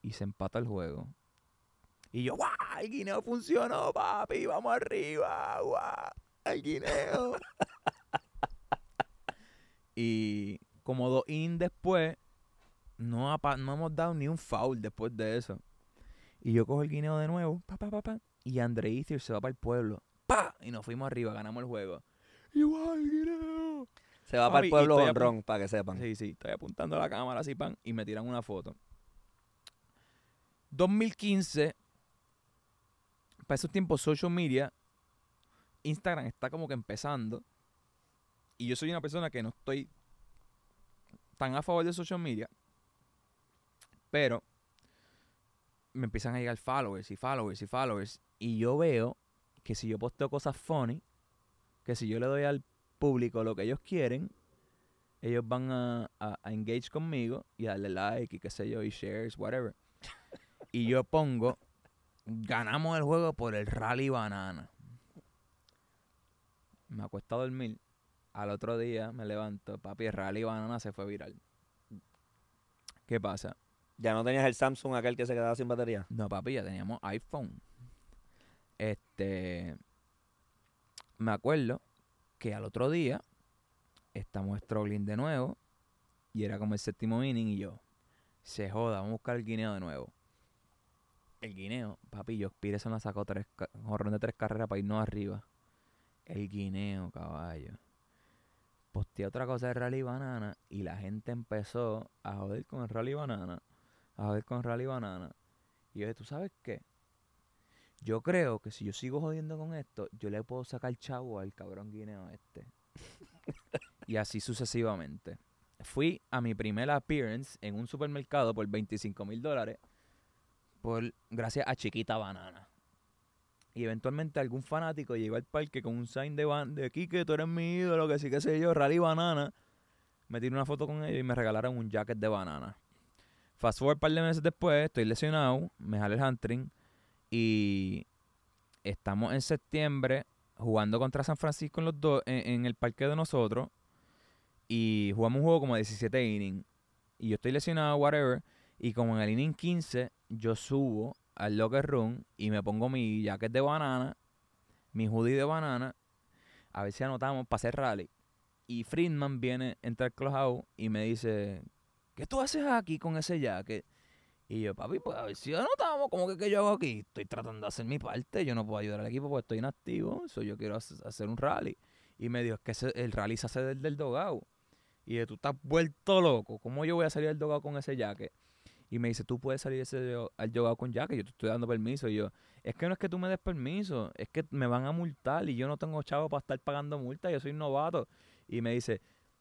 y se empata el juego. Y yo, ¡guau! El guineo funcionó, papi, vamos arriba, ¡guau! El guineo. y como dos in después, no, no hemos dado ni un foul después de eso. Y yo cojo el guineo de nuevo, pa, pa, pa, Y André se va para el pueblo, pa. Y nos fuimos arriba, ganamos el juego. Y guineo. Se va para el pueblo Ron, para que sepan. Sí, sí, estoy apuntando a la cámara así, pan, y me tiran una foto. 2015, para esos tiempos social media, Instagram está como que empezando. Y yo soy una persona que no estoy tan a favor de social media. Pero me empiezan a llegar followers y followers y followers. Y yo veo que si yo posteo cosas funny, que si yo le doy al público lo que ellos quieren, ellos van a, engage conmigo y darle like y qué sé yo, y shares, whatever. Y yo pongo ganamos el juego por el rally banana. Me ha a dormir. Al otro día me levanto. Papi, el rally banana se fue viral. ¿Qué pasa? ¿Ya no tenías el Samsung aquel que se quedaba sin batería? No, papi, ya teníamos iPhone. Este. Me acuerdo que al otro día estamos struggling de nuevo. Y era como el séptimo inning y yo. Se joda, vamos a buscar el guineo de nuevo. El guineo, papi, Yo Pires se me sacó tres jorrón de tres carreras para irnos arriba. El guineo, caballo. Posteé otra cosa de Rally Banana y la gente empezó a joder con el Rally Banana. A joder con el Rally Banana. Y yo dije, ¿tú sabes qué? Yo creo que si yo sigo jodiendo con esto, yo le puedo sacar chavo al cabrón guineo este. y así sucesivamente. Fui a mi primera appearance en un supermercado por 25 mil dólares por, gracias a Chiquita Banana. Y eventualmente algún fanático llegó al parque con un sign de, ban de Kike, tú eres mi ídolo, que sí que sé yo, Rally Banana. Me tiré una foto con ellos y me regalaron un jacket de banana. Fast forward un par de meses después, estoy lesionado, me jale el hamstring y estamos en septiembre jugando contra San Francisco en los dos en, en, el parque de nosotros y jugamos un juego como 17 innings y yo estoy lesionado, whatever, y como en el inning 15, yo subo al locker room y me pongo mi jacket de banana, mi hoodie de banana, a ver si anotamos para hacer rally. Y Friedman viene, entra el clubhouse y me dice, ¿qué tú haces aquí con ese jacket? Y yo, papi, pues a ver si anotamos, ¿cómo que, yo hago aquí? Estoy tratando de hacer mi parte, yo no puedo ayudar al equipo porque estoy inactivo, eso yo quiero hacer un rally. Y me dijo, es que el rally se hace del del dogado. Y de tú estás vuelto loco, ¿cómo yo voy a salir del dogado con ese jacket? Y me dice, tú puedes salir ese al yoga con Jack, que yo te estoy dando permiso. Y yo, es que no es que tú me des permiso, es que me van a multar y yo no tengo chavo para estar pagando multa, yo soy novato. Y me dice,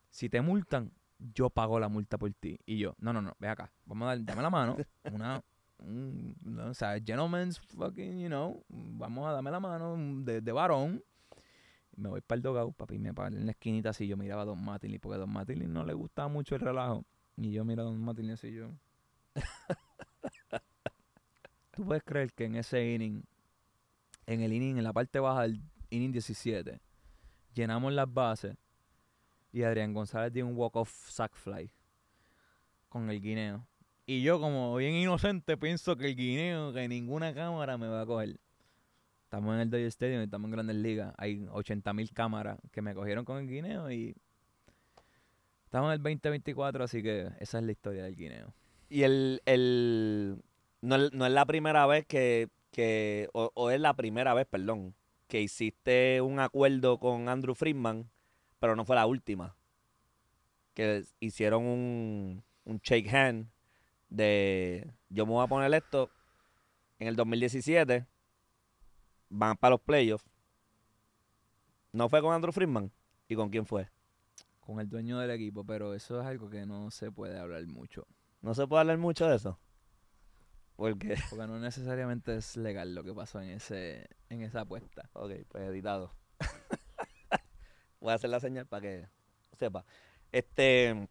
si te multan, yo pago la multa por ti. Y yo, no, no, no, ve acá, vamos a dar, dame la mano, una, un, o sea, gentleman's fucking, you know, vamos a darme la mano de, varón. Me voy para el dogado, papi, me paré en la esquinita así, yo miraba a Don Matilly, porque Don Matilly no le gustaba mucho el relajo. Y yo miraba a Don Matilly así, yo... Tú puedes creer que en ese inning, en el inning, en la parte baja del inning 17, llenamos las bases y Adrián González dio un walk-off sack fly con el guineo. Y yo, como bien inocente, pienso que el guineo, que ninguna cámara me va a coger. Estamos en el Dodger Stadium, estamos en Grandes Ligas. Hay 80.000 cámaras que me cogieron con el guineo y Estamos en el 2024, así que esa es la historia del guineo. Y el, el no, es la primera vez que, o, es la primera vez, perdón, que hiciste un acuerdo con Andrew Friedman, pero no fue la última. Que hicieron un, un shake hand de yo me voy a poner esto en el 2017, van para los playoffs. No fue con Andrew Friedman. ¿Y con quién fue? Con el dueño del equipo, pero eso es algo que no se puede hablar mucho. No se puede hablar mucho de eso. Porque. Porque no necesariamente es legal lo que pasó en ese en esa apuesta. Ok, pues editado. Voy a hacer la señal para que sepa. Este.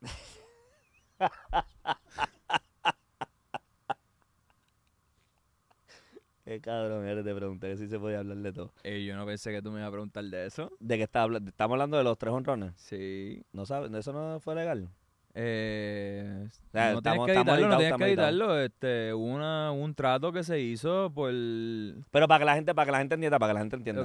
Qué cabrón eres, te pregunté si se podía hablar de todo. Eh, yo no pensé que tú me ibas a preguntar de eso. ¿De qué está, estamos hablando de los tres honrones? Sí. ¿No sabes? ¿Eso no fue legal? Eh, no que editarlo, este, un trato que se hizo por. Pero para que la gente, para que la gente entienda, para que la gente entienda.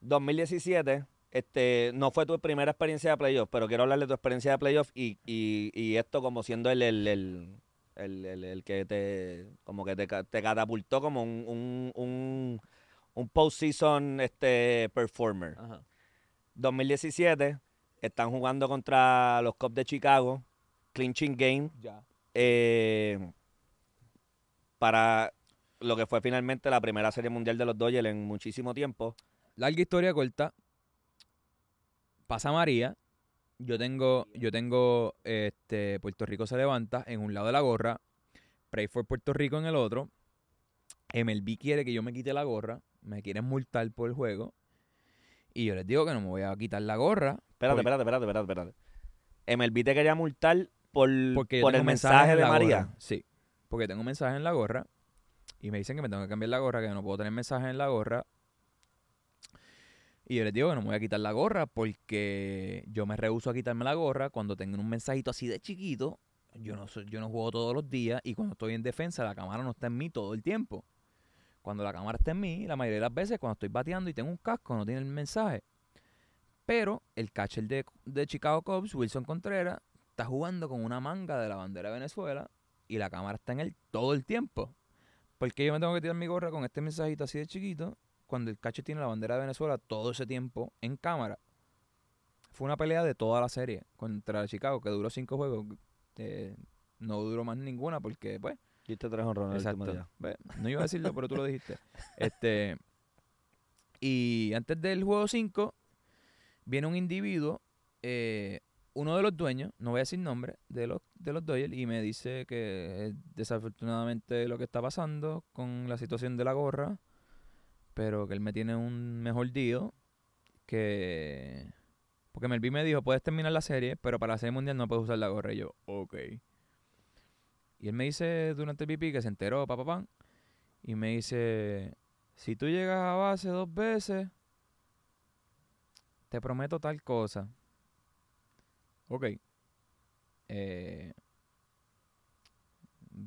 2017, este, no fue tu primera experiencia de playoff, pero quiero hablar de tu experiencia de playoff y, esto como siendo el, el, que te como que te, catapultó como un, un, un, un postseason este, performer. 2017 están jugando contra los Cubs de Chicago clinching game eh, para lo que fue finalmente la primera serie mundial de los Dodgers en muchísimo tiempo. Larga historia corta. Pasa María. Yo tengo, yo tengo este, Puerto Rico se levanta en un lado de la gorra. Pray for Puerto Rico en el otro. MLB quiere que yo me quite la gorra. Me quieren multar por el juego. Y yo les digo que no me voy a quitar la gorra. Espérate, pues espérate, espérate, espérate, espérate. MLB te quería multar por, porque el mensaje, de María. Sí, porque tengo un mensaje en la gorra y me dicen que me tengo que cambiar la gorra, que no puedo tener mensaje en la gorra. Y yo les digo que no me voy a quitar la gorra porque yo me rehuso a quitarme la gorra cuando tengo un mensajito así de chiquito. Yo no, yo no juego todos los días y cuando estoy en defensa la cámara no está en mí todo el tiempo. Cuando la cámara está en mí, la mayoría de las veces cuando estoy bateando y tengo un casco no tiene el mensaje. Pero el catcher de, de Chicago Cubs, Wilson Contreras, está jugando con una manga de la bandera de Venezuela y la cámara está en él todo el tiempo. Porque yo me tengo que tirar mi gorra con este mensajito así de chiquito cuando el cacho tiene la bandera de Venezuela todo ese tiempo en cámara. Fue una pelea de toda la serie contra Chicago que duró cinco juegos. Eh, no duró más ninguna porque, pues. Y te trajo Ronald. Exacto. no iba a decirlo, pero tú lo dijiste. Este. Y antes del juego 5, viene un individuo eh, uno de los dueños, no voy a decir nombre, de los, de los Doyle, y me dice que eh, desafortunadamente lo que está pasando con la situación de la gorra, pero que él me tiene un mejor día, que... Porque Melvin me dijo, puedes terminar la serie, pero para la serie mundial no puedes usar la gorra. Y yo, ok. Y él me dice durante el pipí que se enteró, papá, y me dice, si tú llegas a base dos veces, te prometo tal cosa. Ok. Eh,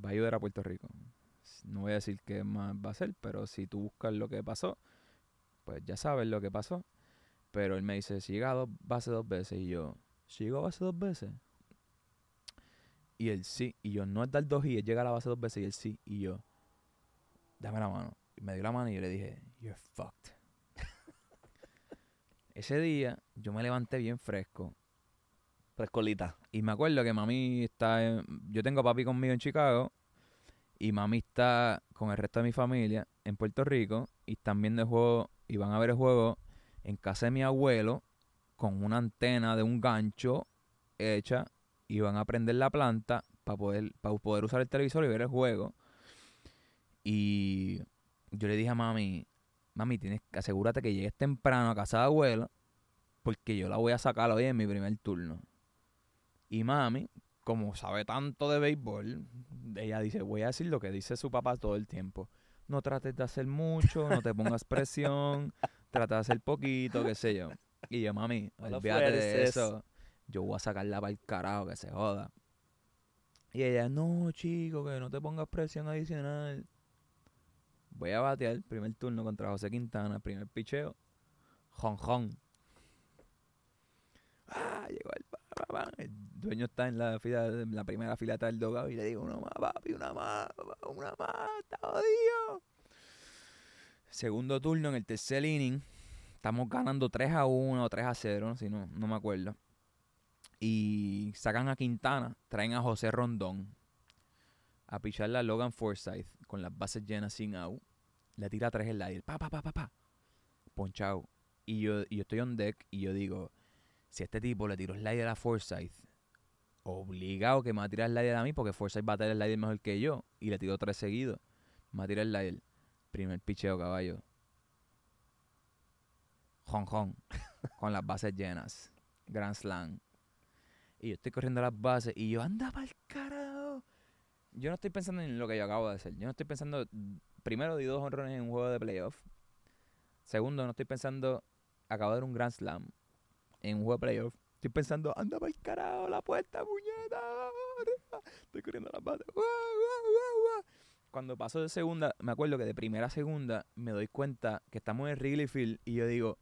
va a ayudar a Puerto Rico. No voy a decir qué más va a ser, pero si tú buscas lo que pasó, pues ya sabes lo que pasó. Pero él me dice, si llega a base dos veces. Y yo, si a base dos veces. Y él sí. Y yo, no es dar dos y él llega a la base dos veces y él sí. Y yo, dame la mano. Y me dio la mano y yo le dije, you're fucked. Ese día yo me levanté bien fresco y me acuerdo que mami está. yo tengo papi conmigo en Chicago. Y mami está con el resto de mi familia en Puerto Rico. Y están viendo el juego. Y van a ver el juego en casa de mi abuelo. Con una antena de un gancho hecha. Y van a prender la planta para poder, para poder usar el televisor y ver el juego. Y yo le dije a mami. Mami, tienes, asegúrate que llegues temprano a casa de abuelo porque yo la voy a sacar hoy en mi primer turno. Y mami, como sabe tanto de béisbol, ella dice, voy a decir lo que dice su papá todo el tiempo. No trates de hacer mucho, no te pongas presión, trata de hacer poquito, qué sé yo. Y yo, mami, olvídate de eso. Yo voy a sacarla para el carajo, que se joda. Y ella, no, chico, que no te pongas presión adicional. Voy a batear, primer turno contra José Quintana, primer picheo. Jon Ah, llegó el dueño está en la fila, la primera fila del dogado y le digo, una más, papi, una más, una más, está jodido. Segundo turno en el tercer inning. Estamos ganando 3 a 1 o 3 a 0, si no, no me acuerdo. Y sacan a Quintana, traen a José Rondón a picharle a Logan Forsyth con las bases llenas sin out. Le tira 3 el pa, pa, pa, pa, Y yo, y yo estoy on deck y yo digo, si este tipo le tiro slider a Forsyth, obligado que me va la tirar a mí porque Fuerza va a el slider mejor que yo. Y le tiró tres seguidos. Me va a tirar Primer picheo, caballo. Hong Kong. con las bases llenas. Grand Slam. Y yo estoy corriendo las bases y yo, andaba para el carajo. Yo no estoy pensando en lo que yo acabo de hacer. Yo no estoy pensando, primero, di dos honrones en un juego de playoff. Segundo, no estoy pensando, acabo de dar un Grand Slam en un juego de playoff. Estoy pensando, anda para carajo, la puerta, puñeta. Estoy corriendo las patas. Cuando paso de segunda, me acuerdo que de primera a segunda me doy cuenta que estamos en Wrigley Field y yo digo,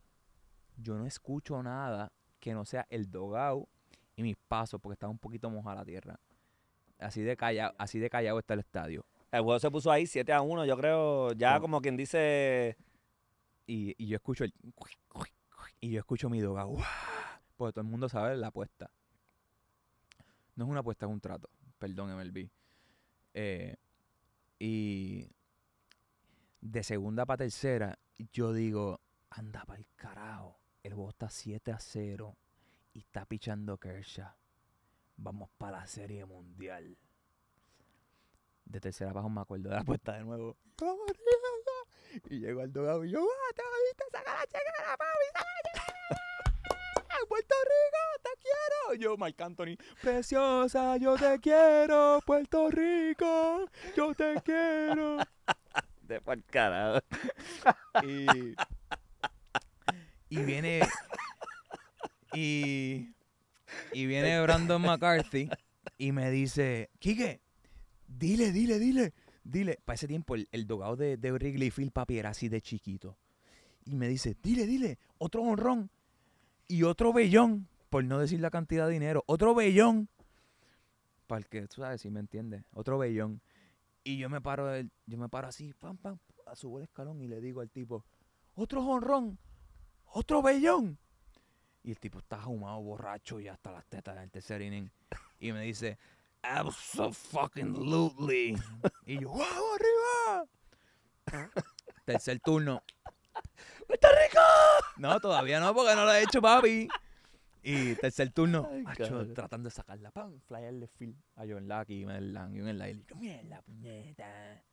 yo no escucho nada que no sea el dogao y mis pasos porque está un poquito mojada la tierra. Así de callado, así de callado está el estadio. El juego se puso ahí 7 a 1, yo creo, ya como quien dice. Y, yo escucho el. Y yo escucho mi dogao porque todo el mundo sabe la apuesta. No es una apuesta, es un trato. Perdón, MLB. Eh, y de segunda para tercera, yo digo, anda para el carajo. El juego está 7 a 0 y está pichando Kershaw. Vamos para la serie mundial. De tercera abajo me acuerdo de la apuesta de nuevo. Y llegó al dogado y yo, ¡ah! Te viste, saca la de saca la Puerto Rico, te quiero. Yo, Marc Anthony, preciosa, yo te quiero, Puerto Rico, yo te quiero. De por carajo. Y, viene. Y. Y viene Brandon McCarthy y me dice: Quique, dile, dile, dile. Dile, para ese tiempo el, dogado de, de Wrigley Phil papi, era así de chiquito. Y me dice, dile, dile, otro honrón. Y otro bellón, por no decir la cantidad de dinero, otro bellón, para que tú sabes si me entiendes, otro bellón. Y yo me paro, del, yo me paro así, pam, pam, subo el escalón y le digo al tipo, otro jonrón, otro bellón. Y el tipo está ahumado, borracho y hasta las tetas del tercer inning. Y me dice, absolutely. y yo, guau, arriba! tercer turno, ¡Está Rico! No, todavía no, porque no lo he hecho, papi. Y tercer turno, tratando de sacarla, pam, de Phil, a John Lucky, y Merlan, un enlace. mierda, puñeta.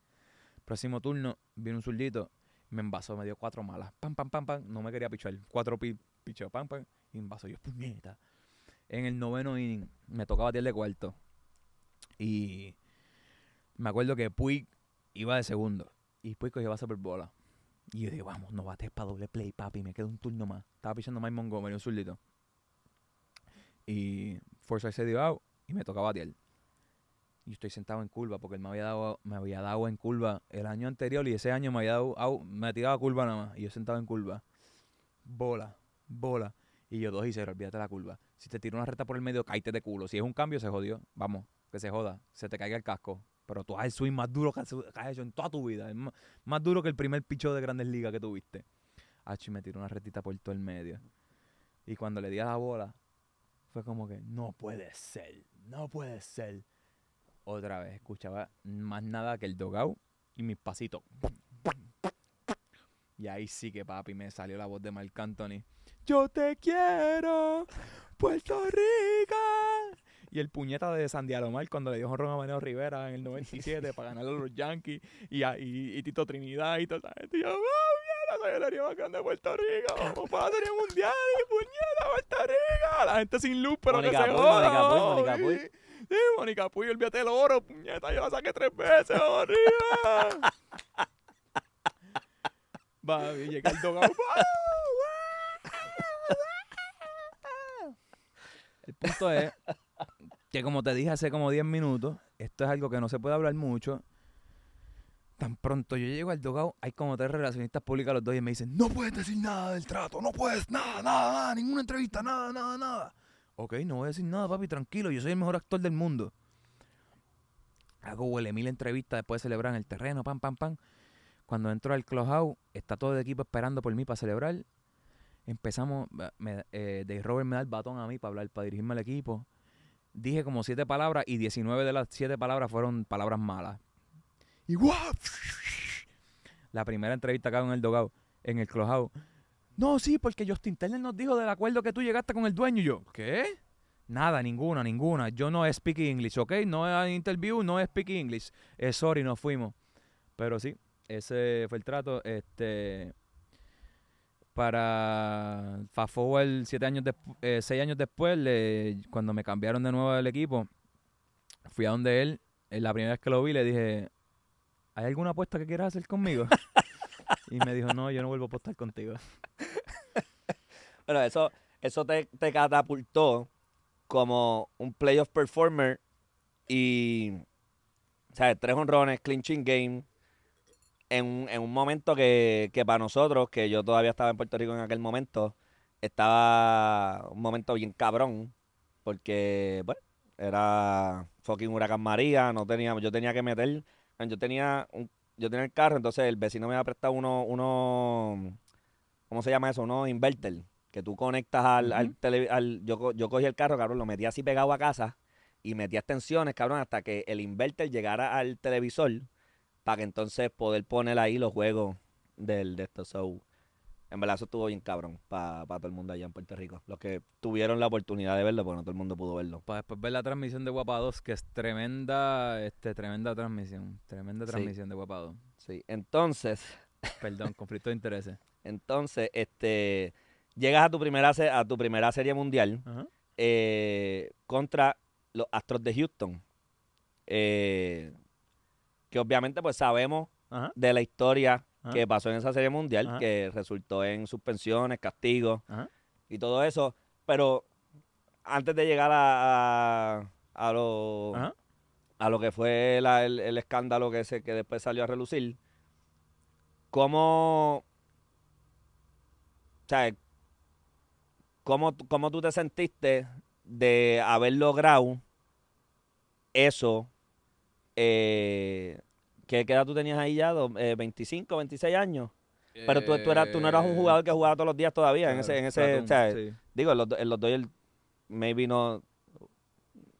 Próximo turno, viene un zurdito, me envasó, me dio cuatro malas. Pam, pam, pam, pam. No me quería pichar. Cuatro pichos, pam, pam. Y envasó yo, puñeta. En el noveno inning, me tocaba tirar de cuarto. Y me acuerdo que Puig iba de segundo. Y Puig cogió base por bola. Y yo digo, vamos, no bates para doble play, papi. Me queda un turno más. Estaba pisando Mike Montgomery, un zurdito. Y fuerza se dio out y me tocaba batear. Y estoy sentado en curva porque él me había dado me había dado en curva el año anterior y ese año me había dado out, me tiraba curva nada más. Y yo sentado en curva. Bola, bola. Y yo dos y cero, olvídate la curva. Si te tiro una recta por el medio, caíte de culo. Si es un cambio, se jodió. Vamos, que se joda. Se te caiga el casco. Pero tú ahí el swing más duro que has, hecho en toda tu vida. Más, duro que el primer picho de Grandes Ligas que tuviste. y me tiró una retita por todo el medio. Y cuando le di a la bola, fue como que, no puede ser, no puede ser. Otra vez escuchaba más nada que el dogao y mis pasitos. Y ahí sí que papi me salió la voz de Marc Anthony. Yo te quiero, Puerto Rico y el puñeta de Sandy Alomar cuando le dio un ron a Maneo Rivera en el 97 para ganarlo a los Yankees y, y, Tito Trinidad y toda gente Y yo, ¡oh, mierda! Soy el más grande de Puerto Rico. ¡Vamos para la mundial! Y, ¡Puñeta, Puerto Rico! La gente sin luz, pero Monica que se joda. Mónica Puy, Mónica Puy. Sí, Mónica Puy, olvídate el oro, puñeta. Yo la saqué tres veces, arriba. Va, llega el dogado. ¡ah! El punto es que como te dije hace como 10 minutos, esto es algo que no se puede hablar mucho. Tan pronto yo llego al dogado, hay como tres relacionistas públicas los dos y me dicen, no puedes decir nada del trato, no puedes, nada, nada, nada, ninguna entrevista, nada, nada, nada. Ok, no voy a decir nada, papi, tranquilo, yo soy el mejor actor del mundo. Hago huele mil entrevistas después de celebrar en el terreno, pam, pam, pam. Cuando entro al clubhouse, está todo el equipo esperando por mí para celebrar empezamos, me, eh, Dave Robert me da el batón a mí para hablar, para dirigirme al equipo dije como siete palabras y 19 de las siete palabras fueron palabras malas. Igual, La primera entrevista acá en el dogado, en el clojado. No, sí, porque Justin Turner nos dijo del acuerdo que tú llegaste con el dueño. Y yo, ¿qué? Nada, ninguna, ninguna. Yo no speak English, ¿ok? No interview, no speak English. Eh, sorry, nos fuimos. Pero sí, ese fue el trato. Este, para fast forward siete años eh, seis años después, cuando me cambiaron de nuevo del equipo, fui a donde él, eh, la primera vez que lo vi le dije, ¿hay alguna apuesta que quieras hacer conmigo? y me dijo, no, yo no vuelvo a apostar contigo. bueno, eso, eso te, catapultó como un playoff performer y, Tres honrones, clinching game, en un, momento que, para nosotros, que yo todavía estaba en Puerto Rico en aquel momento, estaba un momento bien cabrón, porque, bueno, era fucking huracán María, no tenía, yo tenía que meter, yo tenía un, yo tenía el carro, entonces el vecino me había prestado uno, uno, ¿cómo se llama eso? Uno inverter, que tú conectas al, al, yo, cogí el carro, cabrón, lo metí así pegado a casa y metí tensiones cabrón, hasta que el inverter llegara al televisor para que entonces poder poner ahí los juegos del, de estos show En verdad eso estuvo bien cabrón para todo el mundo allá en Puerto Rico. Los que tuvieron la oportunidad de verlo, porque no todo el mundo pudo verlo. Para después ver la transmisión de Guapados, que es tremenda, este, tremenda transmisión. Tremenda transmisión de Guapados. Sí, entonces... Perdón, conflicto de intereses. Entonces, este, llegas a tu primera, a tu primera serie mundial eh, contra los Astros de Houston. Eh, que obviamente pues sabemos de la historia que pasó en esa serie mundial, que resultó en suspensiones, castigos y todo eso. Pero antes de llegar a, a, lo, a lo que fue el, escándalo que, ese que después salió a relucir, ¿cómo, o sea, cómo tú te sentiste de haber logrado eso eh, ¿qué, edad tú tenías ahí ya? 25, 26 eh, años. Pero tú, tú, eras, tú no eras un eh, jugador que jugaba todos los días todavía en ese... En ese Digo, en los, en los maybe no...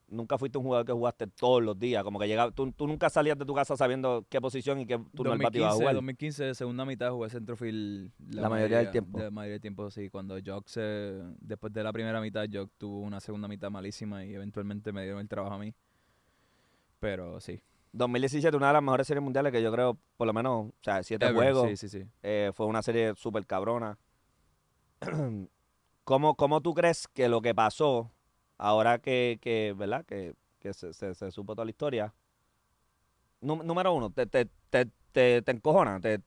Nunca fuiste un jugador que jugaste todos los días. Como que llegaba, tú, tú nunca salías de tu casa sabiendo qué posición y qué turno el partido a 2015, segunda mitad, jugué centrofil la, mayoría, del tiempo. La mayoría del tiempo, sí. Cuando Jock Después de la primera mitad, Jock tuvo una segunda mitad malísima y eventualmente me dieron el trabajo a mí. Pero sí. 2017, una de las mejores series mundiales que yo creo, por lo menos, o sea, siete juegos. Sí, sí, sí. Eh, fue una serie súper cabrona. ¿Cómo, ¿Cómo, tú crees que lo que pasó, ahora que, ¿verdad? Que, se, supo toda la historia, número uno, te, te, te, te, encojona, te,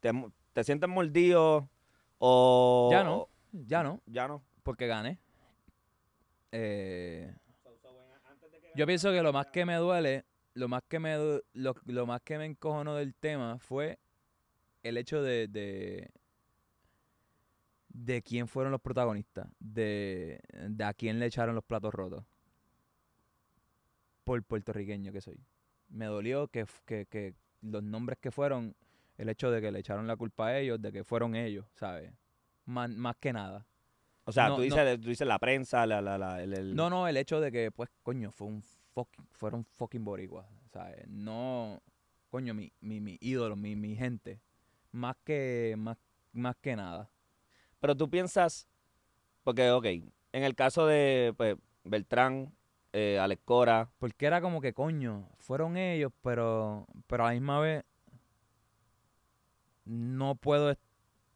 te sientes mordido o... Ya no, ya no. Ya no. Porque gané. Eh... Yo pienso que lo más que me duele, lo más que me, lo, más que me encojonó del tema fue el hecho de, de, quién fueron los protagonistas, de, de a quién le echaron los platos rotos. Por puertorriqueño que soy. Me dolió que, los nombres que fueron, el hecho de que le echaron la culpa a ellos, de que fueron ellos, ¿sabes? más que nada. O sea, tú, dices, la prensa, la, No, no, el hecho de que, pues, coño, fue un fucking, fueron fucking sea, eh, No, coño, mi, mi, mi ídolo, mi, mi gente. Más que, más, que nada. Pero tú piensas, porque, ok, en el caso de pues, Beltrán, eh, Alex Cora. Porque era como que, coño, fueron ellos, pero, pero a la misma vez no puedo,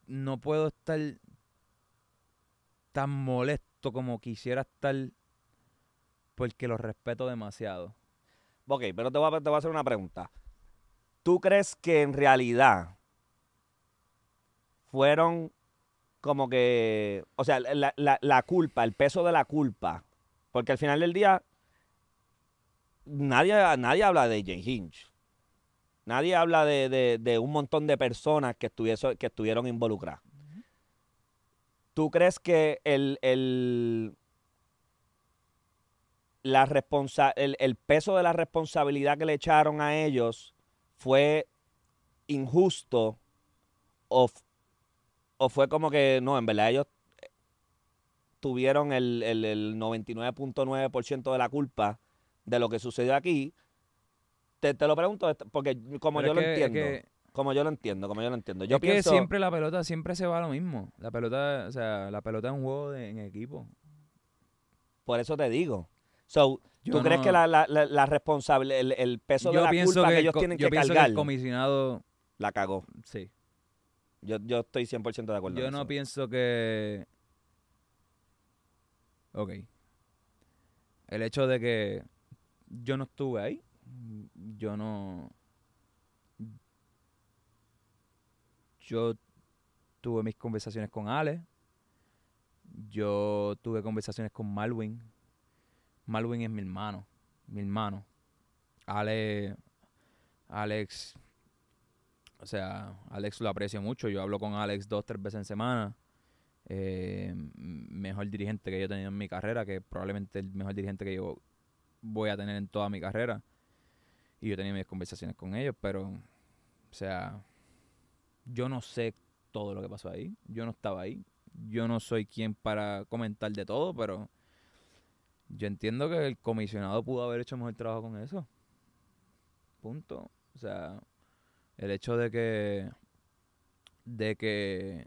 no puedo estar tan molesto como quisiera estar porque lo respeto demasiado. Ok, pero te voy, a, te voy a hacer una pregunta. ¿Tú crees que en realidad fueron como que, o sea, la, culpa, el peso de la culpa? Porque al final del día, nadie, nadie habla de Jay Hinch. Nadie habla de, un montón de personas que, que estuvieron involucradas. ¿Tú crees que el, la el, peso de la responsabilidad que le echaron a ellos fue injusto o, fue como que no, en verdad ellos eh, tuvieron el, el, el 99.9% de la culpa de lo que sucedió aquí. Te, lo pregunto porque como yo lo entiendo. Como yo lo entiendo, como yo lo entiendo. Yo que siempre la pelota siempre se va a lo mismo. La pelota, o sea, la pelota es un juego de, en equipo. Por eso te digo. So, ¿Tú crees que la, la, responsable, el, peso de la culpa que, ellos tienen yo que cargar? Que el comisionado la cagó. Sí. Yo, yo estoy 100% de acuerdo. Yo no pienso que. Ok. El hecho de que yo no estuve ahí, yo no. yo tuve mis conversaciones con Ale, yo tuve conversaciones con Malwin. Malwin es mi hermano, mi hermano. Ale, Alex, o sea, Alex lo aprecio mucho. Yo hablo con Alex dos, tres veces en semana. Eh, mejor dirigente que yo he tenido en mi carrera, que probablemente el mejor dirigente que yo voy a tener en toda mi carrera. Y yo he tenido mis conversaciones con ellos, pero, o sea, yo no sé todo lo que pasó ahí. Yo no estaba ahí. Yo no soy quien para comentar de todo, pero yo entiendo que el comisionado pudo haber hecho mejor trabajo con eso. Punto. O sea, el hecho de que de que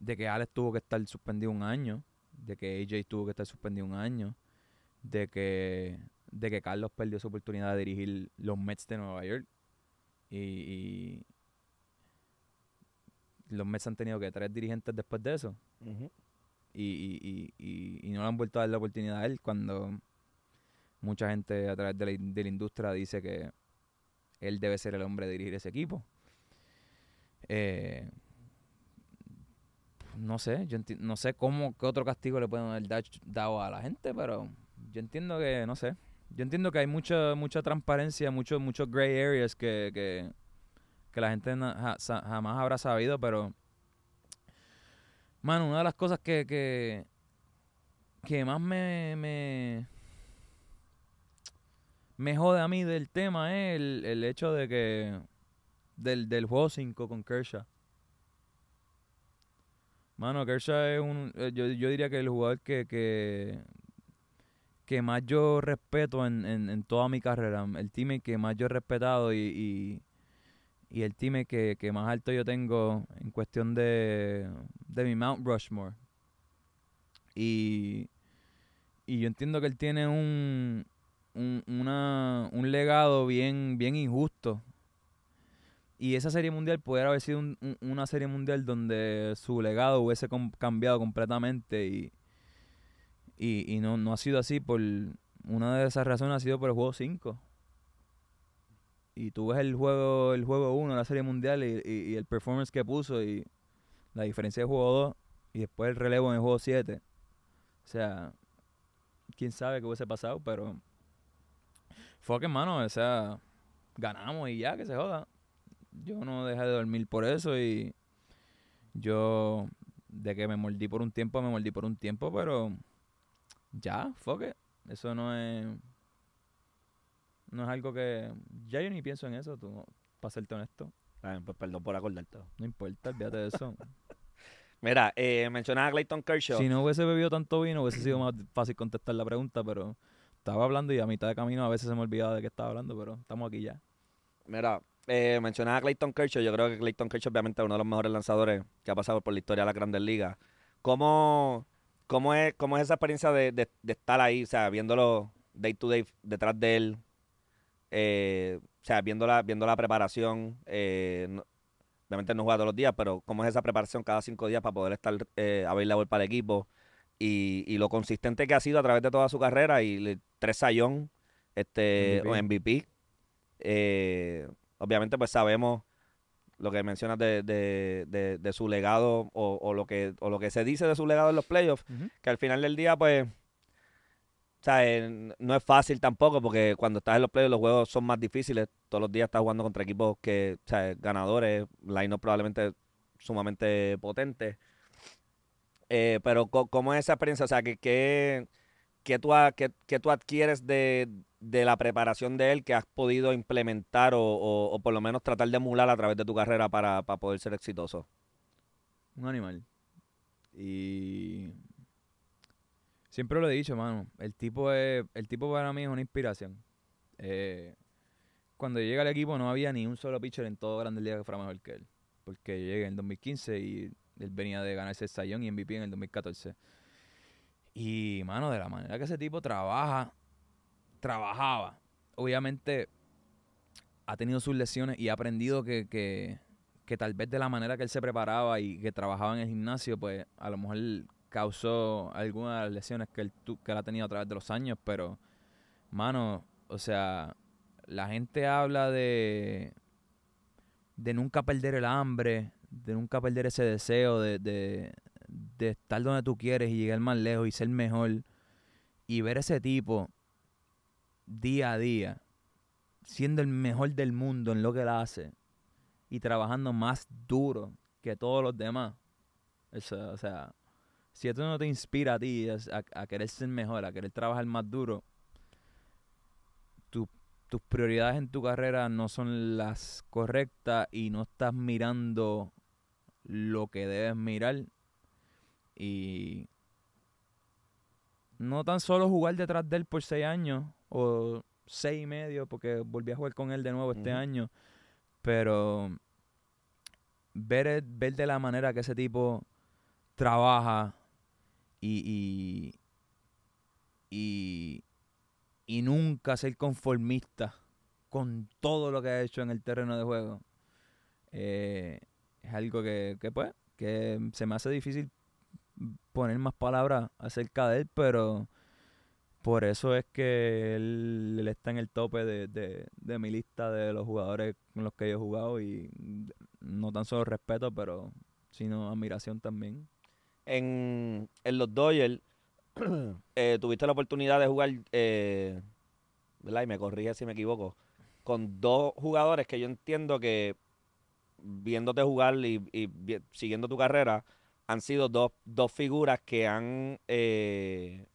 de que Alex tuvo que estar suspendido un año, de que AJ tuvo que estar suspendido un año, de que de que Carlos perdió su oportunidad de dirigir los Mets de Nueva York y, y los Mets han tenido que traer dirigentes después de eso. y, y, y, no le han vuelto a dar la oportunidad a él cuando mucha gente a través de la, de industria dice que él debe ser el hombre de dirigir ese equipo. Eh, no sé, yo no sé cómo, qué otro castigo le pueden haber dado a la gente, pero yo entiendo que, no sé, yo entiendo que hay mucha, mucha transparencia, muchos, muchos gray areas que, que que la gente jamás habrá sabido, pero... Mano, una de las cosas que, que, más me, me, jode a mí del tema es el, hecho de que... Del, del juego 5 con Kershaw. Mano, Kershaw es un... Eh, yo, diría que el jugador que, que que más yo respeto en, en, toda mi carrera, el team que más yo he respetado y, y el time que, más alto yo tengo en cuestión de, mi Mount Rushmore. Y, yo entiendo que él tiene un, un, legado bien, bien injusto. Y esa serie mundial pudiera haber sido una serie mundial donde su legado hubiese cambiado completamente y, no, no, ha sido así por... Una de esas razones ha sido por el juego 5 y tú ves el juego el juego 1, la serie mundial y, el performance que puso y la diferencia de juego 2 y después el relevo en el juego 7. O sea, quién sabe qué hubiese pasado, pero Fuck mano hermano, o sea, ganamos y ya, que se joda. Yo no dejé de dormir por eso y yo, de que me mordí por un tiempo, me mordí por un tiempo, pero ya, fuck Eso no es no es algo que. Ya yo ni pienso en eso, tú, para serte honesto. Ah, pues perdón por acordarte. No importa, olvídate de eso. Mira, eh, mencionaba a Clayton Kershaw. Si no hubiese bebido tanto vino, hubiese sido más fácil contestar la pregunta, pero estaba hablando y a mitad de camino a veces se me olvidaba de qué estaba hablando, pero estamos aquí ya. Mira, eh, mencionaba a Clayton Kershaw. Yo creo que Clayton Kershaw obviamente es uno de los mejores lanzadores que ha pasado por la historia de las grandes ligas. ¿Cómo, cómo, es, esa experiencia de estar ahí, o sea, viéndolo day to day detrás de él, eh, o sea, viendo la, viendo la preparación, eh, obviamente no juega todos los días, pero cómo es esa preparación cada cinco días para poder estar eh, la vuelta el equipo y, lo consistente que ha sido a través de toda su carrera y tres sayón, este, MVP. MVP. Eh, obviamente, pues sabemos lo que mencionas de, de, de, su legado o, o, lo que, o lo que se dice de su legado en los playoffs, que al final del día, pues o sea, No es fácil tampoco porque cuando estás en los playoffs los juegos son más difíciles. Todos los días estás jugando contra equipos que, o sea, Ganadores, line probablemente sumamente potentes. Eh, pero ¿cómo es esa experiencia? O sea, ¿qué, qué, tú, tú adquieres de, la preparación de él que has podido implementar o, por lo menos tratar de emular a través de tu carrera para, para poder ser exitoso? Un animal. Y Siempre lo he dicho, mano. El tipo, es, el tipo para mí es una inspiración. Eh, cuando llega al equipo no había ni un solo pitcher en todo Grandes Ligas que fuera mejor que él. Porque llegué en el 2015 y él venía de ganarse el Sayon y MVP en el 2014. Y, mano, de la manera que ese tipo trabaja, trabajaba. Obviamente ha tenido sus lesiones y ha aprendido que, que tal vez de la manera que él se preparaba y que trabajaba en el gimnasio, pues a lo mejor causó algunas de las lesiones que él, que ha tenido a través de los años, pero, mano, o sea, la gente habla de, de nunca perder el hambre, de nunca perder ese deseo de, de, estar donde tú quieres y llegar más lejos y ser mejor. Y ver ese tipo día a día, siendo el mejor del mundo en lo que él hace y trabajando más duro que todos los demás. o sea, si esto no te inspira a ti a, querer ser mejor, a querer trabajar más duro, tus prioridades en tu carrera no son las correctas y no estás mirando lo que debes mirar. Y no tan solo jugar detrás de él por seis años o seis y medio, porque volví a jugar con él de nuevo este año, pero ver, ver de la manera que ese tipo trabaja y, y, nunca ser conformista con todo lo que ha hecho en el terreno de juego. Eh, es algo que, que, pues, que se me hace difícil poner más palabras acerca de él, pero por eso es que él, está en el tope de, de, de, mi lista de los jugadores con los que yo he jugado y no tan solo respeto, pero sino admiración también en, los Dodgers, eh, tuviste la oportunidad de jugar, eh, ¿verdad? Y me corrige si me equivoco, con dos jugadores que yo entiendo que viéndote jugar y, siguiendo tu carrera, han sido dos, figuras que han, eh,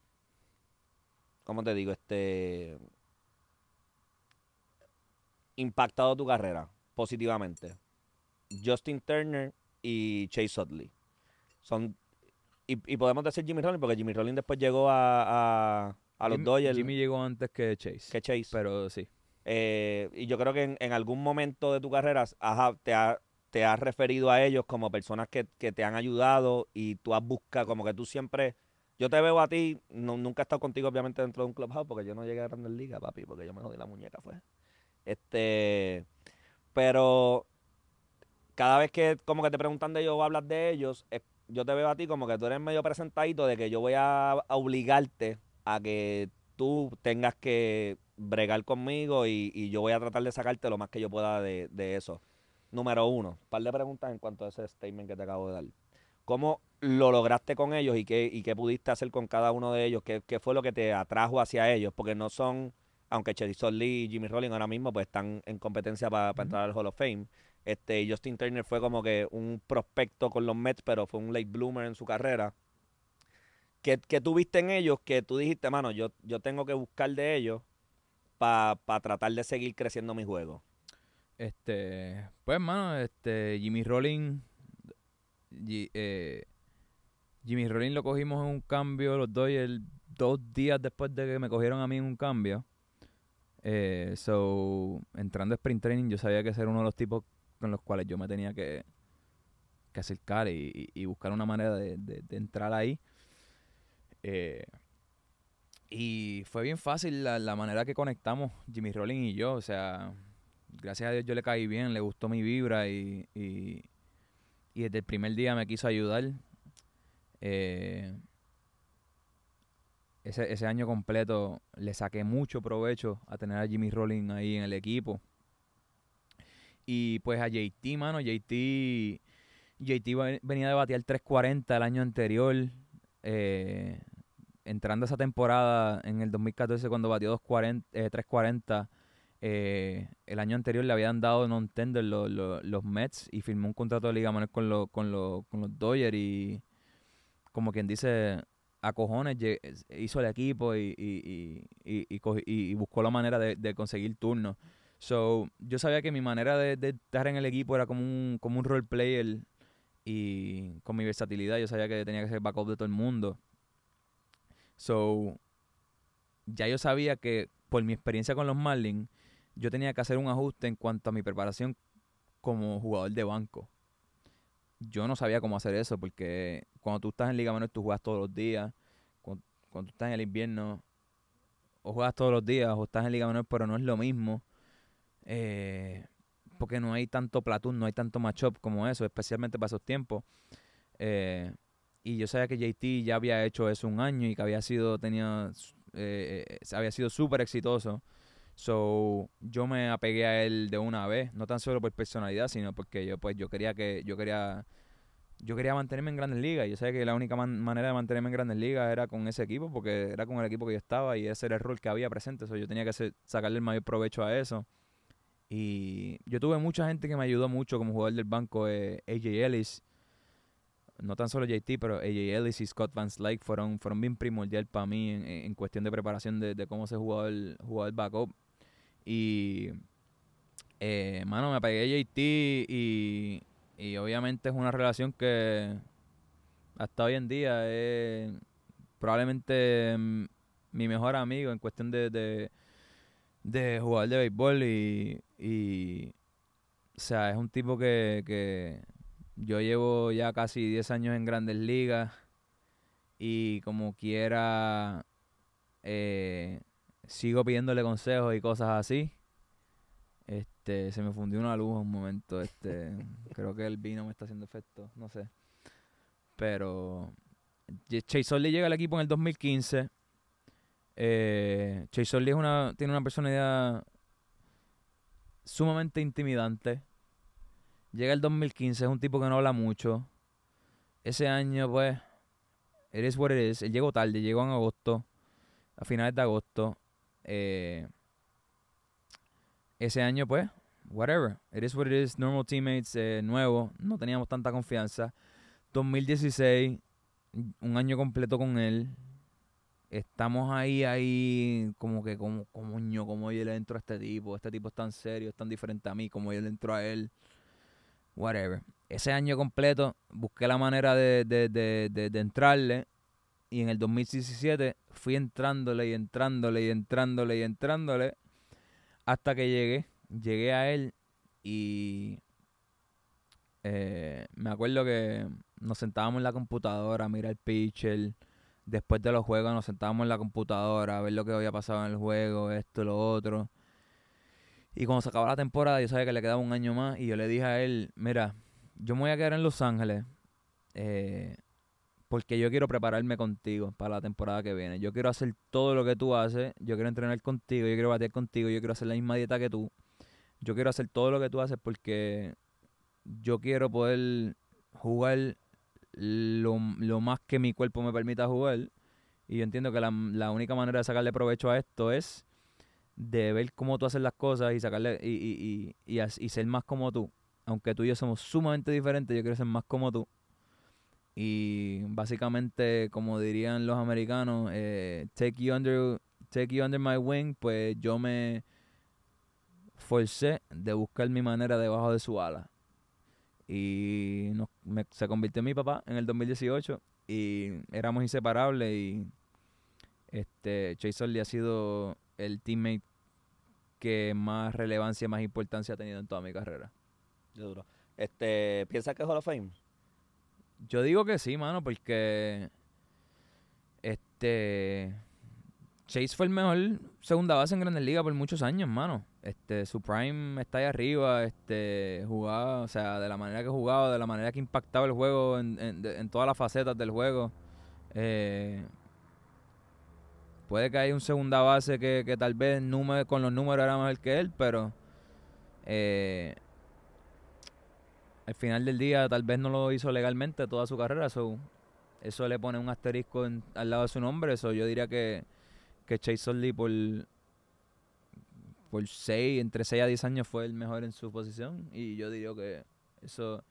¿cómo te digo? Este, impactado tu carrera positivamente. Justin Turner y Chase Utley. Son y, podemos decir Jimmy Rollins porque Jimmy Rollins después llegó a, los Dodgers. Jimmy llegó antes que Chase. Que Chase. Pero sí. Eh, y yo creo que en, algún momento de tu carrera te, ha, has referido a ellos como personas que, te han ayudado y tú has buscado, como que tú siempre... Yo te veo a ti, nunca he estado contigo obviamente dentro de un clubhouse porque yo no llegué a Grandes Ligas, papi, porque yo me jodí la muñeca, fue. Este, pero cada vez que como que te preguntan de ellos o hablas de ellos, es yo te veo a ti como que tú eres medio presentadito de que yo voy a, obligarte a que tú tengas que bregar conmigo y, yo voy a tratar de sacarte lo más que yo pueda de, eso. Número uno, un par de preguntas en cuanto a ese statement que te acabo de dar. ¿Cómo lo lograste con ellos y qué, y qué pudiste hacer con cada uno de ellos? ¿Qué, fue lo que te atrajo hacia ellos? Porque no son, aunque Cherizol Lee y Jimmy Rollins ahora mismo pues están en competencia para entrar al Hall of Fame, este, Justin Turner fue como que un prospecto con los Mets, pero fue un late bloomer en su carrera. ¿Qué, tuviste en ellos que tú dijiste, mano, yo, yo tengo que buscar de ellos para tratar de seguir creciendo mi juego? Este, pues, mano, este, Jimmy Rollins, eh, Jimmy Rollins lo cogimos en un cambio, los el dos días después de que me cogieron a mí en un cambio. Eh, so, entrando a sprint training, yo sabía que era uno de los tipos con los cuales yo me tenía que, acercar y, buscar una manera de, entrar ahí. Eh, y fue bien fácil la, manera que conectamos Jimmy rolling y yo. O sea, gracias a Dios yo le caí bien, le gustó mi vibra y, desde el primer día me quiso ayudar. Eh, ese, ese año completo le saqué mucho provecho a tener a Jimmy rolling ahí en el equipo. Y pues a JT, mano, JT, JT venía de batear 340 el año anterior. Eh, entrando esa temporada en el 2014 cuando batió 240, 340, eh, eh, el año anterior le habían dado no tender los Mets y firmó un contrato de liga menor con, con, con, los Dodgers y como quien dice, a cojones hizo el equipo y, buscó la manera de conseguir turnos. So, yo sabía que mi manera de, estar en el equipo era como un, como un role player y con mi versatilidad yo sabía que tenía que ser backup de todo el mundo. So, ya yo sabía que por mi experiencia con los Marlins, yo tenía que hacer un ajuste en cuanto a mi preparación como jugador de banco. Yo no sabía cómo hacer eso porque cuando tú estás en Liga Menor tú juegas todos los días. Cuando, cuando tú estás en el invierno o juegas todos los días o estás en Liga Menor pero no es lo mismo eh, porque no hay tanto platón no hay tanto matchup como eso, especialmente para esos tiempos. Eh, y yo sabía que JT ya había hecho eso un año y que había sido tenía eh, había sido súper exitoso. So, yo me apegué a él de una vez, no tan solo por personalidad, sino porque yo pues yo quería que yo quería yo quería mantenerme en Grandes Ligas. Yo sabía que la única manera de mantenerme en Grandes Ligas era con ese equipo, porque era con el equipo que yo estaba y ese era el rol que había presente. yo tenía que sacarle el mayor provecho a eso. Y yo tuve mucha gente que me ayudó mucho como jugador del banco, eh, AJ Ellis, no tan solo JT, pero AJ Ellis y Scott Van Slyke fueron, fueron bien primordial para mí en, cuestión de preparación de, cómo se jugaba el, jugador backup. Y, eh, mano, me pegué JT y, obviamente es una relación que hasta hoy en día es probablemente mm, mi mejor amigo en cuestión de, de, de jugar de béisbol y, y, o sea, es un tipo que, yo llevo ya casi 10 años en grandes ligas y como quiera eh, sigo pidiéndole consejos y cosas así. Este, se me fundió una luz en un momento, este, creo que el vino me está haciendo efecto, no sé. Pero Chase Orley llega al equipo en el 2015. Eh, Chase Orley es una, tiene una personalidad sumamente intimidante. Llega el 2015, es un tipo que no habla mucho. Ese año, pues, it is what it is. Él llegó tarde, llegó en agosto, a finales de agosto. Eh, ese año, pues, whatever. It is what it is. Normal teammates, eh, nuevo. No teníamos tanta confianza. 2016, un año completo con él estamos ahí, ahí, como que, como, como yo, como yo le entro a este tipo, este tipo es tan serio, es tan diferente a mí, como yo le entro a él, whatever. Ese año completo busqué la manera de, entrarle y en el 2017 fui entrándole y entrándole y entrándole y entrándole hasta que llegué, llegué a él y eh, me acuerdo que nos sentábamos en la computadora a mirar pitcher después de los juegos nos sentábamos en la computadora a ver lo que había pasado en el juego, esto, lo otro. Y cuando se acabó la temporada, yo sabía que le quedaba un año más y yo le dije a él, mira, yo me voy a quedar en Los Ángeles eh, porque yo quiero prepararme contigo para la temporada que viene. Yo quiero hacer todo lo que tú haces, yo quiero entrenar contigo, yo quiero batear contigo, yo quiero hacer la misma dieta que tú. Yo quiero hacer todo lo que tú haces porque yo quiero poder jugar lo, lo, más que mi cuerpo me permita jugar. Y yo entiendo que la, única manera de sacarle provecho a esto es de ver cómo tú haces las cosas y sacarle y, y, ser más como tú. Aunque tú y yo somos sumamente diferentes, yo quiero ser más como tú. Y básicamente, como dirían los americanos, eh, take, you under, take you under my wing, pues yo me forcé de buscar mi manera debajo de su ala y nos, se convirtió en mi papá en el 2018 y éramos inseparables y este Chase le ha sido el teammate que más relevancia, más importancia ha tenido en toda mi carrera. Duro. Este, ¿piensas que es Hall of Fame? Yo digo que sí, mano, porque este Chase fue el mejor segunda base en Grandes Ligas por muchos años, mano. Este, su prime está ahí arriba, este, jugaba, o sea, de la manera que jugaba, de la manera que impactaba el juego en, en, todas las facetas del juego. Eh, puede que haya un segunda base que, tal vez número, con los números era mejor que él, pero eh, al final del día tal vez no lo hizo legalmente toda su carrera, so, eso le pone un asterisco al lado de su nombre, eso yo diría que, que Chase Lee por por 6, entre 6 a 10 años fue el mejor en su posición. Y yo diría que eso,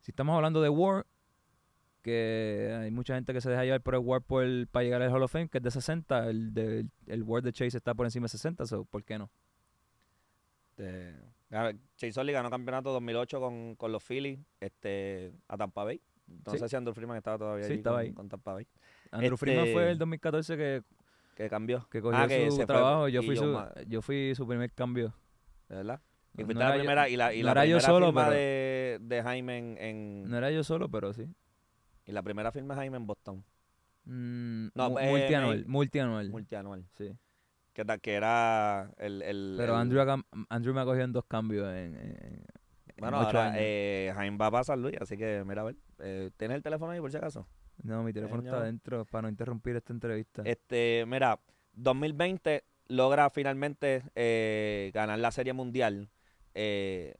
si estamos hablando de War, que hay mucha gente que se deja llevar por el War para llegar al Hall of Fame, que es de 60, el, War de Chase está por encima de 60, ¿por qué no? Este, Chase Oli ganó campeonato 2008 con, los Phillies este, a Tampa Bay. No sé si Andrew Freeman estaba todavía ahí. con Tampa Bay. Andrew Freeman este fue el 2014 que que cambió. Que cogió ah, su trabajo. yo, fui su, fui su primer cambio. verdad? Y la primera, y la, y la firma de, Jaime en, No era yo solo, pero sí. Y la primera firma de Jaime en Boston. Mm, no, pues, multianual, multianual. Multianual. Sí. Que, que era el... el pero Andrew, Andrew me ha cogido en dos cambios en... en bueno, ahora eh, Jaime va a pasar Luis, así que mira, a ver. Eh, ¿Tienes el teléfono ahí por si acaso? No, mi teléfono está adentro para no interrumpir esta entrevista. Este, mira, 2020 logra finalmente eh, ganar la Serie Mundial, eh,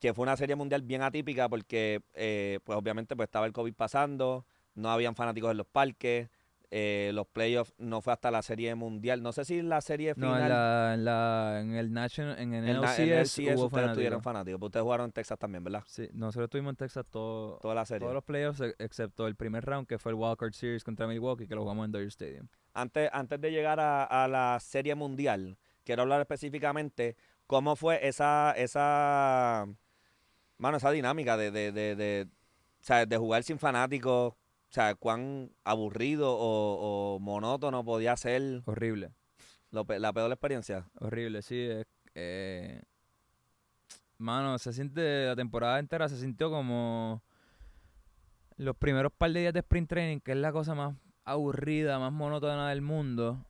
que fue una Serie Mundial bien atípica porque, eh, pues obviamente, pues estaba el COVID pasando, no habían fanáticos en los parques, eh, los playoffs no fue hasta la serie mundial. No sé si la serie final. No, en, la, en, en el National, en el, en en ustedes tuvieron fanáticos. ustedes jugaron en Texas también, ¿verdad? Sí, nosotros estuvimos en Texas toda la serie. todos los playoffs, e, excepto el primer round que fue el Card Series contra Milwaukee, que lo jugamos en Dodger Stadium. Antes, antes de llegar a, la serie mundial, quiero hablar específicamente cómo fue esa, esa, mano, esa dinámica de, de, de, de jugar sin fanáticos o sea, cuán aburrido o, monótono podía ser. Horrible. la peor experiencia. Horrible, sí. eh, mano, se siente, la temporada entera se sintió como los primeros par de días de sprint training, que es la cosa más aburrida, más monótona del mundo.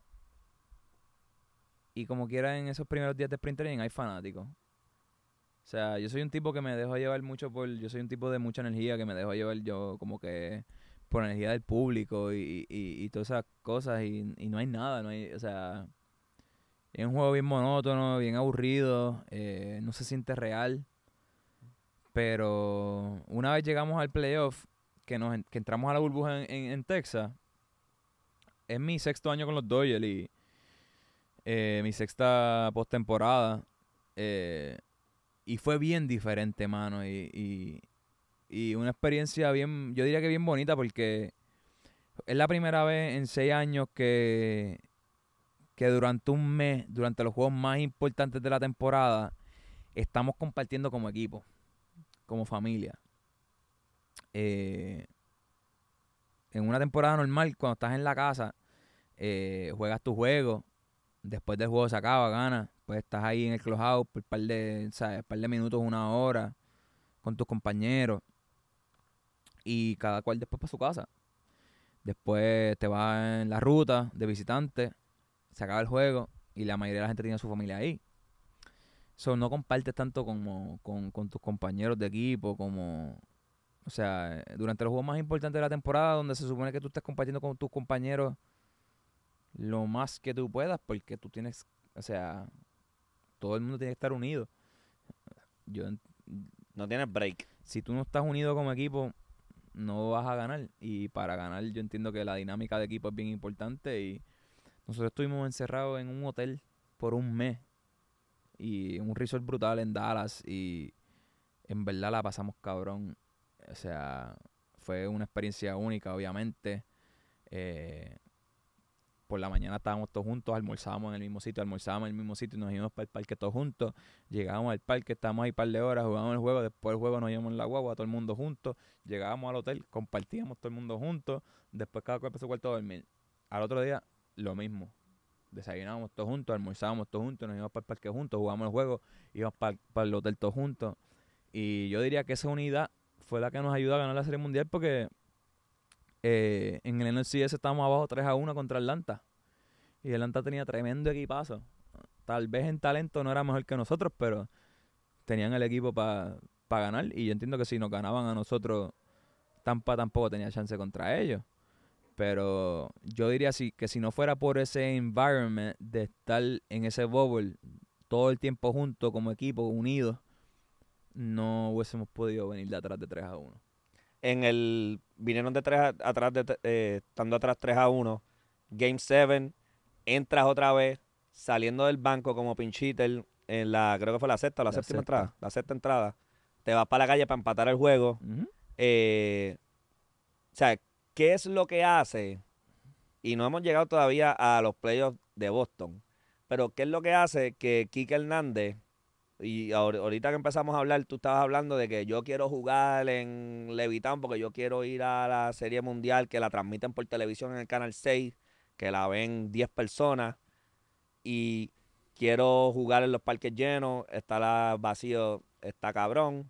Y como quiera en esos primeros días de sprint training hay fanáticos. O sea, yo soy un tipo que me dejo llevar mucho por... Yo soy un tipo de mucha energía que me dejo llevar yo como que por energía del público y, todas esas cosas y, no hay nada, o sea, es un juego bien monótono, bien aburrido, eh, no se siente real, pero una vez llegamos al playoff, que, nos, entramos a la burbuja en, Texas, es mi sexto año con los Doyle y eh, mi sexta postemporada. Eh, y fue bien diferente, mano. y, y una experiencia bien, yo diría que bien bonita porque es la primera vez en seis años que, que durante un mes, durante los juegos más importantes de la temporada, estamos compartiendo como equipo, como familia. Eh, en una temporada normal, cuando estás en la casa, eh, juegas tu juego, después del juego se acaba, gana, pues estás ahí en el clubhouse por un par de, ¿sabes? par de minutos, una hora, con tus compañeros y cada cual después para su casa. Después te va en la ruta de visitante, se acaba el juego y la mayoría de la gente tiene a su familia ahí. Eso no compartes tanto como, con, tus compañeros de equipo, como... O sea, durante los juegos más importantes de la temporada, donde se supone que tú estás compartiendo con tus compañeros lo más que tú puedas, porque tú tienes, o sea, todo el mundo tiene que estar unido. Yo, no tienes break. Si tú no estás unido como equipo, no vas a ganar. Y para ganar yo entiendo que la dinámica de equipo es bien importante. Y nosotros estuvimos encerrados en un hotel por un mes. Y un resort brutal en Dallas. Y en verdad la pasamos cabrón. O sea, fue una experiencia única, obviamente. Eh, por la mañana estábamos todos juntos, almorzábamos en el mismo sitio, almorzábamos en el mismo sitio y nos íbamos para el parque todos juntos. Llegábamos al parque, estábamos ahí un par de horas, jugábamos el juego, después del juego nos íbamos en la guagua, todo el mundo juntos. Llegábamos al hotel, compartíamos todo el mundo juntos, después cada cuerpo empezó su cuarto a dormir. Al otro día, lo mismo. Desayunábamos todos juntos, almorzábamos todos juntos, nos íbamos para el parque juntos, jugábamos el juego, íbamos para el hotel todos juntos. Y yo diría que esa unidad fue la que nos ayudó a ganar la Serie Mundial porque eh, en el NLCS estábamos abajo 3 a 1 contra Atlanta. Y Atlanta tenía tremendo equipazo. Tal vez en talento no era mejor que nosotros, pero tenían el equipo para ganar. Y yo entiendo que si nos ganaban a nosotros, Tampa tampoco tenía chance contra ellos. Pero yo diría si, que si no fuera por ese environment de estar en ese bubble todo el tiempo juntos, como equipo, unidos, no hubiésemos podido venir de atrás de 3 a 1 en el vinieron de tres atrás eh, estando atrás 3 a 1 game 7 entras otra vez saliendo del banco como hitter en la creo que fue la sexta o la, séptima entrada la sexta entrada te vas para la calle para empatar el juego eh, o sea qué es lo que hace y no hemos llegado todavía a los playoffs de Boston pero qué es lo que hace que Kike Hernández y ahorita que empezamos a hablar, tú estabas hablando de que yo quiero jugar en Levitán porque yo quiero ir a la Serie Mundial que la transmiten por televisión en el Canal 6, que la ven 10 personas. Y quiero jugar en los parques llenos, está la vacío, está cabrón.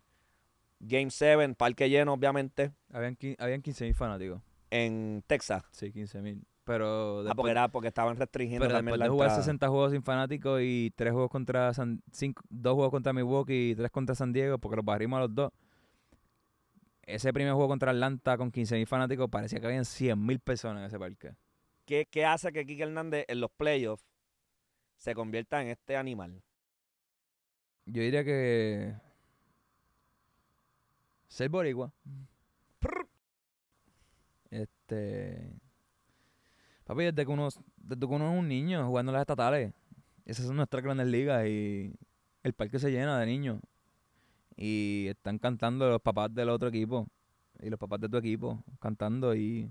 Game 7, parque lleno, obviamente. Habían, habían mil fanáticos. En Texas. Sí, 15.000. Pero ah, porque, era porque estaban restringiendo pero también después de jugar 60 juegos sin fanáticos y tres juegos contra San, cinco, dos juegos contra Milwaukee y tres contra San Diego, porque los barrimos a los dos. Ese primer juego contra Atlanta con 15.000 fanáticos parecía que habían 100.000 personas en ese parque. ¿Qué, ¿Qué hace que Kike Hernández en los playoffs se convierta en este animal? Yo diría que. Ser boricua. Este desde que uno, es un niño jugando en las estatales. Esas son nuestras grandes ligas y el parque se llena de niños. Y están cantando los papás del otro equipo. Y los papás de tu equipo cantando y...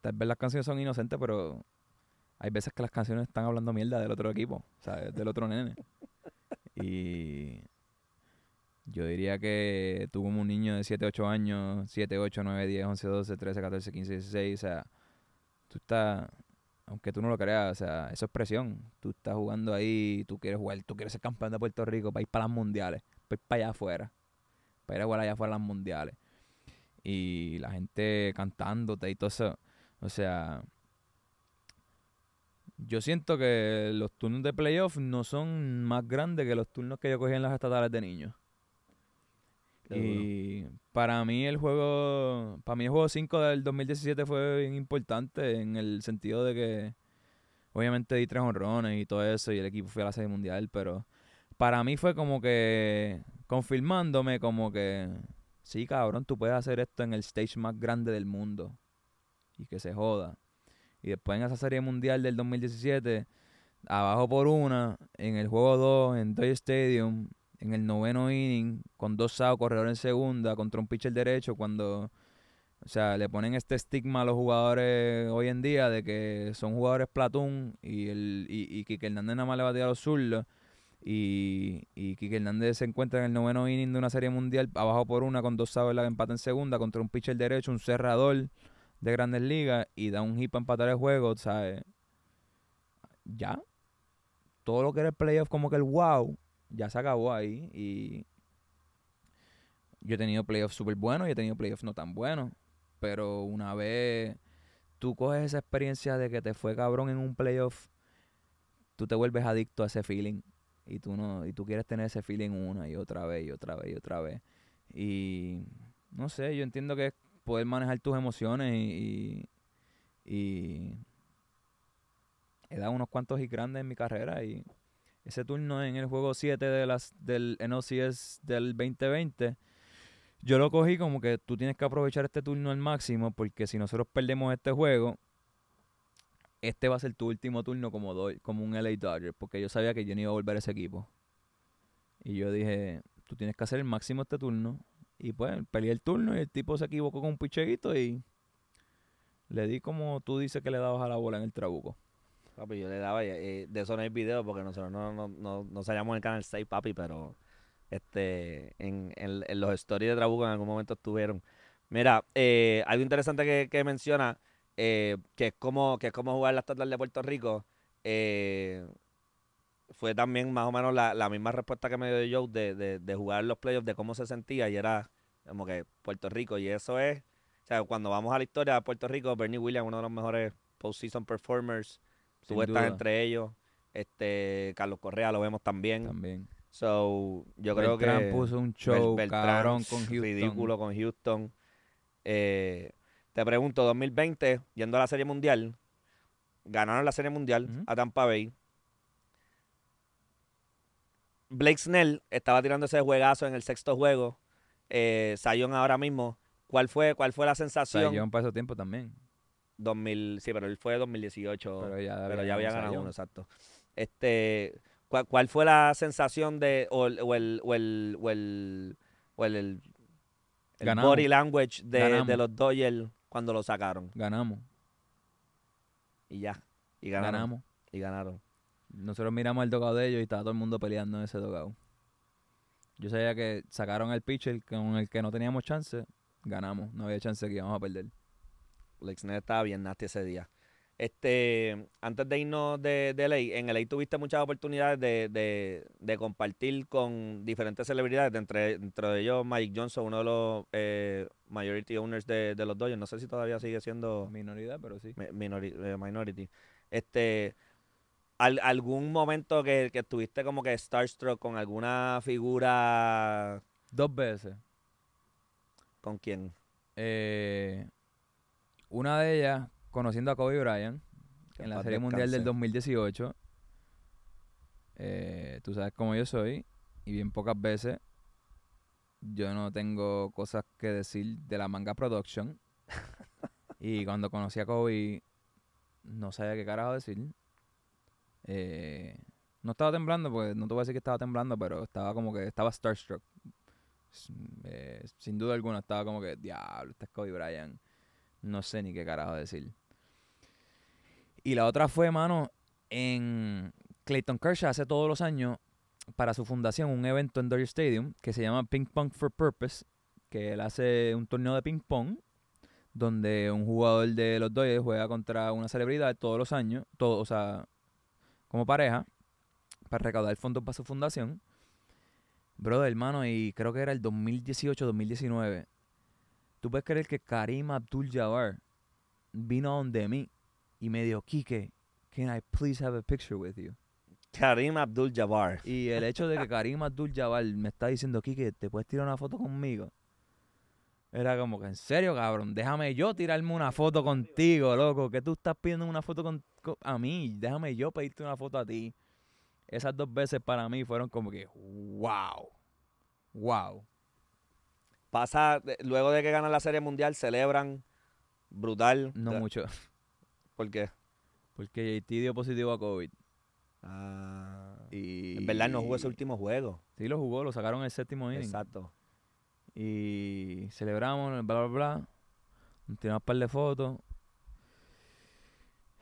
Tal vez las canciones son inocentes, pero hay veces que las canciones están hablando mierda del otro equipo, o sea Del otro nene. Y yo diría que tú como un niño de 7, 8 años, 7, 8, 9, 10, 11, 12, 13, 14, 15, 16, o sea, tú estás, aunque tú no lo creas, o sea, eso es presión. Tú estás jugando ahí, tú quieres jugar, tú quieres ser campeón de Puerto Rico para ir para las mundiales, para ir para allá afuera, para ir a jugar allá afuera a las mundiales. Y la gente cantándote y todo eso. O sea, yo siento que los turnos de playoff no son más grandes que los turnos que yo cogí en las estatales de niños y para mí el juego, para mí el juego 5 del 2017 fue bien importante en el sentido de que obviamente di tres honrones y todo eso y el equipo fue a la serie mundial, pero para mí fue como que confirmándome como que sí, cabrón, tú puedes hacer esto en el stage más grande del mundo y que se joda. Y después en esa serie mundial del 2017, abajo por una, en el juego 2, en Dodge Stadium, en el noveno inning con dos outs, corredor en segunda, contra un pitcher derecho, cuando... O sea, le ponen este estigma a los jugadores hoy en día de que son jugadores platón y, el, y, Kike Hernández nada más le va a los zurdos. Y, y Kike Hernández se encuentra en el noveno inning de una serie mundial, abajo por una, con dos outs, la empata en segunda, contra un pitcher derecho, un cerrador de grandes ligas, y da un hit para empatar el juego, sea, Ya. Todo lo que era el playoff, como que el wow, ya se acabó ahí y yo he tenido playoffs súper buenos y he tenido playoffs no tan buenos. Pero una vez tú coges esa experiencia de que te fue cabrón en un playoff, tú te vuelves adicto a ese feeling. Y tú, no, y tú quieres tener ese feeling una y otra vez y otra vez y otra vez. Y no sé, yo entiendo que es poder manejar tus emociones y, y he dado unos cuantos y grandes en mi carrera y ese turno en el juego 7 de las, del NOCS del 2020, yo lo cogí como que tú tienes que aprovechar este turno al máximo porque si nosotros perdemos este juego, este va a ser tu último turno como, do, como un LA Dodger porque yo sabía que yo no iba a volver a ese equipo. Y yo dije, tú tienes que hacer el máximo este turno. Y pues peleé el turno y el tipo se equivocó con un picheguito y le di como tú dices que le dabas a la bola en el trabuco. Papi, yo le daba, eh, de eso no hay video porque nosotros no, no, no, salíamos en el canal 6, papi, pero este en, los stories de Trabuco en algún momento estuvieron. Mira, eh, algo interesante que, menciona, eh, que, es como, que es como jugar las tartas de Puerto Rico, fue también más o menos la, misma respuesta que me dio Joe de, de, de jugar los playoffs, de cómo se sentía y era como que Puerto Rico y eso es, o sea, cuando vamos a la historia de Puerto Rico, Bernie Williams, uno de los mejores postseason performers Tú estás entre ellos. Este, Carlos Correa lo vemos también. También. So, yo creo que. puso un show con Ridículo con Houston. Eh, te pregunto, 2020, yendo a la Serie Mundial, ganaron la Serie Mundial a Tampa Bay. Blake Snell estaba tirando ese juegazo en el sexto juego. Eh, ahora mismo. ¿Cuál fue, cuál fue la sensación? Sayón pasó tiempo también. 2000, sí, pero él fue 2018. Pero ya, ya había ganado uno, exacto. Este, ¿cuál, fue la sensación de, o, el, o el, o el, o el, el, body language de, de los Dodgers cuando lo sacaron? Ganamos. Y ya, y ganamos. Y ganaron. Nosotros miramos el tocado de ellos y estaba todo el mundo peleando en ese tocado Yo sabía que sacaron al pitcher con el que no teníamos chance, ganamos. No había chance que íbamos a perder. Lexnet estaba bien nasty ese día. Este, antes de irnos de, de LA, en LA tuviste muchas oportunidades de, de, compartir con diferentes celebridades, entre, entre, ellos Mike Johnson, uno de los eh, majority owners de, de, los Dodgers. No sé si todavía sigue siendo. Minoridad, pero sí. Eh, minority. Este, ¿Algún momento que, que estuviste como que starstruck con alguna figura? Dos veces. ¿Con quién? Eh, una de ellas, conociendo a Kobe Bryant, en la Serie Mundial del 2018. Eh, tú sabes cómo yo soy, y bien pocas veces yo no tengo cosas que decir de la manga production. y cuando conocí a Kobe, no sabía qué carajo decir. Eh, no estaba temblando, porque no te voy a decir que estaba temblando, pero estaba como que estaba starstruck. Eh, sin duda alguna, estaba como que, diablo, este es Kobe Bryant. No sé ni qué carajo decir. Y la otra fue, mano, en Clayton Kershaw hace todos los años para su fundación un evento en Dodger Stadium que se llama Ping Pong for Purpose, que él hace un torneo de ping pong donde un jugador de los Dodgers juega contra una celebridad todos los años, todo, o sea, como pareja, para recaudar fondos para su fundación. Brother, hermano, y creo que era el 2018-2019 tú puedes creer que Karim Abdul Jabbar vino donde mí y me dijo, Kike, can I please have a picture with you? Karim Abdul Jabbar. Y el hecho de que Karim Abdul Jabbar me está diciendo, Kike, ¿te puedes tirar una foto conmigo? Era como que, en serio, cabrón, déjame yo tirarme una foto contigo, loco. Que tú estás pidiendo una foto con, a mí, déjame yo pedirte una foto a ti. Esas dos veces para mí fueron como que, wow, wow pasa, luego de que ganan la Serie Mundial, celebran brutal. No mucho. ¿Por Porque JT dio positivo a COVID. Ah. Y... En verdad no jugó ese último juego. Sí, lo jugó, lo sacaron el séptimo inning. Exacto. Y celebramos, bla, bla, bla. tiramos un par de fotos.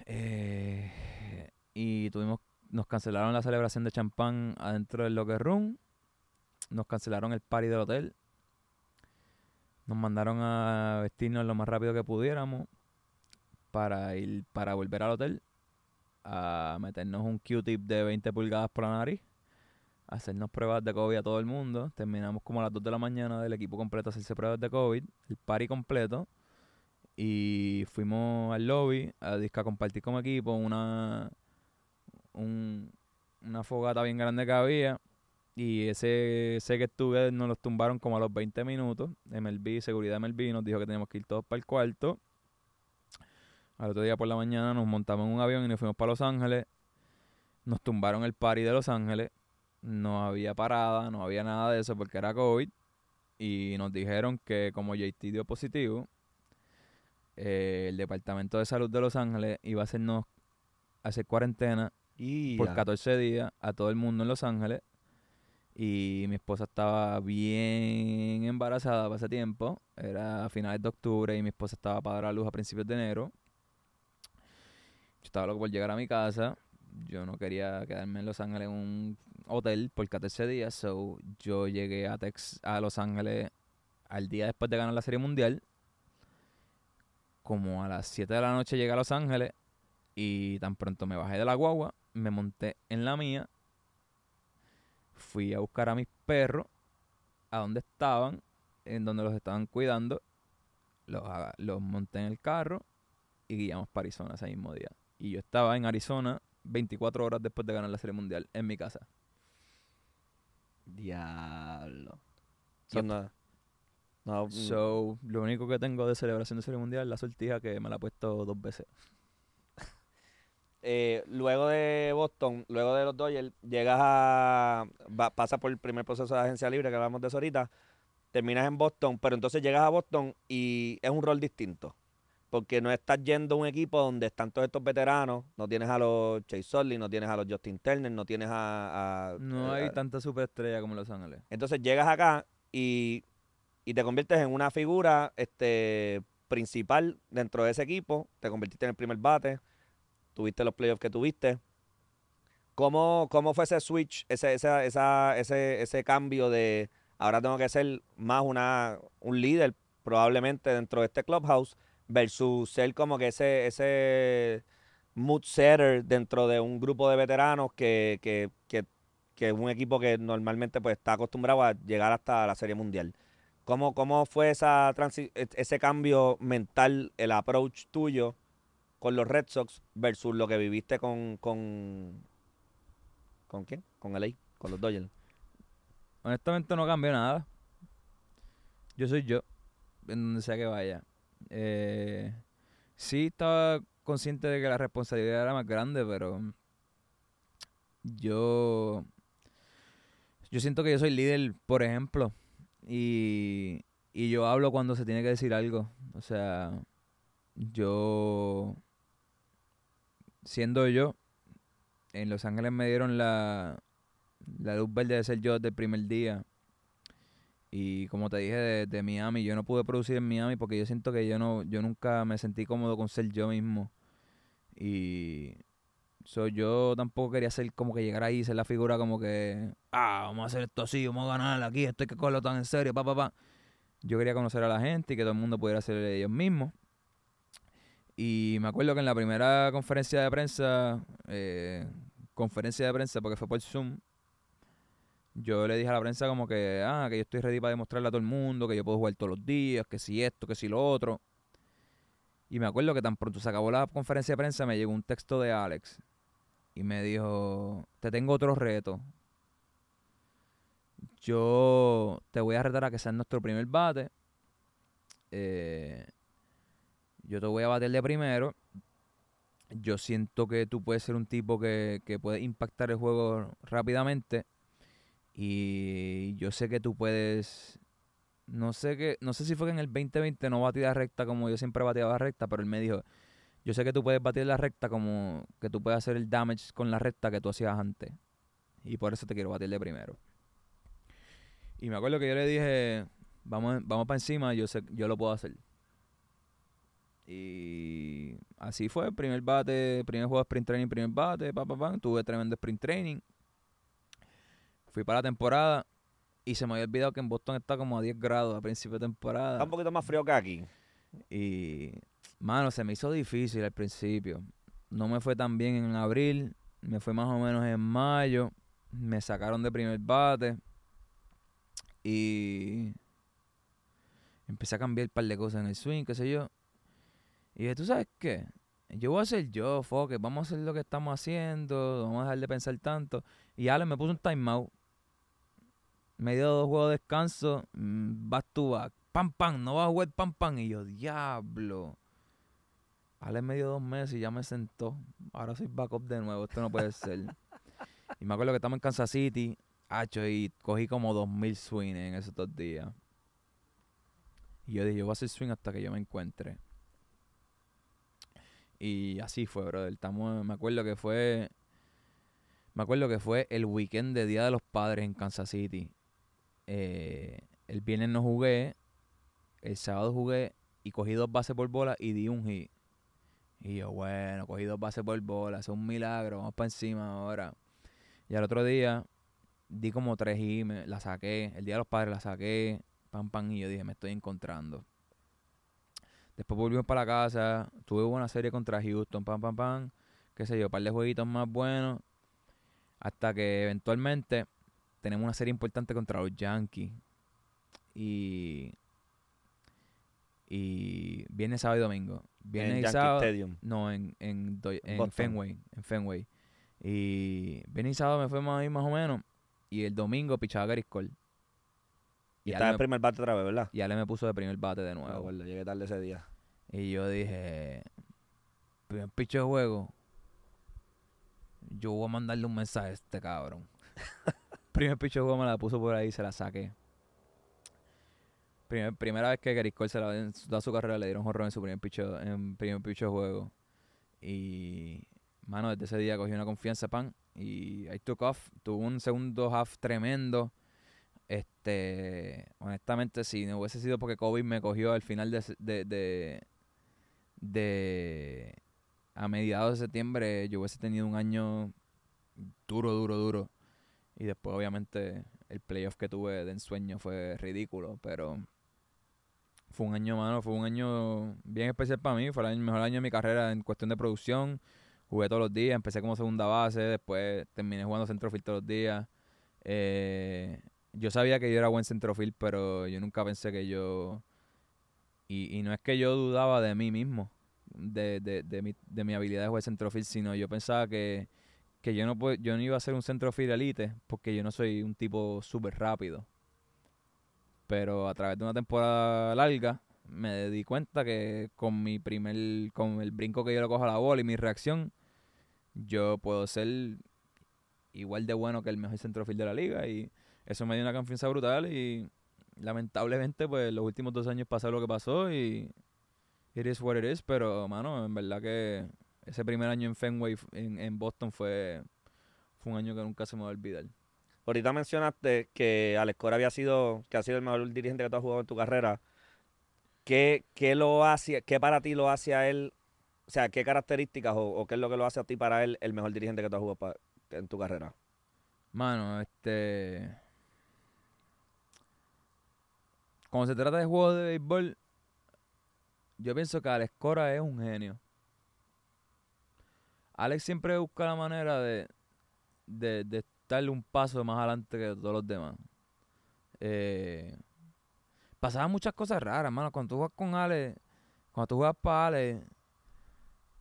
Eh, y tuvimos, nos cancelaron la celebración de champán adentro del locker room. Nos cancelaron el party del hotel. Nos mandaron a vestirnos lo más rápido que pudiéramos para ir para volver al hotel a meternos un Q-tip de 20 pulgadas por la nariz, hacernos pruebas de COVID a todo el mundo. Terminamos como a las 2 de la mañana del equipo completo a hacerse pruebas de COVID, el party completo. Y fuimos al lobby a, compartir como equipo una, una fogata bien grande que había. Y ese, ese que estuve nos los tumbaron como a los 20 minutos. MLB, seguridad MLB, nos dijo que teníamos que ir todos para el cuarto. Al otro día por la mañana nos montamos en un avión y nos fuimos para Los Ángeles. Nos tumbaron el party de Los Ángeles. No había parada, no había nada de eso porque era COVID. Y nos dijeron que como JT dio positivo, eh, el Departamento de Salud de Los Ángeles iba a hacernos hacer cuarentena por 14 días a todo el mundo en Los Ángeles y mi esposa estaba bien embarazada para ese tiempo. Era a finales de octubre y mi esposa estaba para dar a luz a principios de enero. Yo estaba loco por llegar a mi casa. Yo no quería quedarme en Los Ángeles en un hotel por 14 días. So yo llegué a, Tex a Los Ángeles al día después de ganar la Serie Mundial. Como a las 7 de la noche llegué a Los Ángeles. Y tan pronto me bajé de la guagua, me monté en la mía fui a buscar a mis perros, a donde estaban, en donde los estaban cuidando, los, los monté en el carro y guiamos para Arizona ese mismo día. Y yo estaba en Arizona 24 horas después de ganar la Serie Mundial en mi casa. Diablo. Mm. So, lo único que tengo de celebración de Serie Mundial es la sortija que me la ha puesto dos veces. Eh, luego de Boston, luego de los Dodgers, llegas a. pasa por el primer proceso de agencia libre que hablamos de eso ahorita. Terminas en Boston, pero entonces llegas a Boston y es un rol distinto. Porque no estás yendo a un equipo donde están todos estos veteranos. No tienes a los Chase Sorley, no tienes a los Justin Turner, no tienes a. no eh, hay tanta superestrella como Los Ángeles. Entonces llegas acá y, y te conviertes en una figura este, principal dentro de ese equipo. Te convertiste en el primer bate tuviste los playoffs que tuviste. ¿Cómo, cómo fue ese switch, ese, ese, ese cambio de ahora tengo que ser más una, un líder probablemente dentro de este clubhouse versus ser como que ese, ese mood setter dentro de un grupo de veteranos que, es un equipo que normalmente pues está acostumbrado a llegar hasta la Serie Mundial. ¿Cómo, cómo fue esa ese cambio mental, el approach tuyo con los Red Sox versus lo que viviste con. ¿Con, ¿con quién? Con LA, con los Dodgers. Honestamente no cambió nada. Yo soy yo, en donde sea que vaya. Eh, sí estaba consciente de que la responsabilidad era más grande, pero yo yo siento que yo soy líder, por ejemplo, y, y yo hablo cuando se tiene que decir algo. O sea, yo siendo yo, en Los Ángeles me dieron la, la luz verde de ser yo desde primer día. Y como te dije de, Miami, yo no pude producir en Miami porque yo siento que yo no, yo nunca me sentí cómodo con ser yo mismo. Y yo tampoco quería ser como que llegar ahí y ser la figura como que, ah, vamos a hacer esto así, vamos a ganar aquí, esto hay que cogerlo tan en serio, pa, pa, pa. Yo quería conocer a la gente y que todo el mundo pudiera ser ellos mismos. Y me acuerdo que en la primera conferencia de prensa, eh, conferencia de prensa, porque fue por Zoom, yo le dije a la prensa como que, ah, que yo estoy ready para demostrarle a todo el mundo, que yo puedo jugar todos los días, que si esto, que si lo otro. Y me acuerdo que tan pronto se acabó la conferencia de prensa, me llegó un texto de Alex y me dijo, te tengo otro reto. Yo te voy a retar a que sea nuestro primer bate. Eh, yo te voy a bater de primero. Yo siento que tú puedes ser un tipo que, puede impactar el juego rápidamente. Y yo sé que tú puedes. No sé que, no sé si fue que en el 2020 no la recta como yo siempre la recta, pero él me dijo, yo sé que tú puedes batir la recta como que tú puedes hacer el damage con la recta que tú hacías antes. Y por eso te quiero batir de primero. Y me acuerdo que yo le dije, vamos, vamos para encima, yo sé, yo lo puedo hacer. Y así fue, primer bate, primer juego de sprint training, primer bate, pa, tuve tremendo sprint training. Fui para la temporada y se me había olvidado que en Boston está como a 10 grados a principio de temporada. Está un poquito más frío que aquí. Y, mano, se me hizo difícil al principio. No me fue tan bien en abril, me fue más o menos en mayo. Me sacaron de primer bate y empecé a cambiar un par de cosas en el swing, qué sé yo y dije, ¿tú sabes qué? Yo voy a hacer yo, foque, vamos a hacer lo que estamos haciendo, vamos a dejar de pensar tanto. Y Ale me puso un timeout. Me dio dos juegos de descanso, vas mm, tú, back. pam, pam, no vas a jugar pam, pam. Y yo, diablo. Ale me dio dos meses y ya me sentó. Ahora soy backup de nuevo, esto no puede ser. y me acuerdo que estamos en Kansas City, hacho, y cogí como dos mil swings en esos dos días. Y yo dije, yo voy a hacer swing hasta que yo me encuentre. Y así fue, brother. me acuerdo que fue. Me acuerdo que fue el weekend de Día de los Padres en Kansas City. Eh, el viernes no jugué. El sábado jugué y cogí dos bases por bola y di un hit. Y yo, bueno, cogí dos bases por bola, es un milagro, vamos para encima ahora. Y al otro día di como tres y me, la saqué, el día de los padres la saqué, pan pan y yo dije, me estoy encontrando. Después volvimos para la casa. Tuve una serie contra Houston, pam, pam, pam. Qué sé yo, un par de jueguitos más buenos. Hasta que eventualmente tenemos una serie importante contra los Yankees. Y. Y viene sábado y domingo. Viene sábado. Stadium. No, en, Fenway. En Fenway. Y viene sábado me fue más, más o menos. Y el domingo pichaba Gary y, estaba en primer bate otra vez, ¿verdad? Y le me puso de primer bate de nuevo. llegué tarde ese día. Y yo dije, primer picho de juego, yo voy a mandarle un mensaje a este cabrón. primer picho de juego me la puso por ahí y se la saqué. primera vez que Gary se la, en su carrera le dieron horror en su primer picho, en primer picho de juego. Y, mano, desde ese día cogí una confianza, pan. Y I took off. Tuvo un segundo half tremendo. Este, honestamente, si no hubiese sido porque COVID me cogió al final de, de, de, a mediados de septiembre, yo hubiese tenido un año duro, duro, duro. Y después, obviamente, el playoff que tuve de ensueño fue ridículo, pero fue un año, mano, fue un año bien especial para mí. Fue el mejor año de mi carrera en cuestión de producción. Jugué todos los días, empecé como segunda base, después terminé jugando centrofil todos los días. Eh, yo sabía que yo era buen centrofil, pero yo nunca pensé que yo... Y, y no es que yo dudaba de mí mismo, de, de, de, mi, de mi habilidad de jugar centrofil, sino yo pensaba que, yo, no yo no iba a ser un centrofil elite porque yo no soy un tipo súper rápido. Pero a través de una temporada larga me di cuenta que con mi primer, con el brinco que yo le cojo a la bola y mi reacción, yo puedo ser igual de bueno que el mejor centrofil de la liga y eso me dio una confianza brutal y lamentablemente pues los últimos dos años pasó lo que pasó y it is what it is, pero mano, en verdad que ese primer año en Fenway en, Boston fue, fue un año que nunca se me va a olvidar. Ahorita mencionaste que Alex Cora había sido, que ha sido el mejor dirigente que tú has jugado en tu carrera. ¿Qué, qué lo hace, qué para ti lo hace a él? O sea, ¿qué características o, qué es lo que lo hace a ti para él el mejor dirigente que tú has jugado en tu carrera? Mano, este Cuando se trata de juegos de béisbol, yo pienso que Alex Cora es un genio. Alex siempre busca la manera de, darle un paso más adelante que todos los demás. Eh, pasaban muchas cosas raras, hermano. Cuando tú juegas con Alex, cuando tú juegas para Alex,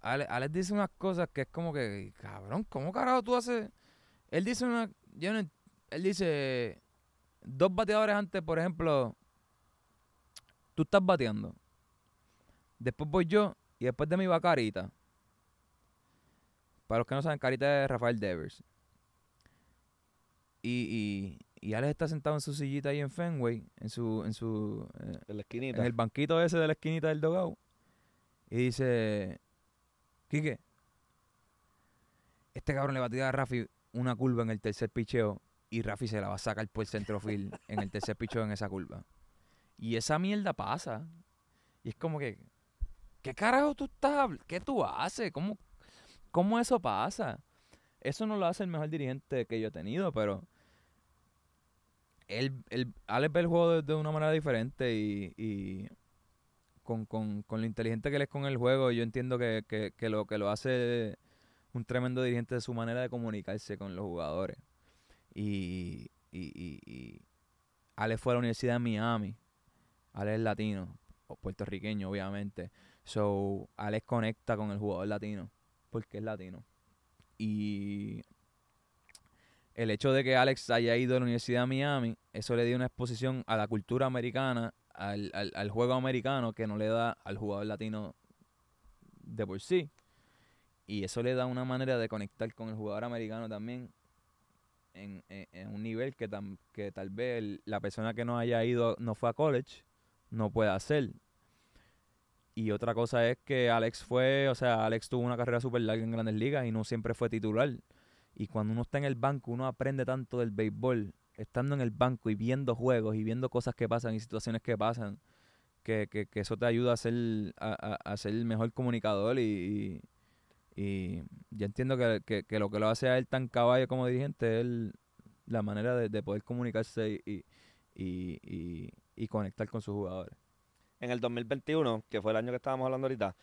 Alex, dice unas cosas que es como que, cabrón, ¿cómo carajo tú haces? Él dice él dice. Dos bateadores antes, por ejemplo, tú estás bateando. Después voy yo y después de mí va Carita. Para los que no saben, Carita es Rafael Devers. Y, Alex está sentado en su sillita ahí en Fenway, en su... En, su, eh, en la esquinita. En el banquito ese de la esquinita del Dogau Y dice, Quique, este cabrón le va a tirar a Rafi una curva en el tercer picheo y Rafi se la va a sacar por el centrofield en el tercer picheo en esa curva. Y esa mierda pasa. Y es como que, ¿qué carajo tú estás? ¿Qué tú haces? ¿Cómo, cómo eso pasa? Eso no lo hace el mejor dirigente que yo he tenido, pero él, él Alex ve el juego de, una manera diferente y, con, con, lo inteligente que él es con el juego, yo entiendo que, lo que lo hace un tremendo dirigente es su manera de comunicarse con los jugadores. Y, y, y, y fue a la Universidad de Miami Alex es latino, o puertorriqueño, obviamente. So, Alex conecta con el jugador latino, porque es latino. Y el hecho de que Alex haya ido a la Universidad de Miami, eso le dio una exposición a la cultura americana, al, juego americano, que no le da al jugador latino de por sí. Y eso le da una manera de conectar con el jugador americano también en, un nivel que, tal vez la persona que no haya ido, no fue a college, no puede hacer. Y otra cosa es que Alex fue, o sea, Alex tuvo una carrera súper larga en grandes ligas y no siempre fue titular. Y cuando uno está en el banco, uno aprende tanto del béisbol, estando en el banco y viendo juegos y viendo cosas que pasan y situaciones que pasan, que, eso te ayuda a ser, a, ser el mejor comunicador. Y, yo entiendo que, lo que lo hace a él tan caballo como dirigente es la manera de, poder comunicarse y y conectar con sus jugadores. En el 2021, que fue el año que estábamos hablando ahorita,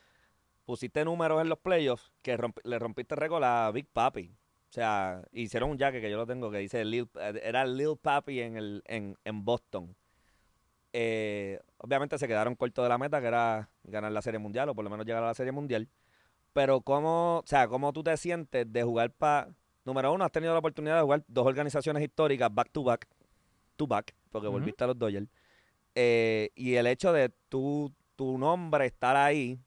pusiste números en los playoffs que le rompiste récord a Big Papi. O sea, hicieron un jaque que yo lo tengo que dice Lil, era Lil Papi en, el, en, Boston. Eh, obviamente se quedaron cortos de la meta, que era ganar la Serie Mundial o por lo menos llegar a la Serie Mundial. Pero, ¿cómo, o sea, ¿cómo tú te sientes de jugar para. Número uno, has tenido la oportunidad de jugar dos organizaciones históricas back to back, to back, porque volviste a los Dodgers. Eh, y el hecho de tu nombre estar ahí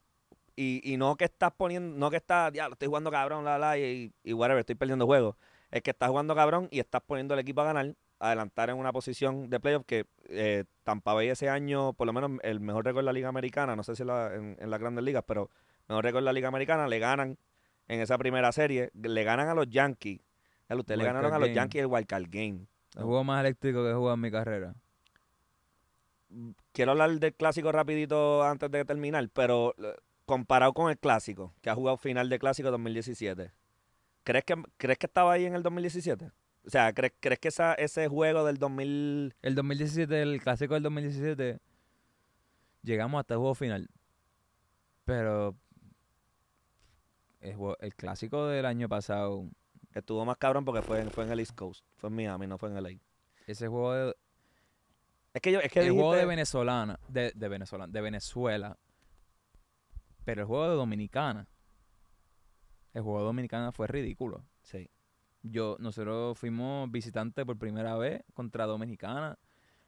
y, no que estás poniendo, no que estás, ya estoy jugando cabrón, la, la, y, whatever, estoy perdiendo juego Es que estás jugando cabrón y estás poniendo el equipo a ganar, adelantar en una posición de playoff que eh, Tampa Bay ese año, por lo menos el mejor récord de la Liga Americana, no sé si en, las grandes ligas, pero mejor récord de la Liga Americana, le ganan en esa primera serie, le ganan a los Yankees. le ganaron a los Yankees el Game. El juego más eléctrico que he jugado en mi carrera quiero hablar del clásico rapidito antes de terminar, pero eh, comparado con el clásico, que ha jugado final de clásico 2017, ¿crees que, ¿crees que estaba ahí en el 2017? O sea, ¿crees, crees que esa, ese juego del 2000... El 2017, el clásico del 2017, llegamos hasta el juego final. Pero el, clásico del año pasado... Estuvo más cabrón porque fue, fue en el East Coast, fue en Miami, no fue en el LA. Ese juego de, es que yo, el juego de venezolana, de, de de Venezuela, pero el juego de dominicana, el juego de dominicana fue ridículo. Sí. Yo, nosotros fuimos visitantes por primera vez contra dominicana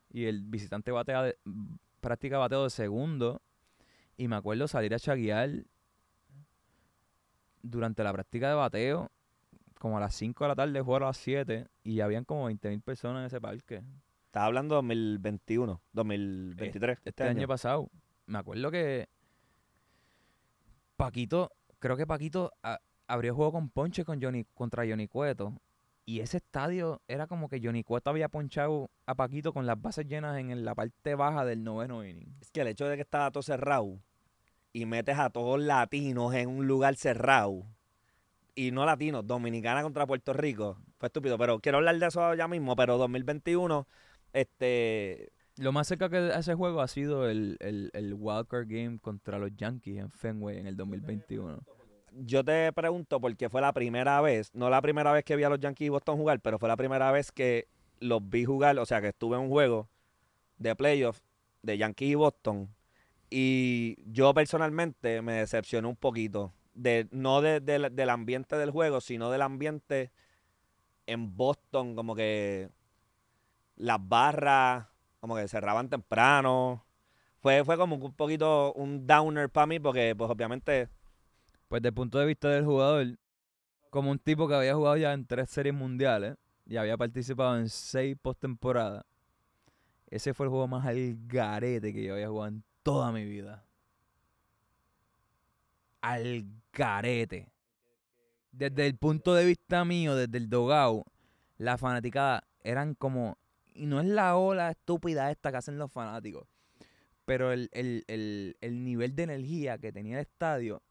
y el visitante batea práctica bateo de segundo y me acuerdo salir a chaguear durante la práctica de bateo como a las 5 de la tarde, jugar a las 7 y habían como 20.000 personas en ese parque. Estaba hablando 2021, 2023. Este, este año. pasado, me acuerdo que Paquito, creo que Paquito ah, abrió juego con Ponche con Johnny, contra Johnny Cueto. Y ese estadio era como que Johnny Cueto había ponchado a Paquito con las bases llenas en, la parte baja del noveno inning. Es que el hecho de que estaba todo cerrado y metes a todos latinos en un lugar cerrado, y no latinos, dominicana contra Puerto Rico, fue estúpido. Pero quiero hablar de eso ya mismo, pero 2021 este. Lo más cerca que ese juego ha sido el, el, el Walker Game contra los Yankees en Fenway en el 2021. Yo te pregunto porque fue la primera vez, no la primera vez que vi a los Yankees y Boston jugar, pero fue la primera vez que los vi jugar, o sea, que estuve en un juego de playoffs de Yankees y Boston. Y yo personalmente me decepcioné un poquito. De, no del ambiente del juego, sino del ambiente en Boston, como que las barras como que cerraban temprano. Fue, fue como un poquito un downer para mí porque pues obviamente... Pues desde el punto de vista del jugador, como un tipo que había jugado ya en tres series mundiales y había participado en seis postemporadas, ese fue el juego más al garete que yo había jugado en toda mi vida. Al garete. Desde el punto de vista mío, desde el dogao, la fanaticada eran como y no es la ola estúpida esta que hacen los fanáticos, pero el, nivel de energía que tenía el estadio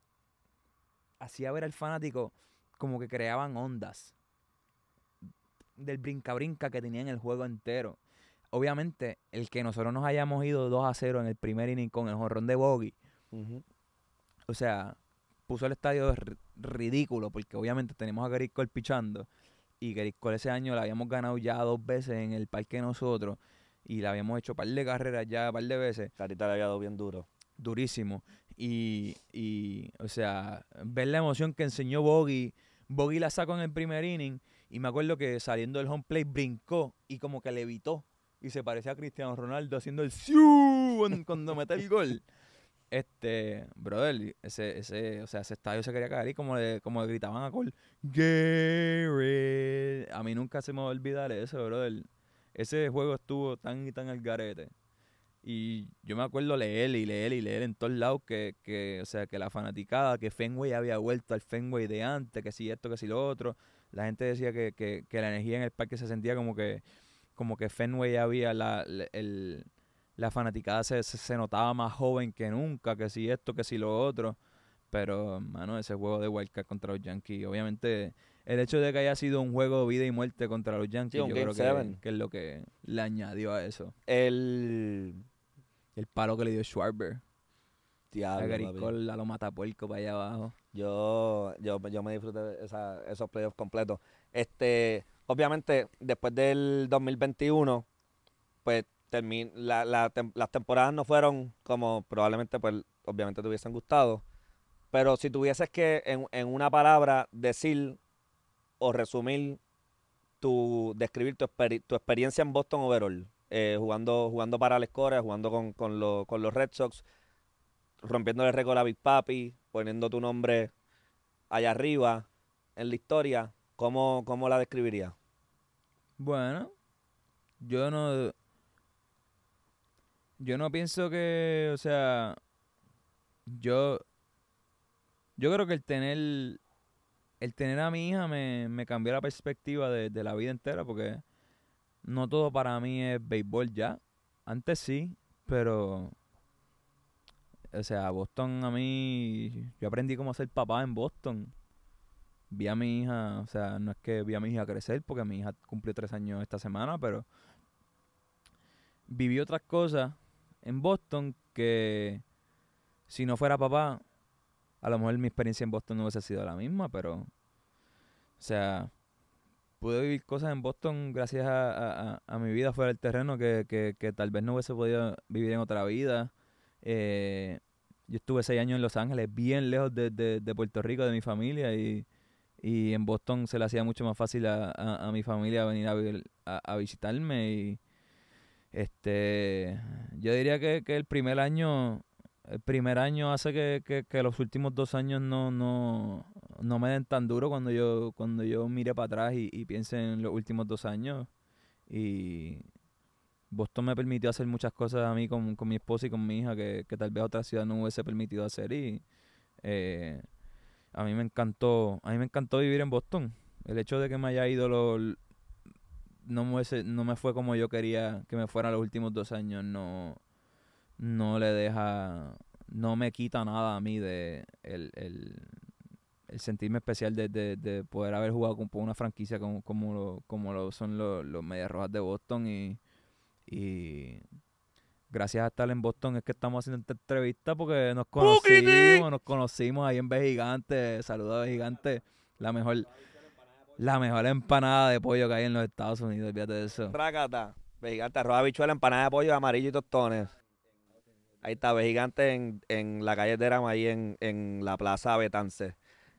hacía ver al fanático como que creaban ondas del brinca-brinca que tenía en el juego entero. Obviamente, el que nosotros nos hayamos ido 2 a 0 en el primer inning con el jorrón de Boggy, o sea, puso el estadio ridículo porque obviamente tenemos a Gary Cole y Criscol ese año la habíamos ganado ya dos veces en el parque nosotros y la habíamos hecho par de carreras ya par de veces. Carita le había dado bien duro. Durísimo. Y, y o sea, ver la emoción que enseñó Boggy. Boggy la sacó en el primer inning y me acuerdo que saliendo del home plate brincó y como que le evitó y se parecía a Cristiano Ronaldo haciendo el siu cuando mete el gol. Este, brother, ese, ese, o sea, ese estadio se quería caer y como le, como gritaban a Cole, Gary. A mí nunca se me va a olvidar eso, brother. Ese juego estuvo tan y tan al garete. Y yo me acuerdo leer y leer y leer en todos lados que, que, o sea, que la fanaticada, que Fenway había vuelto al Fenway de antes, que si esto, que si lo otro. La gente decía que, que, que la energía en el parque se sentía como que, como que Fenway había la, el, la fanaticada se, se, notaba más joven que nunca, que si esto, que si lo otro. Pero, mano, ese juego de Wildcat contra los Yankees, obviamente, el hecho de que haya sido un juego de vida y muerte contra los Yankees, yo creo que, es lo que le añadió a eso. El, el palo que le dio Schwarber. Diablo, la lo puerco para allá abajo. Yo, yo, yo me disfruté esa, esos playoffs completos. Este, obviamente, después del 2021, pues termin las temporadas no fueron como probablemente, pues, obviamente te hubiesen gustado. Pero si tuvieses que, en, una palabra, decir o resumir tu, describir tu, tu experiencia en Boston overall, eh, jugando, jugando para el score, jugando con, los Red Sox, rompiendo el récord a Big Papi, poniendo tu nombre allá arriba en la historia, ¿cómo, cómo la describirías? Bueno, yo no yo no pienso que, o sea, yo, yo creo que el tener, el tener a mi hija me, cambió la perspectiva de, de, la vida entera porque no todo para mí es béisbol ya. Antes sí, pero, o sea, Boston a mí, yo aprendí cómo ser papá en Boston. Vi a mi hija, o sea, no es que vi a mi hija crecer porque mi hija cumplió tres años esta semana, pero viví otras cosas en Boston que si no fuera papá, a lo mejor mi experiencia en Boston no hubiese sido la misma, pero, o sea, pude vivir cosas en Boston gracias a, a, mi vida fuera del terreno que, que, tal vez no hubiese podido vivir en otra vida. Eh, yo estuve seis años en Los Ángeles, bien lejos de, de, de Puerto Rico, de mi familia, y, y, en Boston se le hacía mucho más fácil a, a mi familia venir a, a, visitarme y, este, yo diría que, el primer año, el primer año hace que, los últimos dos años no, me den tan duro cuando yo, cuando yo mire para atrás y, piense en los últimos dos años. Y Boston me permitió hacer muchas cosas a mí con, con mi esposa y con mi hija que, tal vez otra ciudad no hubiese permitido hacer. Y eh, a mí me encantó, a mí me encantó vivir en Boston. El hecho de que me haya ido los no me, fue como yo quería que me fuera los últimos dos años, no, no le deja, no me quita nada a mí de el, sentirme especial de, poder haber jugado con, una franquicia como, como, lo, son los, los Medias Rojas de Boston y, gracias a estar en Boston es que estamos haciendo esta entrevista porque nos conocimos, nos conocimos ahí en B Gigante, saludos a Gigante, la mejor la mejor empanada de pollo que hay en los Estados Unidos, fíjate de eso. Ve vegigante, arroz bichuela, empanada de pollo amarillo y tostones. Ahí está, vegigante en, en la calle Derama, ahí en, en la plaza Betance,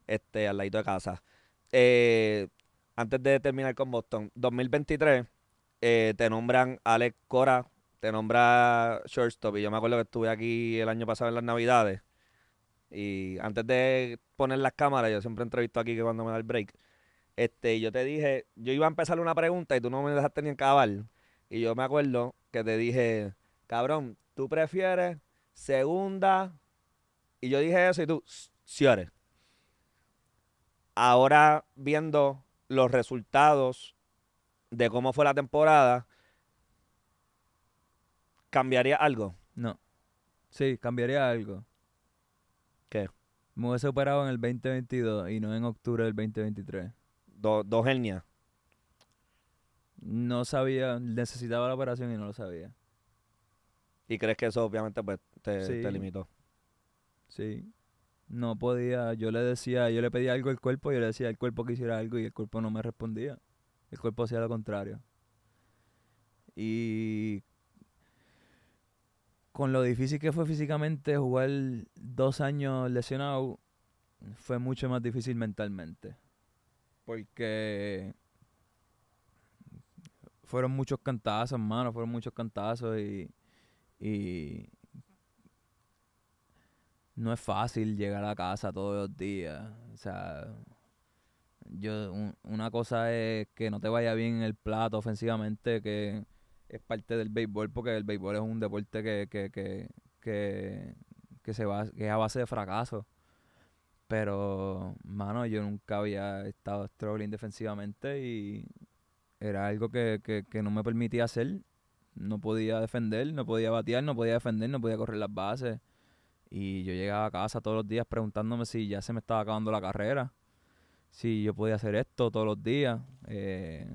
este, al ladito de casa. Eh, antes de terminar con Boston, 2023 eh, te nombran Alex Cora, te nombra shortstop. Y yo me acuerdo que estuve aquí el año pasado en las Navidades. Y antes de poner las cámaras, yo siempre entrevisto aquí que cuando me da el break. Este, yo te dije, yo iba a empezar una pregunta y tú no me dejaste ni cabal. Y yo me acuerdo que te dije, cabrón, tú prefieres segunda. Y yo dije eso y tú, si, eres. Ahora viendo los resultados de cómo fue la temporada, ¿cambiaría algo? No. Sí, cambiaría algo. ¿Qué? Me hubiese operado en el 2022 y no en octubre del 2023 dos hernias. No sabía, necesitaba la operación y no lo sabía. ¿Y crees que eso obviamente pues, te, limitó? Sí. No podía, yo le decía, yo le pedía algo al cuerpo, yo le decía al cuerpo que hiciera algo y el cuerpo no me respondía. El cuerpo hacía lo contrario. Y con lo difícil que fue físicamente, jugar dos años lesionado fue mucho más difícil mentalmente. Porque fueron muchos cantazos, hermano, fueron muchos cantazos y, y no es fácil llegar a casa todos los días. O sea, yo una cosa es que no te vaya bien el plato ofensivamente, que es parte del béisbol, porque el béisbol es un deporte que, que, que, que, se va, que es a base de fracasos. Pero, mano, yo nunca había estado struggling defensivamente y era algo que, no me permitía hacer. No podía defender, no podía batear, no podía defender, no podía correr las bases. Y yo llegaba a casa todos los días preguntándome si ya se me estaba acabando la carrera, si yo podía hacer esto todos los días. Eh,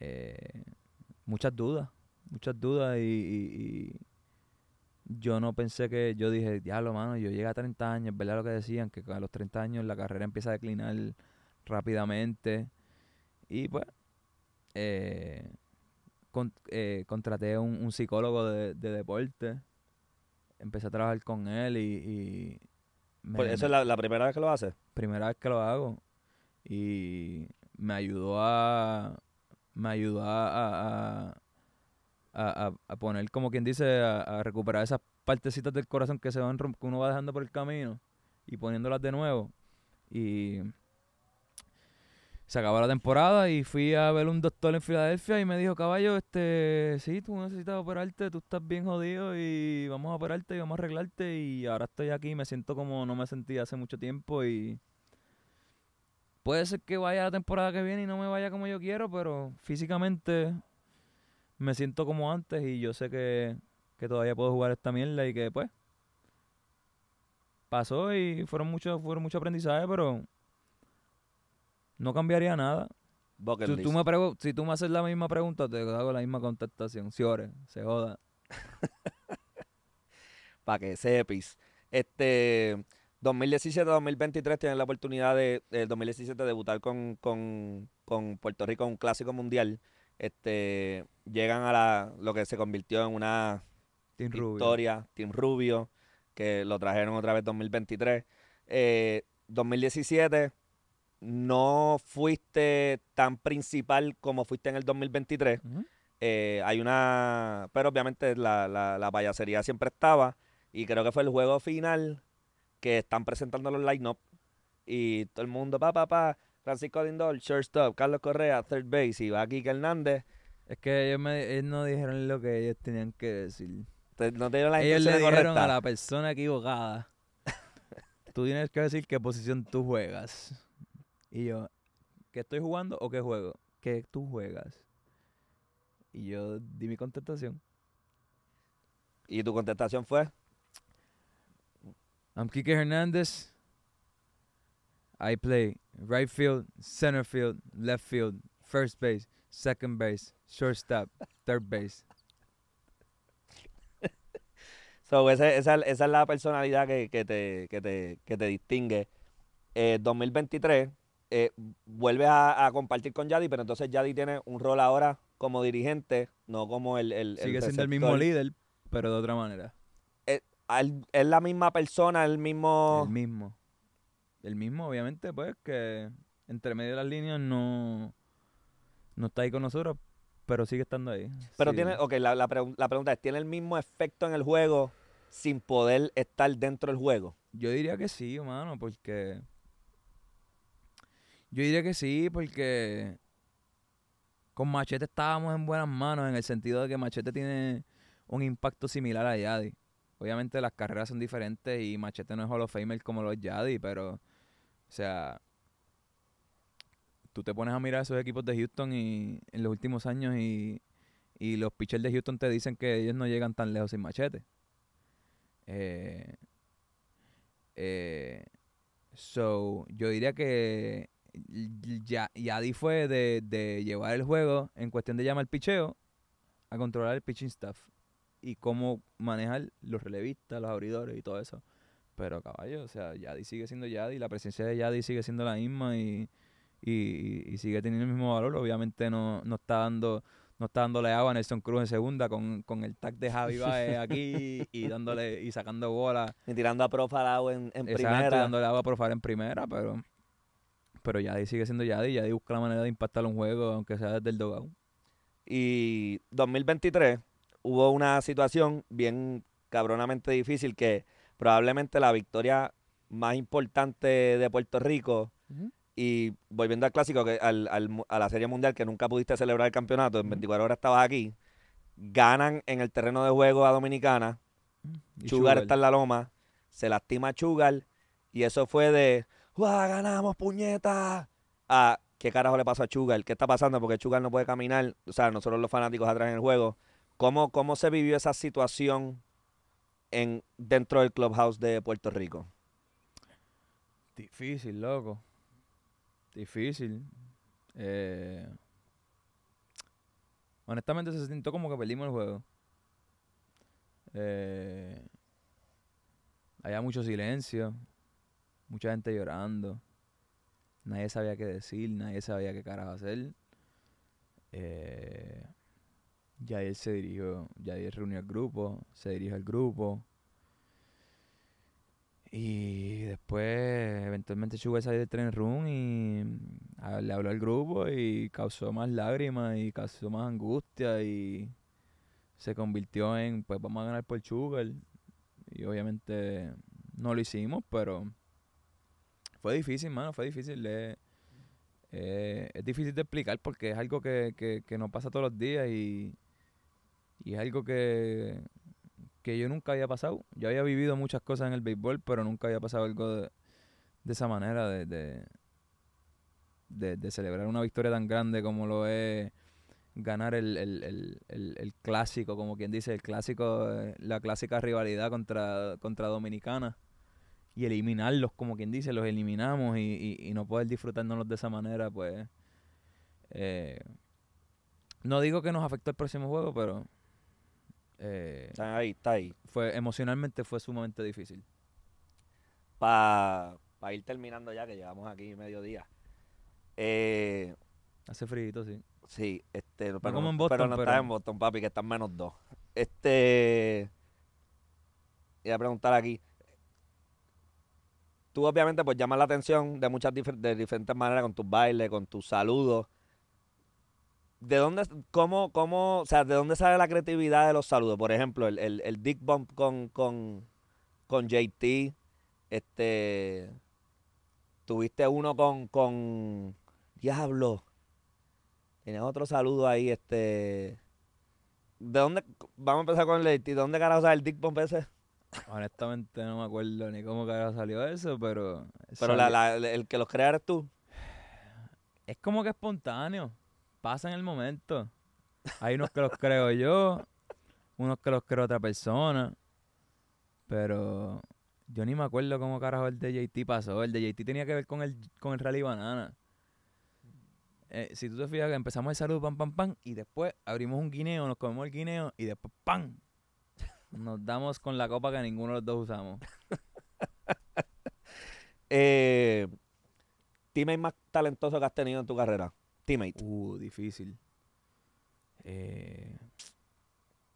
eh, muchas dudas, muchas dudas y, yo no pensé que, yo dije, diablo, mano, yo llegué a 30 años, ¿verdad lo que decían? Que a los 30 años la carrera empieza a declinar rápidamente. Y pues, eh, eh, contraté un, un psicólogo de, deporte, empecé a trabajar con él y... y ¿Eso pues, es la, primera vez que lo haces? Primera vez que lo hago. Y me ayudó a... Me ayudó a a, a, poner, como quien dice, a, recuperar esas partecitas del corazón que se van que uno va dejando por el camino y poniéndolas de nuevo. Y se acabó la temporada y fui a ver un doctor en Filadelfia y me dijo, caballo, este, sí, tú necesitas operarte, tú estás bien jodido y vamos a operarte y vamos a arreglarte y ahora estoy aquí y me siento como no me sentí hace mucho tiempo y puede ser que vaya la temporada que viene y no me vaya como yo quiero, pero físicamente me siento como antes y yo sé que, que todavía puedo jugar esta mierda y que pues pasó y fueron muchos fueron mucho aprendizaje, pero no cambiaría nada. Si tú, me si tú me haces la misma pregunta, te hago la misma contestación. Si ore se joda. Para que sepis. Este 2017-2023 tienes la oportunidad de, el 2017, debutar con, con, con Puerto Rico en un clásico mundial. Este, llegan a la, lo que se convirtió en una Team victoria, Team Rubio, que lo trajeron otra vez 2023. 2017 eh, no fuiste tan principal como fuiste en el 2023. Eh, hay una, pero obviamente la, la, payasería siempre estaba y creo que fue el juego final que están presentando los line y todo el mundo, pa, pa, pa, Francisco Lindor, shortstop, Carlos Correa, third base y Kike Hernández. Es que ellos, me, no dijeron lo que ellos tenían que decir. no te dieron la ellos le dijeron a la persona equivocada. tú tienes que decir qué posición tú juegas. Y yo, ¿qué estoy jugando o qué juego? ¿Qué tú juegas? Y yo di mi contestación. ¿Y tu contestación fue? I'm Kike Hernández. I play right field, center field, left field, first base, second base, shortstop, third base. esa, es la personalidad que, te, distingue. 2023, eh, eh, vuelves a, compartir con Yadi, pero entonces Yadi tiene un rol ahora como dirigente, no como el. Sigue siendo el mismo líder, pero de otra manera. Eh, es la misma persona, el mismo. El mismo el mismo, obviamente, pues, que entre medio de las líneas no, no está ahí con nosotros, pero sigue estando ahí. Pero tiene, ok, la, la, pregunta es, ¿tiene el mismo efecto en el juego sin poder estar dentro del juego? Yo diría que sí, hermano, porque... Yo diría que sí, porque con Machete estábamos en buenas manos, en el sentido de que Machete tiene un impacto similar a Yadi. Obviamente las carreras son diferentes y Machete no es Hall of Famer como los Yadi, pero o sea, tú te pones a mirar esos equipos de Houston y en los últimos años y, los pitchers de Houston te dicen que ellos no llegan tan lejos sin machete. Eh, eh, so, yo diría que ya, Yadi fue de, de, llevar el juego en cuestión de llamar picheo a controlar el pitching staff y cómo manejar los relevistas, los abridores y todo eso. Pero caballo, o sea, Yadi sigue siendo Yadi, la presencia de Yadi sigue siendo la misma y, y, sigue teniendo el mismo valor. Obviamente no, no está dando no está dándole agua a Nelson Cruz en segunda con, el tag de Javi Baez aquí y dándole y sacando bola. Y tirando a profar en, en Exacto, primera. dándole agua a profar en primera, pero pero Yadi sigue siendo Yadi. Yadi busca la manera de impactar un juego, aunque sea desde el dugout Y 2023 hubo una situación bien cabronamente difícil que probablemente la victoria más importante de Puerto Rico. Y volviendo al clásico, que a la Serie Mundial, que nunca pudiste celebrar el campeonato, en 24 horas estabas aquí, ganan en el terreno de juego a Dominicana, Sugar está en la loma, se lastima Chugal y eso fue de, ¡guau, ganamos, puñeta! A, ah, ¿qué carajo le pasó a Chugar? ¿Qué está pasando? Porque Chugal no puede caminar, o sea, nosotros los fanáticos atrás en el juego. ¿Cómo, cómo se vivió esa situación en, dentro del clubhouse de Puerto Rico? Difícil, loco. Difícil. Eh, honestamente se sintió como que perdimos el juego. Eh, había mucho silencio, mucha gente llorando. Nadie sabía qué decir, nadie sabía qué carajo hacer. Eh, él se dirigió, ya Yair reunió al grupo, se dirigió al grupo. Y después, eventualmente Chuve salió del tren room y le habló al grupo y causó más lágrimas y causó más angustia y se convirtió en, pues vamos a ganar por Sugar. Y obviamente no lo hicimos, pero fue difícil, mano, fue difícil. Eh, es, difícil de explicar porque es algo que, que, que no pasa todos los días y y es algo que, yo nunca había pasado. Yo había vivido muchas cosas en el béisbol, pero nunca había pasado algo de, esa manera, de, de, celebrar una victoria tan grande como lo es ganar el, clásico, como quien dice, el clásico, eh, la clásica rivalidad contra, contra Dominicana y eliminarlos, como quien dice, los eliminamos y, y, no poder disfrutarnos de esa manera, pues... Eh, no digo que nos afectó el próximo juego, pero eh, está ahí, está ahí. Fue, emocionalmente fue sumamente difícil. Para ir terminando ya, que llevamos aquí mediodía. Eh, Hace frío, sí. Sí, este, pero, no está en Boston, papi, que están menos dos. Este. Voy a preguntar aquí. Tú, obviamente, pues llamas la atención de muchas de diferentes maneras con tus bailes, con tus saludos. ¿de dónde, cómo, cómo, sea, de dónde sale la creatividad de los saludos? Por ejemplo, el, el, el Dick Bump con, con, JT, este, tuviste uno con, con Diablo, tienes otro saludo ahí, este, ¿de dónde, vamos a empezar con el JT, ¿de dónde carajo sale el Dick Bump ese? Honestamente no me acuerdo ni cómo carajo salió eso, pero... Pero la, el que los crea eres tú. Es como que espontáneo pasa en el momento. Hay unos que los creo yo, unos que los creo otra persona. Pero yo ni me acuerdo cómo carajo el DJT pasó. El DJT tenía que ver con el, con el Rally Banana. Eh, si tú te fijas, que empezamos el saludo, pam, pam, pam, y después abrimos un guineo, nos comemos el guineo, y después, pam, nos damos con la copa que ninguno de los dos usamos. eh, ¿Teammate más talentoso que has tenido en tu carrera? Teammate. Uh, difícil. Eh,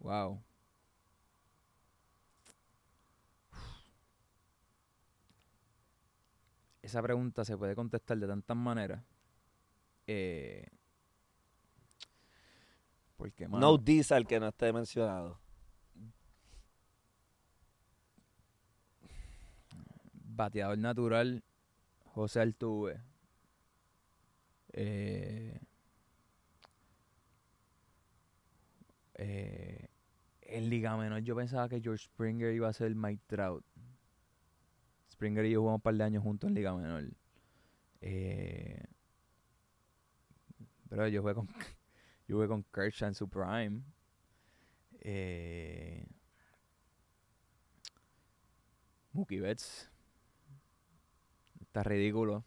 wow. Esa pregunta se puede contestar de tantas maneras. Eh, porque, no el que no esté mencionado. Bateador natural, José Altuve eh, eh, en Liga Menor yo pensaba que George Springer iba a ser Mike Trout. Springer y yo jugamos un par de años juntos en Liga Menor. Eh, pero yo jugué con, yo jugué con Kershaw en Eh, Mookie Betts. Está ridículo.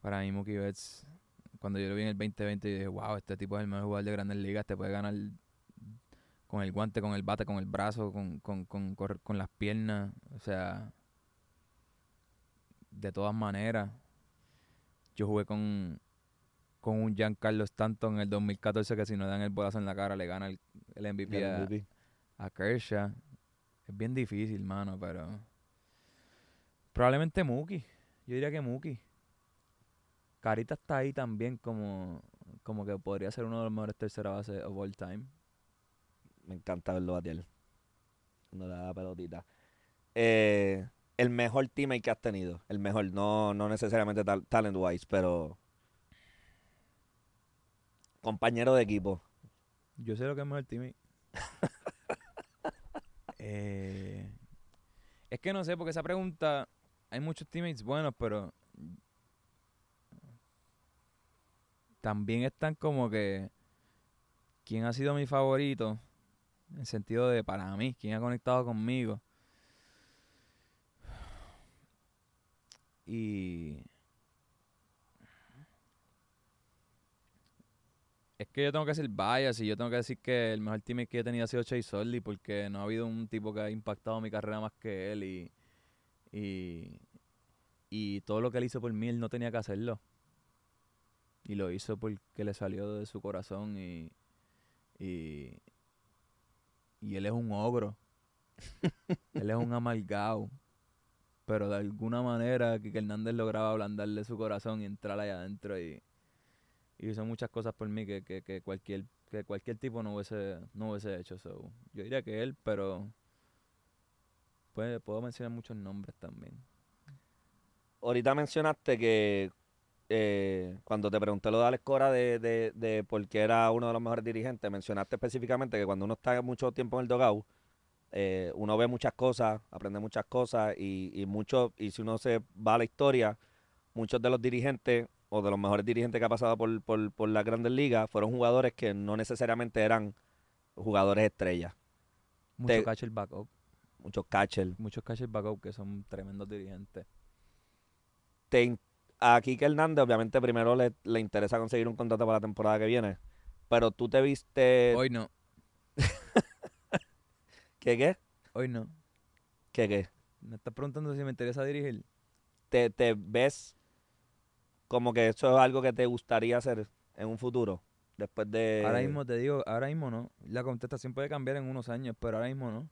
Para mí Mookie Betts, cuando yo lo vi en el 2020, yo dije, wow, este tipo es el mejor jugador de grandes ligas, te puede ganar con el guante, con el bate, con el brazo, con, las piernas, o sea, de todas maneras. Yo jugué con, con un Giancarlo Stanton en el 2014 que si no dan el bolazo en la cara le gana el, el MVP, A, a, Kershaw. Es bien difícil, mano, pero... Probablemente Mookie. Yo diría que Mookie. Carita está ahí también como, como que podría ser uno de los mejores terceras bases of all time. Me encanta verlo batear. No le da pelotita. Eh, el mejor teammate que has tenido. El mejor, no, necesariamente talent wise, pero. Compañero de equipo. Yo sé lo que es mejor teammate. Eh, es que no sé, porque esa pregunta. Hay muchos teammates buenos, pero también están como que quién ha sido mi favorito en sentido de para mí, quién ha conectado conmigo. Y es que yo tengo que decir bias y yo tengo que decir que el mejor time que he tenido ha sido Chase y porque no ha habido un tipo que ha impactado mi carrera más que él y, y, y todo lo que él hizo por mí él no tenía que hacerlo y lo hizo porque le salió de su corazón y, y, y él es un ogro. él es un amalgado Pero de alguna manera que Hernández lograba ablandarle su corazón y entrar allá adentro y, hizo muchas cosas por mí que, cualquier que cualquier tipo no hubiese, no hubiese hecho. yo diría que él, pero pues puedo mencionar muchos nombres también. Ahorita mencionaste que eh, cuando te pregunté lo de Alex Cora de, de, por qué era uno de los mejores dirigentes, mencionaste específicamente que cuando uno está mucho tiempo en el dogau, eh, uno ve muchas cosas, aprende muchas cosas y, y, mucho, y si uno se va a la historia, muchos de los dirigentes o de los mejores dirigentes que ha pasado por, por, las grandes ligas fueron jugadores que no necesariamente eran jugadores estrellas. muchos catchers backup. Muchos catchers Muchos catcher backup que son tremendos dirigentes. Te, a Kike Hernández, obviamente, primero le, interesa conseguir un contrato para la temporada que viene. Pero tú te viste. Hoy no. ¿Qué qué? Hoy no. ¿Qué qué? Me estás preguntando si me interesa dirigir. ¿Te, te ves como que eso es algo que te gustaría hacer en un futuro? Después de. Ahora mismo te digo, ahora mismo no. La contestación puede cambiar en unos años, pero ahora mismo no.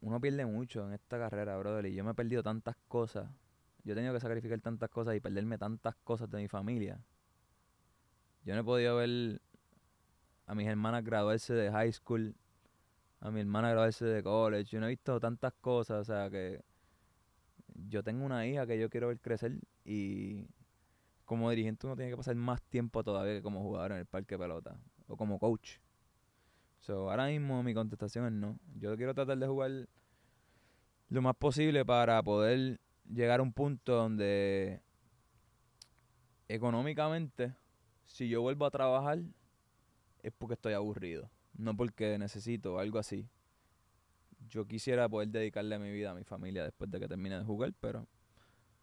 Uno pierde mucho en esta carrera, brother. Y yo me he perdido tantas cosas yo he tenido que sacrificar tantas cosas y perderme tantas cosas de mi familia. Yo no he podido ver a mis hermanas graduarse de high school, a mi hermana graduarse de college. Yo no he visto tantas cosas, o sea, que yo tengo una hija que yo quiero ver crecer y como dirigente uno tiene que pasar más tiempo todavía que como jugador en el parque de pelota o como coach. So, ahora mismo mi contestación es no. Yo quiero tratar de jugar lo más posible para poder llegar a un punto donde económicamente, si yo vuelvo a trabajar, es porque estoy aburrido, no porque necesito algo así. Yo quisiera poder dedicarle mi vida a mi familia después de que termine de jugar, pero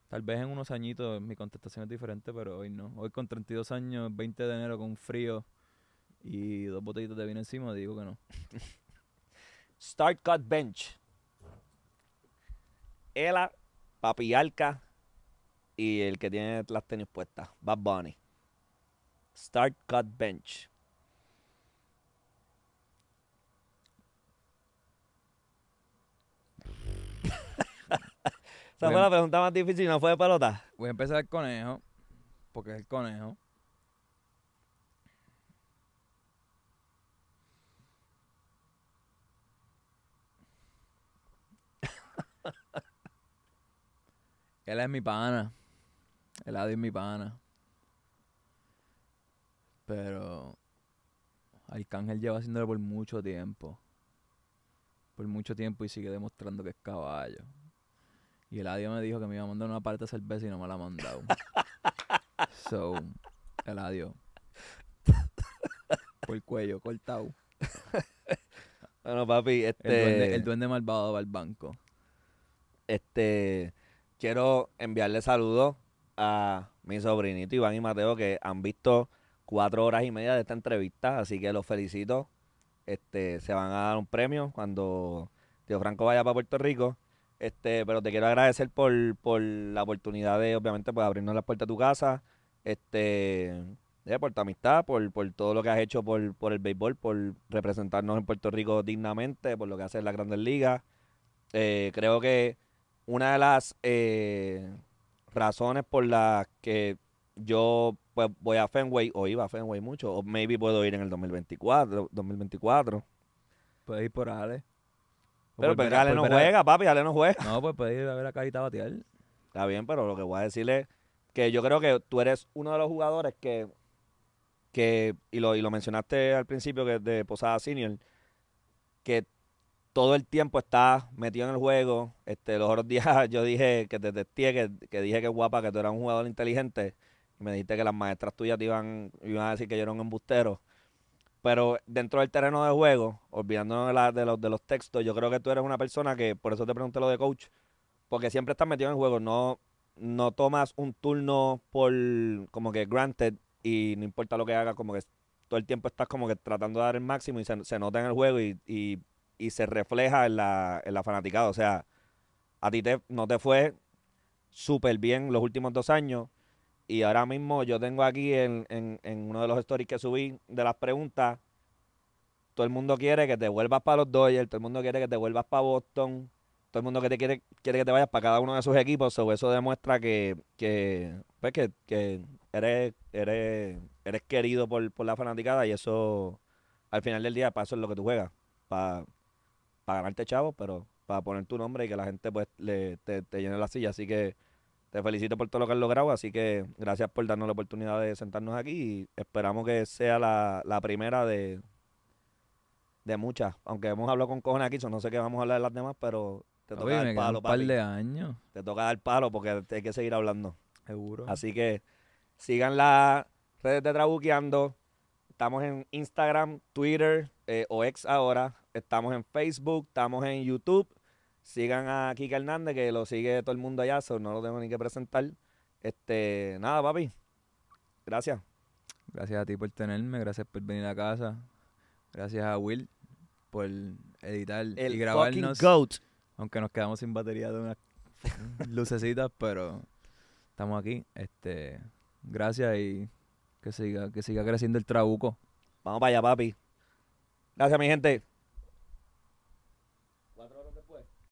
tal vez en unos añitos mi contestación es diferente, pero hoy no. Hoy con 32 años, 20 de enero, con frío y dos botellitas de vino encima, digo que no. Start Cut Bench. Ela Papi Alca y el que tiene las tenis puestas, Bad Bunny. Start Cut Bench. Esa fue la em- pregunta más difícil, no fue de pelota. Voy a empezar el conejo, porque es el conejo. Él es mi pana. El Adi es mi pana. Pero Arcángel lleva haciéndolo por mucho tiempo. Por mucho tiempo y sigue demostrando que es caballo. Y el Eladio me dijo que me iba a mandar una parte de cerveza y no me la ha mandado. so, El Adiós. Por el cuello, cortado. bueno, papi, este. el duende malvado va al banco. Este quiero enviarle saludos a mi sobrinito Iván y Mateo que han visto cuatro horas y media de esta entrevista, así que los felicito. Este, se van a dar un premio cuando Tío Franco vaya para Puerto Rico. Este, pero te quiero agradecer por, por la oportunidad de, obviamente, pues abrirnos la puerta a tu casa. Este, eh, por tu amistad, por, todo lo que has hecho por, el béisbol, por representarnos en Puerto Rico dignamente, por lo que haces en las grandes ligas. Eh, creo que una de las eh, razones por las que yo pues, voy a Fenway, o iba a Fenway mucho, o maybe puedo ir en el 2024. 2024. Puedes ir por Ale. pero, pues, Ale no juega, papi, Ale no juega. No, pues puedes ir a ver a Carita batear. Está bien, pero lo que voy a decirle es que yo creo que tú eres uno de los jugadores que, que y, lo, mencionaste al principio, que de Posada Senior, que todo el tiempo estás metido en el juego. Este, los otros días yo dije que te testé, que, dije que guapa, que tú eras un jugador inteligente. me dijiste que las maestras tuyas te iban, iban a decir que yo era un embustero. Pero dentro del terreno de juego, olvidándonos de, la, de, los, de los textos, yo creo que tú eres una persona que, por eso te pregunté lo de coach, porque siempre estás metido en el juego. No, no tomas un turno por como que granted y no importa lo que hagas, como que todo el tiempo estás como que tratando de dar el máximo y se, nota en el juego y y se refleja en la, fanaticada. O sea, a ti te, no te fue súper bien los últimos dos años. Y ahora mismo yo tengo aquí en, uno de los stories que subí de las preguntas, todo el mundo quiere que te vuelvas para los Dodgers, todo el mundo quiere que te vuelvas para Boston, todo el mundo que te quiere, quiere que te vayas para cada uno de sus equipos. eso demuestra que, pues, que, que, eres, eres, eres querido por, por la fanaticada y eso al final del día, para eso es lo que tú juegas, para ganarte chavos, pero para poner tu nombre y que la gente pues le, te, llene la silla. Así que te felicito por todo lo que has logrado, así que gracias por darnos la oportunidad de sentarnos aquí y esperamos que sea la, la primera de, de muchas. Aunque hemos hablado con cojones aquí, no sé qué vamos a hablar de las demás, pero te toca dar palo. Un par de años. Te toca dar palo porque hay que seguir hablando. Seguro. Así que sigan las redes de Trabuqueando. Estamos en Instagram, Twitter eh, o ex ahora, Estamos en Facebook, estamos en YouTube. Sigan a Kika Hernández, que lo sigue todo el mundo allá, no lo tengo ni que presentar. Este, nada, papi. Gracias. Gracias a ti por tenerme, gracias por venir a casa. Gracias a Will por editar el y grabarnos. Aunque nos quedamos sin batería de unas lucecitas, pero estamos aquí. Este, gracias y que siga, que siga creciendo el trabuco. Vamos para allá, papi. Gracias, mi gente.